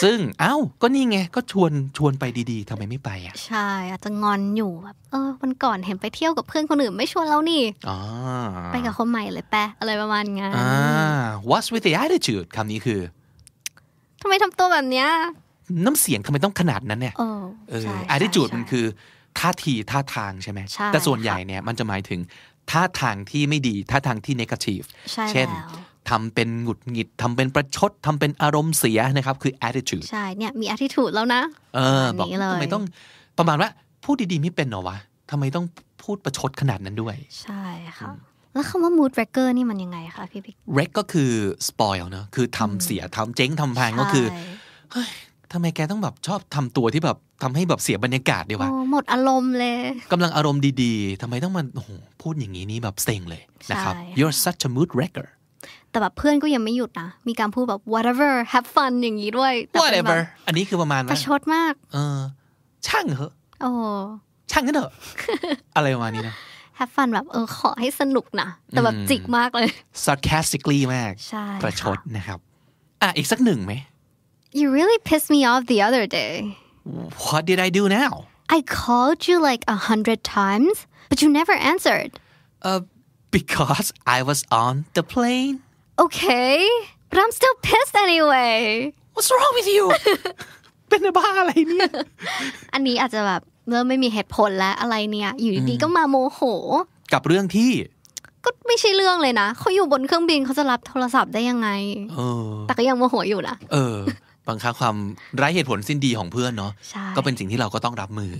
ซึ่งเอ้าก็นี่ไงก็ชวนชวนไปดี ๆทำไมไม่ไป อ่ะใช่อาจจะงอนอยู่แบบเออวันก่อนเห็นไปเที่ยวกับเพื่อนคนอื่นไม่ชวนเรานี่ไปกับคนใหม่เลยแปะอะไรประมาณงั้น what's with the attitude คำนี้คือทำไมทำตัวแบบเนี้ยน้ำเสียงทำไมต้องขนาดนั้นเนี่ย เอออาี่จูดมันคือท่าทีท่าทางใช่ไหม แต่ส่วนใหญ่เนี่ยมันจะหมายถึงท่าทางที่ไม่ดีท่าทางที่เนกาทีฟเช่นทำเป็นหงุดหงิดทำเป็นประชดทำเป็นอารมณ์เสียนะครับ คือ attitude ใช่ เนี่ยมี attitude แล้วนะ เออ บอกทำไมต้องประมาณว่าพูดดีๆไม่เป็นหรอวะ ทำไมต้องพูดประชดขนาดนั้นด้วย ใช่ ค่ะ แล้วคำว่า mood wrecker นี่มันยังไงคะพี่พิก wreck ก็คือ spoil เนะคือทำเสียทำเจ๊งทำแพงก็คือทำไมแกต้องแบบชอบทำตัวที่แบบทำให้แบบเสียบรรยากาศดีวะ หมดอารมณ์เลย กำลังอารมณ์ดีๆ ทำไมต้องมาโอ้โหพูดอย่างนี้นี่แบบเซ็งเลยนะครับ you're such a mood wrecker แต่แบบเพื่อนก็ยังไม่หยุดนะมีการพูดแบบ whatever have fun อย่างนี้ด้วย whatever อันนี้คือประมาณประชดมาก เออ ช่างเหอะโอ้ช่างกันเถอะอะไรประมาณนี้นะ have fun แบบเออขอให้สนุกนะแต่แบบจิกมากเลย sarcastically มากประชดนะครับ อ่ะอีกสักหนึ่งไหม You really pissed me off the other day. What did I do now? I called you like a hundred times, but you never answered. Uh, because I was on the plane. Okay, but I'm still pissed anyway. What's wrong with you? เป็นบ้าอะไรเนี่ยอันนี้อาจจะแบบเริ่มไม่มีเหตุผลแล้วอะไรเนี่ย อยู่ดีๆก็มาโมโห กับเรื่องที่ ก็ไม่ใช่เรื่องเลยนะเขาอยู่บนเครื่องบินเขาจะรับโทรศัพท์ได้ยังไงแต่ก็ยังโมโหอยู่นะเออบังคับความไร้เหตุผลสิ้นดีของเพื่อนเนาะก็เป็นสิ่งที่เราก็ต้องรับมือ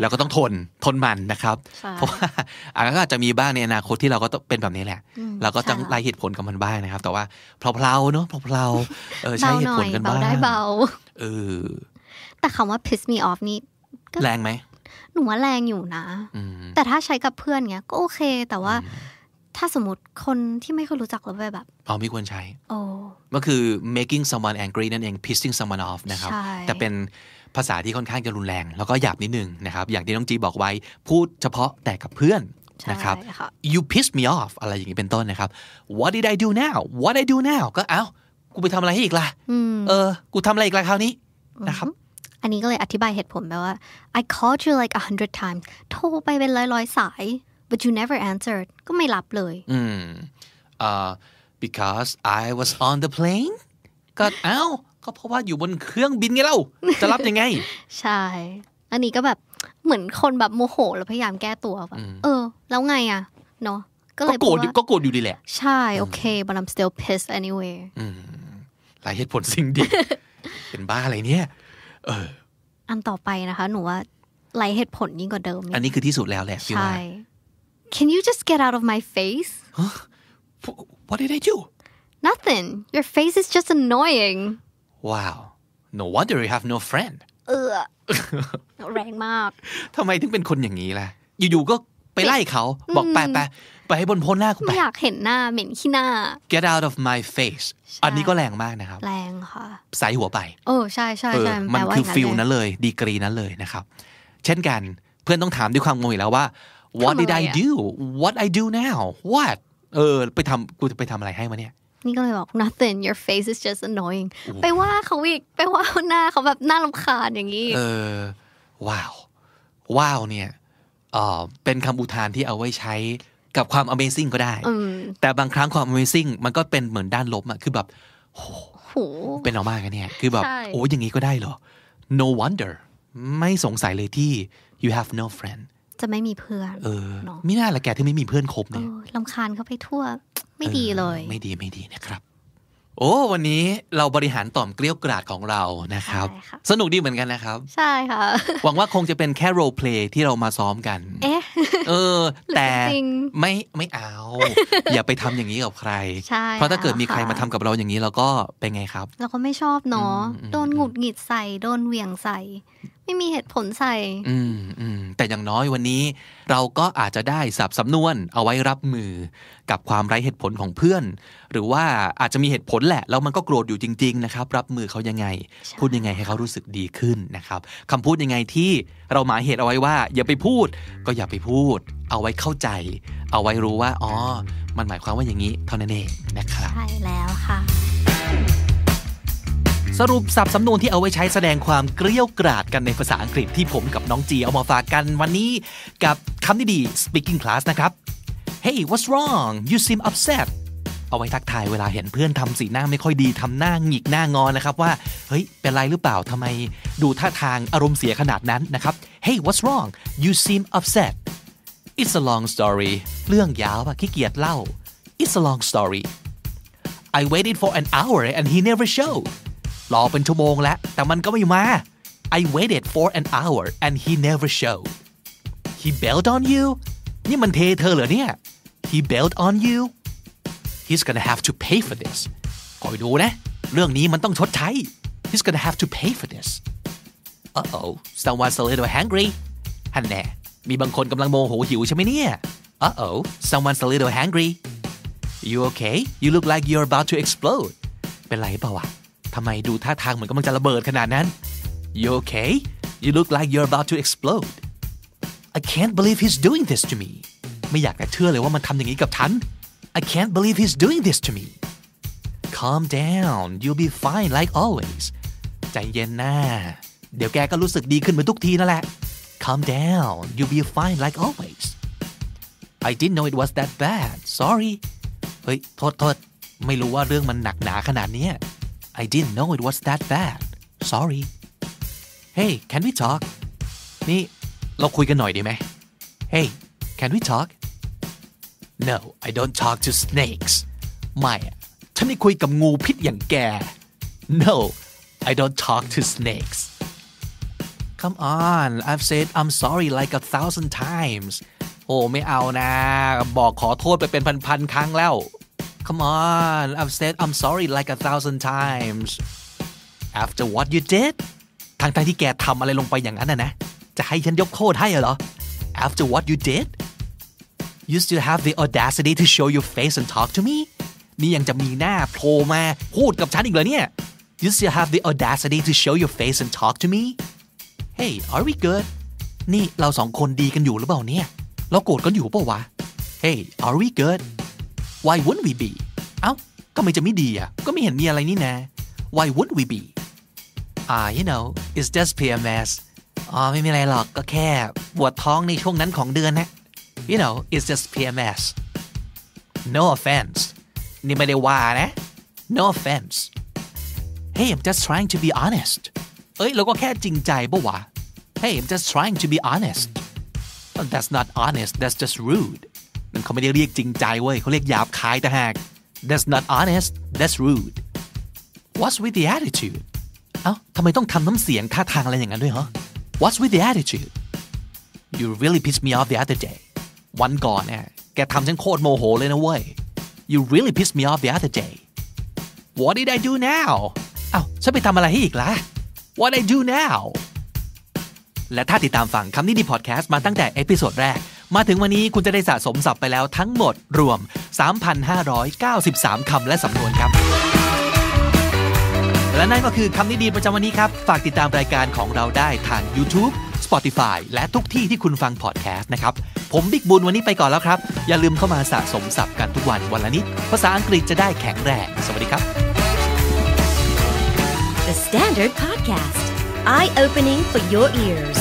แล้วก็ต้องทนทนมันนะครับเพราะว่าอาจจะมีบ้างในอนาคตที่เราก็เป็นแบบนี้แหละ เราก็จะไร้เหตุผลกับมันบ้างนะครับ แต่ว่าเพลาะเนาะเพลาะเออใช้เหตุผลกันบ้างได้เบาเออแต่คำว่า piss me off นี่แรงไหมหนูว่าแรงอยู่นะแต่ถ้าใช้กับเพื่อนเงี้ยก็โอเค แต่ว่าถ้าสมมติคนที่ไม่เคยรู้จักราไปแบบอ๋อไม่ควรใช้โอ้มันคือ making someone angry นั่นเอง pissing someone off นะครับแต่เป็นภาษาที่ค่อนข้างจะรุนแรง แล้วก็หยาบนิดนึงนะครับ อย่างที่น้องจีบอกไว้ พูดเฉพาะแต่กับเพื่อนนะครับ you piss me off อะไรอย่างนี้เป็นต้นนะครับ what did I do now what I do now ก็เอ้ากูไปทำอะไรอีกล่ะเออกูทำอะไรอีกล่ะคราวนี้นะครับอันนี้ก็เลยอธิบายเหตุผลแบบว่า I called you like a hundred times โทรไปเป็นร้อยๆสาย but you never answered ก็ไม่รับเลยอืม่า because I was on the plane ก็เอ้าก็เพราะว่าอยู่บนเครื่องบินไงเล่าจะรับยังไง ใช่ อันนี้ก็แบบเหมือนคนแบบโมโหแล้วพยายามแก้ตัวแบบเออ แล้วไงอ่ะเนาะก็เลยโกรธก็โกรธอยู่ดีแหละใช่โอเค but I'm still pissed anyway หลายเหตุผลสิ่งดี เป็นบ้าอะไรเนี่ยเออ อันต่อไปนะคะ หนูว่าหลายเหตุผลยิ่งกว่าเดิมอันนี้คือที่สุดแล้วแหละใช่ Can you just get out of my face? Huh? What did I do? Nothing. Your face is just annoying. Wow. No wonder you have no friend. เออแรงมากทำไมถึงเป็นคนอย่างนี้ล่ะอยู่ๆก็ไปไล่เขาบอกไปไปไปให้บนโพหน้ากูไปไม่อยากเห็นหน้าเหม็นขี้หน้า get out of my face อันนี้ก็แรงมากนะครับ แรงค่ะใส่หัวไปโอ้ใช่ใช่ใช่มันคือฟิลนั้นเลย ดีกรีนั้นเลยนะครับ เช่นกันเพื่อนต้องถามด้วยความงงอีกแล้วว่า what did I do what I do now what เออไปทำกูจะไปทำอะไรให้มาเนี่ยนี่ก็เลยบอก nothing your face is just annoying ไปว่าเขาอีกไปว่าหน้าเขาแบบหน้าลำคาญอย่างนี้เออว้าวว้าวเนี่ยเป็นคำอุทานที่เอาไว้ใช้กับความ amazing ก็ได้แต่บางครั้งความ amazing มันก็เป็นเหมือนด้านลบอะคือแบบโหเป็นออกมากกันเนี่ยคือแบบโอ้อย่างนี้ก็ได้เหรอ no wonder ไม่สงสัยเลยที่ you have no friend จะไม่มีเพื่อน เออไม่น่าละแกที่ไม่มีเพื่อนคบเนี่ยลำคาญเขาไปทั่ว ไม่ดีเลย ไม่ดีไม่ดีนะครับ โอ้ วันนี้เราบริหารต่อมเกลี้ยวกราดของเรา นะครับ สนุกดีเหมือนกันนะครับ ใช่ค่ะ หวังว่าคงจะเป็นแค่โรลเพลย์ที่เรามาซ้อมกัน เอ๊ะ เออ แต่ไม่ไม่เอา อย่าไปทำอย่างนี้กับใคร เพราะถ้าเกิดมีใครมาทำกับเราอย่างนี้เราก็เป็นไงครับ เราก็ไม่ชอบเนาะ โดนหงุดหงิดใส่ โดนเหวี่ยงใส่ไม่มีเหตุผลใส่ อืมอืมแต่อย่างน้อยวันนี้ เราก็อาจจะได้สับสานวน เอาไว้รับมือกับความไร้เหตุผลของเพื่อน หรือว่าอาจจะมีเหตุผลแหละแล้วมันก็โกรธอยู่จริง ๆนะครับ รับมือเขายังไง พูดยังไงให้เขารู้สึกดีขึ้นนะครับคำพูดยังไงที่เราหมายเหตุเอาไว้ว่าอย่าไปพูด ก็อย่าไปพูด เอาไว้เข้าใจเอาไว้รู้ว่าอ๋อมันหมายความว่าอย่างนี้เท่านั้นเองนะครับใช่แล้วค่ะสรุปสับสำนวนที่เอาไว้ใช้แสดงความเกลี้ยวกราดกันในภาษาอังกฤษที่ผมกับน้องจีเอามาฝากกันวันนี้ กับคำดี speaking class นะครับ Hey what's wrong you seem upset เอาไว้ทักทายเวลาเห็นเพื่อนทำสีหน้าไม่ค่อยดีทำหน้าหงิกหน้างอนนะครับ ว่าเฮ้ยเป็นไรหรือเปล่าทำไม ดูท่าทางอารมณ์เสียขนาดนั้นนะครับ Hey what's wrong you seem upset It's a long story เรื่องยาวอะขี้เกียจเล่า It's a long story I waited for an hour and he never showed รอเป็นชั่วโมงแล้วแต่มันก็ไม่มา I waited for an hour and he never showed he bailed on you นี่มันเทเธอเหรอเนี่ย he bailed on you he's gonna have to pay for this คอยดูนะเรื่องนี้มันต้องชดใช้ he's gonna have to pay for this uh oh someone's a little hungry ฮันแน่มีบางคนกำลังโมโหหิวใช่ไหมเนี่ย uh oh someone's a little hungry you okay you look like you're about to explode เป็นไรเปล่าวะทำไมดูท่าทางเหมือนกำลังจะระเบิดขนาดนั้น You okay? You look like you're about to explode. I can't believe he's doing this to me. ไม่อยากจะเชื่อเลยว่ามันทำอย่างนี้กับฉัน I can't believe he's doing this to me. Calm down. You'll be fine like always. ใจเย็นนะเดี๋ยวแกก็รู้สึกดีขึ้นเหมือนทุกทีนั่นแหละ Calm down. You'll be fine like always. I didn't know it was that bad. Sorry. เฮ้ย โทษโทษไม่รู้ว่าเรื่องมันหนักหนาขนาดนี้ I didn't know it was that bad sorry Hey can we talk นี่เราคุยกันหน่อยดีไหม Hey can we talk No I don't talk to snakes ไม่ฉันไม่คุยกับงูพิษอย่างแก No I don't talk to snakes Come on I've said I'm sorry like a thousand times โอ้ไม่เอานะ บอกขอโทษไปเป็นพันๆครั้งแล้ว Come on I've said I'm sorry like a thousand times after what you did ทางทางที่แกทำอะไรลงไปอย่างนั้นนะนะ จะให้ฉันยกโทษให้เหรอ after what you did you still have the audacity to show your face and talk to me นี่ยังจะมีหน้าโผล่มาพูดกับฉันอีกเหรอเนี่ย you still have the audacity to show your face and talk to me hey are we good นี่เราสองคนดีกันอยู่หรือเปล่าเนี่ย เราโกรธกันอยู่เปล่าวะ hey are we good why would n t we be เอา้าก็ไม่จะไม่ดีอ่ะก็ไม่เห็นมีอะไรนี่นะ why would n t we be ah you know it's just PMS อ๋อไม่มีอะไรหรอก ก็แค่ปวดท้องในช่วงนั้นของเดือนนะ you know it's just PMS no offense นี่ไม่ได้ว่านะ no offense hey I'm just trying to be honest เอ้ย เราก็แค่จริงใจปะวะ hey I'm just trying to be honest that's not honest that's just rude ันเขาไม่ได้เรียกจริงใจเว้ย เขาเรียกหยาบคายแต่หาก that's not honest that's rude what's with the attitude เอ้าทำไมต้องทำน้ำเสียงท่าทางอะไรอย่างนั้นด้วยเหรอ what's with the attitude you really pissed me off the other day วันก่อนเนี่ยแกทำฉันโคตรโมโหเลยนะเว้ย you really pissed me off the other day what did I do now เอ้าฉันไปทำอะไรให้อีกล่ะ what I do now และถ้าติดตามฟังคำนี้ดีพอดแคสต์มาตั้งแต่เอพิโซดแรกมาถึงวันนี้คุณจะได้สะสมศัพท์ไปแล้วทั้งหมดรวม 3,593 คำและสำนวนครับ และนั่นก็คือคำนิดีประจำวันนี้ครับ ฝากติดตามรายการของเราได้ทาง YouTube Spotify และทุกที่ที่คุณฟังพอดแคสต์นะครับ ผมบิ๊กบุญวันนี้ไปก่อนแล้วครับ อย่าลืมเข้ามาสะสมศัพท์กันทุกวันวันละนิด ภาษาอังกฤษจะได้แข็งแรง สวัสดีครับ The Standard Podcast Eye Opening for Your Ears